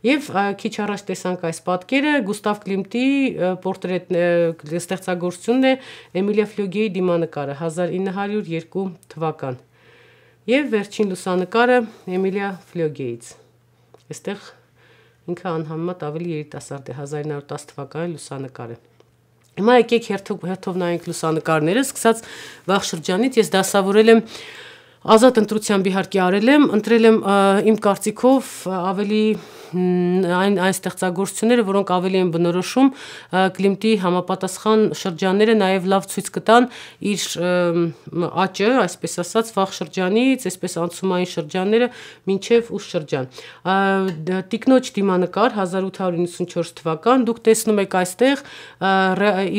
Եվ քիչ առաջ տեսանք այս պատկերը Գուստավ Կլիմտի պորտրետ ստեղծագործությունն է Էմիլիա Ֆլյուգեի դիմանկարը 1902 թվական։ Եվ վերջին լուսանկարը Էմիլիա Ֆլյուգեից։ Այստեղ ինքը անհամեմատ ավելի երիտասարդ է 1910 թվականի լուսանկարը։ Հիմա եկեք հերթով հերթով նայենք լուսանկարները, սկսած վաղ շրջանից ես դասավորել եմ ազատ ընտրությամբ իհարկե արել եմ, ընտրել եմ իմ կարծիքով ավելի այն այն ստեղծագործությունները, որոնք ավելի են բնորոշում Կլիմտի համապատասխան շրջանները նաև լավ ցույց կտան իր աճը, այսպես ասած, վաղ շրջանից, այսպես անցումային շրջանները մինչև ուշ շրջան։ Տիկնոջ դիմանկար 1894 թվական, դուք տեսնում եք այստեղ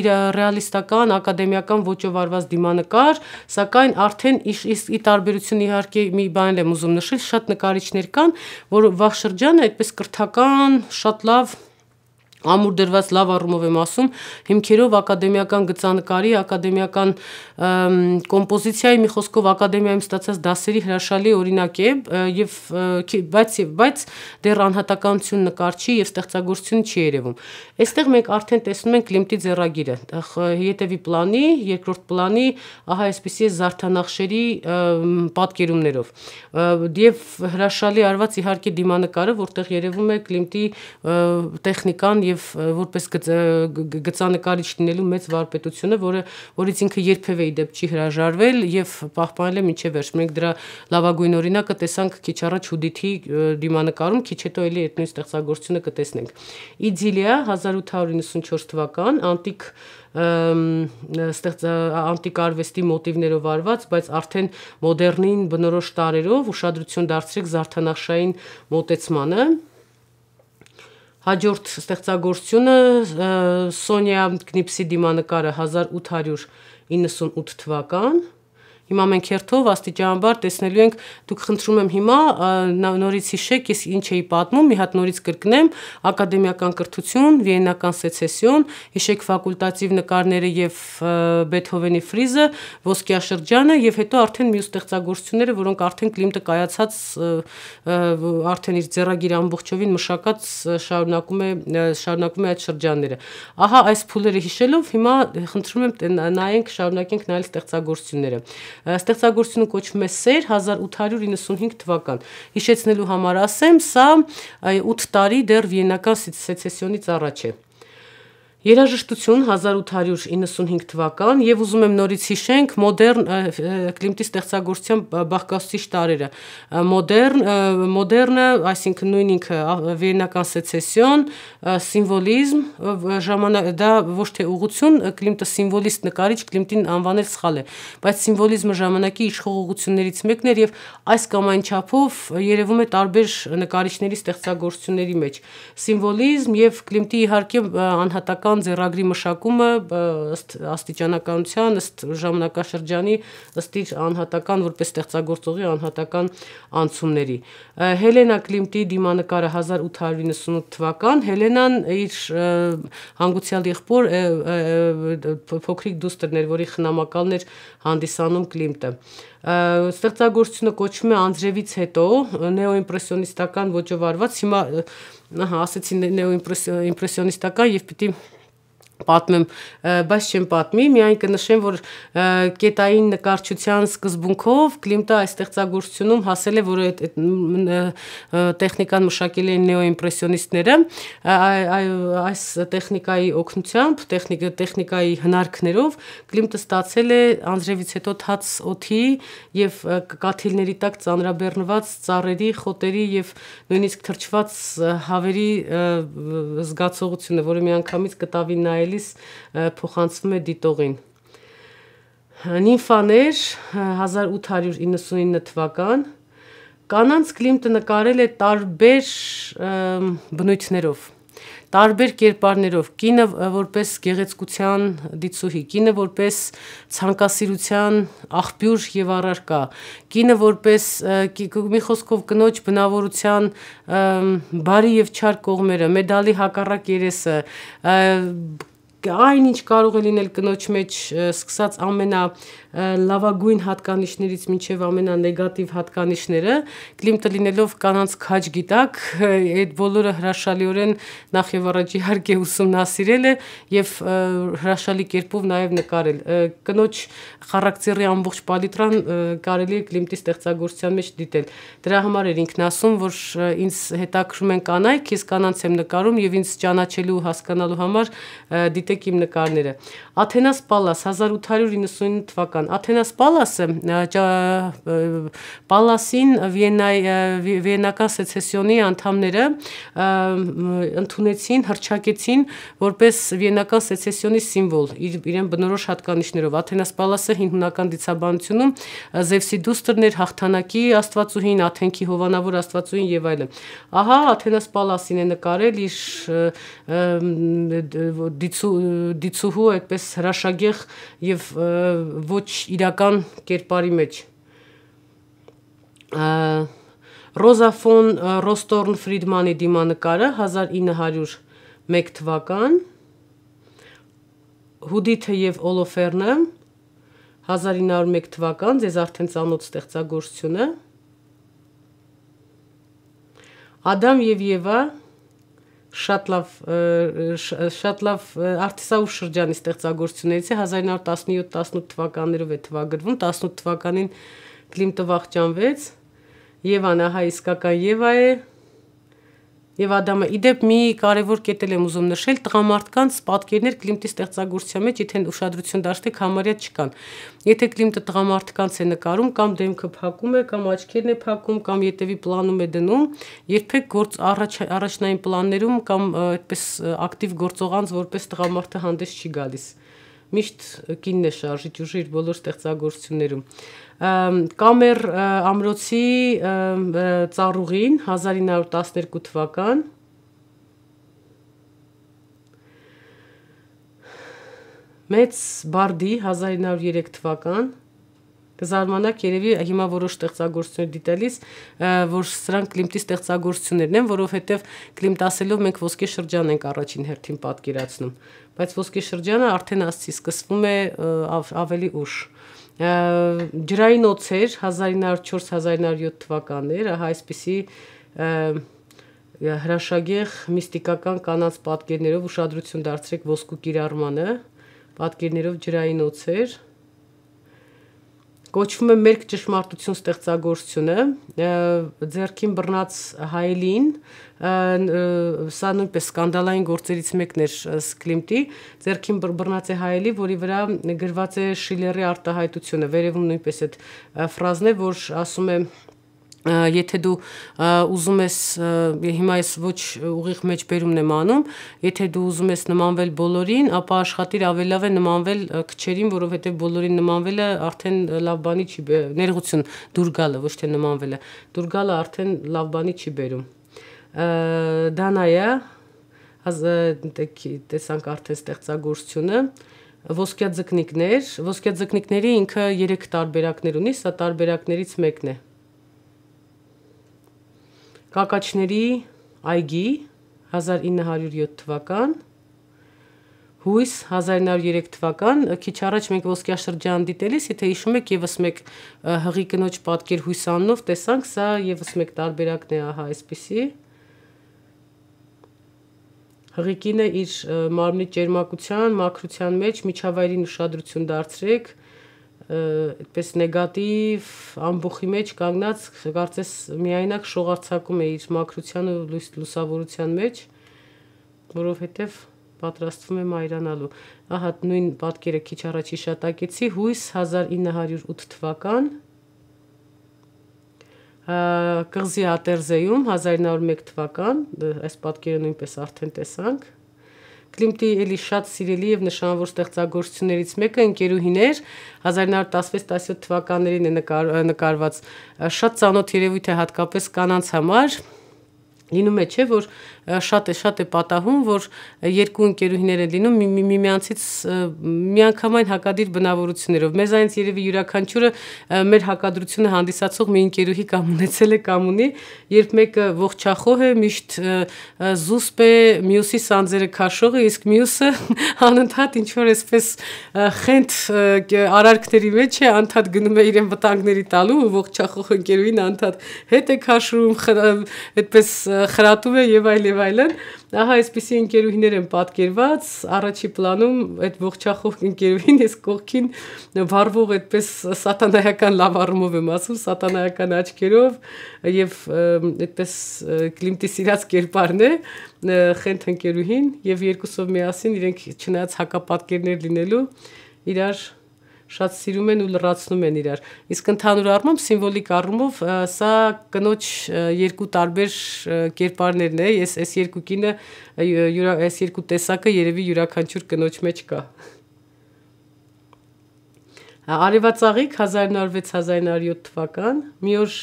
իր ռեալիստական ակադեմիական ոճով արված դիմանկար, սակայն արդեն ի տարբերություն իհարկե մի բան եմ ուզում նշել, շատ նկարիչներ կան, որ վաղ շրջանը այդպես կրթական, շատ լավ ամուր դրված լավ առումով եմ ասում, հիմքերով ակադեմիական գծանկարի, ակադեմիական կոմպոզիցիայի մի խոսքով ակադեմիայում ստացած դասերի հրաշալի օրինակ է եւ բայց եւ բայց դեռ անհատականություն նկարչի եւ ստեղծագործություն չի երևում։ Այստեղ մենք արդեն տեսնում ենք Կլիմտի ձեռագիրը, հետեւի պլանի, երկրորդ պլանի, ահա այսպեսի զարդանախշերի պատկերումներով։ Եվ հրաշալի արված իհարկե դիմանկարը, որտեղ երևում է Կլիմտի տեխնիկան եւ եւ որպես գծանկարիչ լինելու մեծ վարպետությունը, որը որից ինքը երբևէ իդեպ չի հրաժարվել եւ պահպանել է մինչեւ վերջ։ Մենք դրա լավագույն օրինակը տեսանք քիչ առաջ Հուդիթի դիմանկարում, քիչ հետո էլի այդ նույն ստեղծագործությունը կտեսնենք։ Իդիլիա 1894 թվական անտիկ ստեղծ անտիկ արվեստի մոտիվներով արված, բայց արդեն մոդեռնին բնորոշ տարերով ուշադրություն դարձրեք զարդանախշային մոտեցմանը Հաջորդ ստեղծագործությունը Սոնիա Կնիպսի դիմանկարը 1898 թվական Հիմա մենք հերթով աստիճանաբար տեսնելու ենք, դուք խնդրում եմ հիմա նորից հիշեք, ես ինչ էի պատմում, մի հատ նորից կրկնեմ, ակադեմիական կրթություն, վիեննական սեցեսիոն, հիշեք ֆակուլտատիվ նկարները եւ Բեթհովենի ֆրիզը, ոսկյա շրջանը եւ հետո արդեն մյուս ստեղծագործությունները, որոնք արդեն Կլիմտը կայացած արդեն իր ձեռագիր ամբողջովին մշակած շարունակում է շարունակում է այդ շրջանները։ Ահա այս փուլերը հիշելով հիմա խնդրում եմ նայենք շարունակենք նայել ստեղծագործությունները։ Ստեղծագործությունը կոչվում է Սեր 1895 թվական։ Հիշեցնելու համար ասեմ, սա 8 տարի դեռ Վիեննական սեցեսիոնից առաջ է։ Երաժշտություն 1895 թվական եւ ուզում եմ նորից հիշենք մոդեռն կլիմտի ստեղծագործության բաղկացուցիչ տարերը։ Մոդեռն մոդեռնը, այսինքն նույն ինքը վիեննական սեցեսիոն, սիմվոլիզմ, ժամանակ դա ոչ թե ուղություն, կլիմտը սիմվոլիստ նկարիչ կլիմտին անվանել սխալ է, բայց սիմվոլիզմը ժամանակի իշխող ուղություններից մեկն էր եւ այս կամ այն չափով երևում է տարբեր նկարիչների ստեղծագործությունների մեջ։ Սիմվոլիզմ եւ կլիմտի իհարկե անհատական Երևան ձեռագրի մշակումը ըստ աստիճանականության, ըստ ժամանակաշրջանի, ըստ իր անհատական որպես ստեղծագործողի անհատական անցումների։ Հելենա Կլիմտի դիմանկարը 1898 թվական, Հելենան իր հանգուցյալ եղբոր փոքրիկ դուստրներ, որի խնամակալն էր հանդիսանում Կլիմտը։ Ստեղծագործությունը կոչվում է Անձրևից հետո նեոիմպրեսիոնիստական ոճով արված, հիմա ահա ասեցին նեոիմպրեսիոնիստական եւ պիտի պատմեմ, բայց չեմ պատմի, միայն կնշեմ, որ կետային նկարչության սկզբունքով Կլիմտը այս ստեղծագործությունում հասել է, որ այդ տեխնիկան մշակել են նեոիմպրեսիոնիստները, այս տեխնիկայի օգնությամբ, տեխնիկայի հնարքներով Կլիմտը ստացել է անձրևից հետո թաց օթի եւ կաթիլների տակ ծանրաբեռնված ծառերի, խոտերի եւ նույնիսկ թրջված հավերի զգացողությունը, որը միանգամից կտավի նայել գալիս փոխանցվում է դիտողին։ Նիմֆաներ 1899 թվական կանանց Կլիմտը նկարել է տարբեր բնույթներով տարբեր կերպարներով կինը որպես գեղեցկության դիցուհի, կինը որպես ցանկասիրության աղբյուր եւ առարկա, կինը որպես մի խոսքով կնոջ բնավորության բարի եւ չար կողմերը, մեդալի հակառակ երեսը, այն ինչ կարող է լինել կնոջ մեջ սկսած ամենա լավագույն հատկանիշներից մինչև ամենանեգատիվ հատկանիշները, Կլիմտը լինելով կանանց քաջ գիտակ, այդ բոլորը հրաշալիորեն նախ եւ առաջ իհարկե ուսումնասիրել է եւ հրաշալի կերպով նաեւ նկարել։ Կնոջ խարակտերի ամբողջ պալիտրան կարելի է Կլիմտի ստեղծագործության մեջ դիտել։ Դրա համար էր ինքն ասում, որ ինձ հետաքրում են կանայք, ես կանանց եմ նկարում եւ ինձ ճանաչելու հասկանալու համար դիտեք իմ նկարները։ Աթենաս Պալաս 1899 թվական կան։ Աթենաս Պալասը Պալասին Վիեննայի Վիեննական սեցեսիոնի անդամները ընդունեցին, հրճակեցին որպես Վիեննական սեցեսիոնի սիմվոլ իրեն բնորոշ հատկանիշներով։ Աթենաս Պալասը հին հունական դիցաբանությունում Զևսի դուստրներ հաղթանակի աստվածուհին, Աթենքի հովանավոր աստվածուհին եւ այլն։ Ահա Աթենաս Պալասին է նկարել իր դիցու դիցուհու այդպես հրաշագեղ եւ ոչ իրական կերպարի մեջ։ Ռոզա ֆոն Ռոստորն Ֆրիդմանի դիմանկարը 1901 թվական Հուդիթը եւ Օլոֆերնը 1901 թվական ձեզ արդեն ծանոթ ստեղծագործությունը Ադամ եւ Եվա եվ շատ լավ շատ լավ արտիսաու շրջանի ստեղծագործություններից է 1917-18 թվականներով է թվագրվում 18 թվականին Կլիմտով աղջանվեց Եվ Անահա իսկական Եվա է Եվ Ադամը, իդեպ մի կարևոր կետել եմ ուզում նշել, տղամարդկանց պատկերներ Կլիմտի ստեղծագործության մեջ, եթե ուշադրություն դարձեք, համարյա չկան։ Եթե Կլիմտը տղամարդկանց է նկարում, կամ դեմքը փակում է, կամ աչքերն է փակում, կամ ետևի պլանում է դնում, երբեք գործ առաջ առաջնային պլաններում կամ այդպես ակտիվ գործող անձ որպես տղամարդը հանդես չի գալիս միշտ կինն է շարժիչ ուժը իր բոլոր ստեղծագործություններում կամեր ամրոցի ծառուղին 1912 թվական մեծ բարդի 1903 թվական կզարմանաք երևի հիմա որոշ ստեղծագործություններ դիտելիս, որ սրանք Կլիմտի ստեղծագործություններն են, որովհետև Կլիմտ ասելով մենք ոսկե շրջան ենք առաջին հերթին պատկերացնում բայց ոսկե շրջանը արդեն ասցի սկսվում է ավ, ավելի ուշ ջրային օծեր 1904-1907 թվականներ, ահա այսպիսի հրաշագեղ միստիկական կանանց պատկերներով ուշադրություն դարձրեք ոսկու կիրառմանը, պատկերներով ջրային օծեր, կոչվում է Մերկ ճշմարտություն ստեղծագործությունը ձերքին բռնած հայելին սա նույնպես սկանդալային գործերից մեկն էր Սկլիմտի ձերքին բռնած է հայելի որի վրա գրված է Շիլերի արտահայտությունը վերևում նույնպես այդ ֆրազն է որ ասում է եթե դու ուզում ես հիմա ես ոչ ուղիղ մեջ բերումն եմ անում, եթե դու ուզում ես նմանվել բոլորին, ապա աշխատիր ավելավ է նմանվել քչերին, որովհետև բոլորին նմանվելը արդեն լավ բանի չի ներողություն դուր գալը, ոչ թե նմանվելը։ Դուր գալը արդեն լավ բանի չի բերում։ Դանայա տեսանք արդեն ստեղծագործությունը ոսկյա ձկնիկներ, ոսկյա ձկնիկների ինքը 3 տարբերակներ ունի, սա տարբերակներից մեկն է։ Ա, Կակաչների այգի 1907 թվական հույս 1903 թվական քիչ առաջ մենք ոսկյա շրջան դիտելիս եթե հիշում եք եւս մեկ հղի կնոջ պատկեր հույսանով տեսանք սա եւս մեկ տարբերակն է ահա այսպիսի հղիկինը իր մարմնի ճերմակության մաքրության մեջ միջավայրին ուշադրություն դարձրեք այդպես նեգատիվ ամբողի մեջ կանգնած կարծես միայնակ շողարցակում է իր մաքրության ու լույս լուսավորության մեջ որովհետև պատրաստվում է մայրանալու ահա նույն պատկերը քիչ առաջ հիշատակեցի հույս 1908 թվական կղզի Ատերզեյում 1901 թվական այս պատկերը նույնպես արդեն տեսանք Կլիմտի էլի շատ սիրելի եւ նշանավոր ստեղծագործություններից մեկը ընկերուհիներ 1916-17 թվականներին է նկար, նկարված շատ ծանոթ երևույթ է հատկապես կանանց համար լինում է չէ որ շատ է շատ է պատահում, որ երկու ընկերուհիներ են լինում միմյանցից միանգամայն հակադիր բնավորություններով։ Մեզ այնց երևի յուրաքանչյուրը մեր հակադրությունը հանդիսացող մի ընկերուհի կամ ունեցել է կամ ունի, երբ մեկը ողջախոհ է, միշտ զուսպ է, մյուսի սանձերը քաշող է, իսկ մյուսը անընդհատ ինչ որ այսպես խենթ արարքների մեջ է, անընդհատ գնում է իրեն վտանգների տալու ու ողջախոհ ընկերուհին անընդհատ հետ է քաշում, այդպես խրատում է եւ այլ եւ այլն։ Ահա այսպիսի ընկերուհիներ են պատկերված, առաջի պլանում այդ ողջախոհ ընկերուհին, ես կողքին վարվող այդպես սատանայական լավառումով եմ ասում, սատանայական աչքերով եւ այդպես կլիմտի սիրած կերպարն է խենթ ընկերուհին եւ երկուսով միասին իրենք չնայած հակապատկերներ լինելու իրար շատ սիրում են ու լրացնում են իրար։ Իսկ ընդհանուր առմամբ սիմվոլիկ առումով սա կնոջ երկու տարբեր կերպարներն է։ Ես այս երկու կինը այս երկու տեսակը երևի յուրաքանչյուր կնոջ մեջ կա։ Արևածաղիկ 1906-1907 թվական մի օր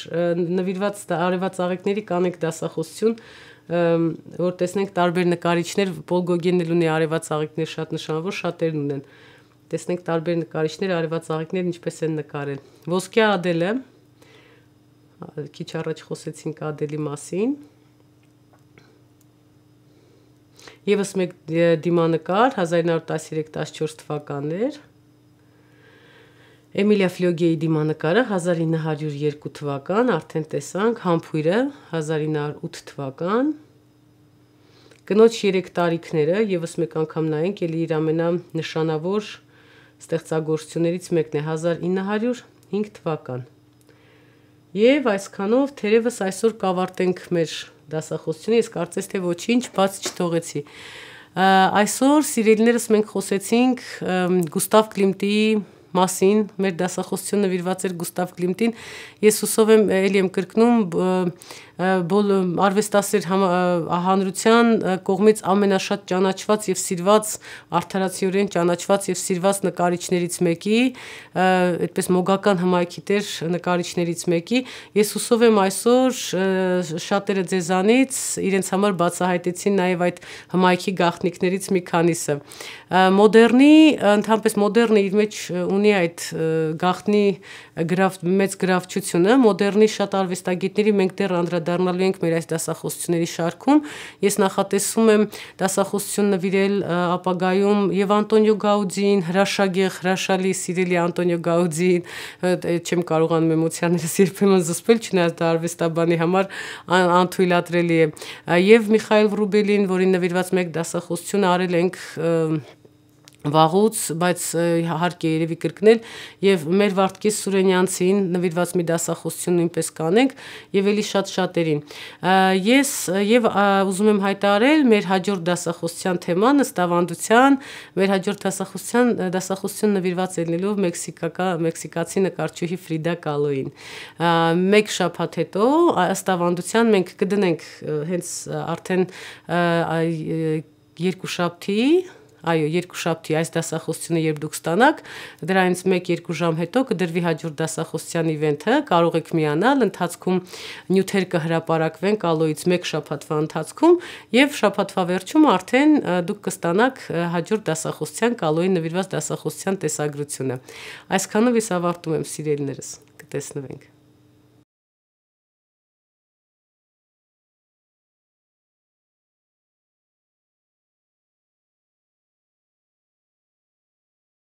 նվիրված արևածաղիկների կանեք դասախոսություն որ տեսնենք տարբեր նկարիչներ Պոլ Գոգենն ունի արևածաղիկներ շատ նշանավոր շատերն ունեն տեսնենք տարբեր նկարիչներ արևած աղիկներ ինչպես են նկարել։ Ոսկե Ադելը քիչ առաջ խոսեցինք Ադելի մասին։ Եվս մեկ դե, դիմանկար 1913-14 թվականներ։ Էմիլիա Ֆլյոգեի դիմանկարը 1902 թվական, արդեն տեսանք, Համփույրը 1908 թվական։ Կնոջ 3 տարիքները եւս մեկ անգամ նայենք, ելի իր ամենանշանավոր ստեղծագործություններից մեկն է 1905 թվական։ Եվ այսքանով թերևս այսօր կավարտենք մեր դասախոսությունը, ես կարծես թե ոչինչ բաց չթողեցի։ Այսօր սիրելիներս մենք խոսեցինք Գուստավ Կլիմտի մասին, մեր դասախոսությունը նվիրված էր Գուստավ Կլիմտին։ Ես հուսով եմ, ելի եմ կրկնում, արվեստասեր հանրության կողմից ամենաշատ ճանաչված եւ սիրված արդարացիորեն ճանաչված եւ սիրված նկարիչներից մեկի, այդպես մոգական հմայքի տեր նկարիչներից մեկի։ Ես հուսով եմ այսօր շատերը ձեզանից իրենց համար բացահայտեցին նաեւ այդ հմայքի գաղտնիքներից մի քանիսը։ Մոդեռնի, ընդհանրապես մոդեռնը իր մեջ ունի այդ գաղտնի գրավ մեծ գրավչությունը, մոդեռնի շատ արվեստագետների մենք դեռ անդրադառնալու ենք մեր այս դասախոսությունների շարքում։ Ես նախատեսում եմ դասախոսություն նվիրել ապագայում եւ Անտոնիո Գաուդին, հրաշագեղ, հրաշալի, սիրելի Անտոնիո Գաուդին, չեմ կարողանում էմոցիաներս երբեմն զսպել, չնայած դա արվեստաբանի համար անթույլատրելի է։ Եվ Միխայել Ռուբելին, որին նվիրված մեկ դասախոսություն արել ենք վաղուց, բայց հարկ է երևի կրկնել եւ մեր Վարդգես Սուրենյանցին նվիրված մի դասախոսություն նույնպես կանենք եւ ելի շատ-շատերին։ Ես եւ ուզում եմ հայտարարել մեր հաջորդ դասախոսության թեման ըստավանդության, մեր հաջորդ դասախոսության դասախոսություն նվիրված ելնելով մեքսիկակա մեքսիկացի նկարչուհի Ֆրիդա Կալոին։ Մեկ շաբաթ հետո ըստավանդության մենք կդնենք հենց արդեն երկու շաբթի Այո, երկուշաբթի այս դասախոսությունը երբ դուք ստանաք, դրանից 1-2 ժամ հետո կդրվի հաջորդ դասախոսության իվենթը, կարող եք միանալ, ընթացքում նյութեր կհրապարակվեն կալոից 1 շաբաթվա ընթացքում եւ շաբաթվա վերջում արդեն դուք կստանաք հաջորդ դասախոսության կալոյի նվիրված դասախոսության տեսագրությունը։ Այսքանով ես ավարտում եմ սիրելիներս։ Կտեսնվենք։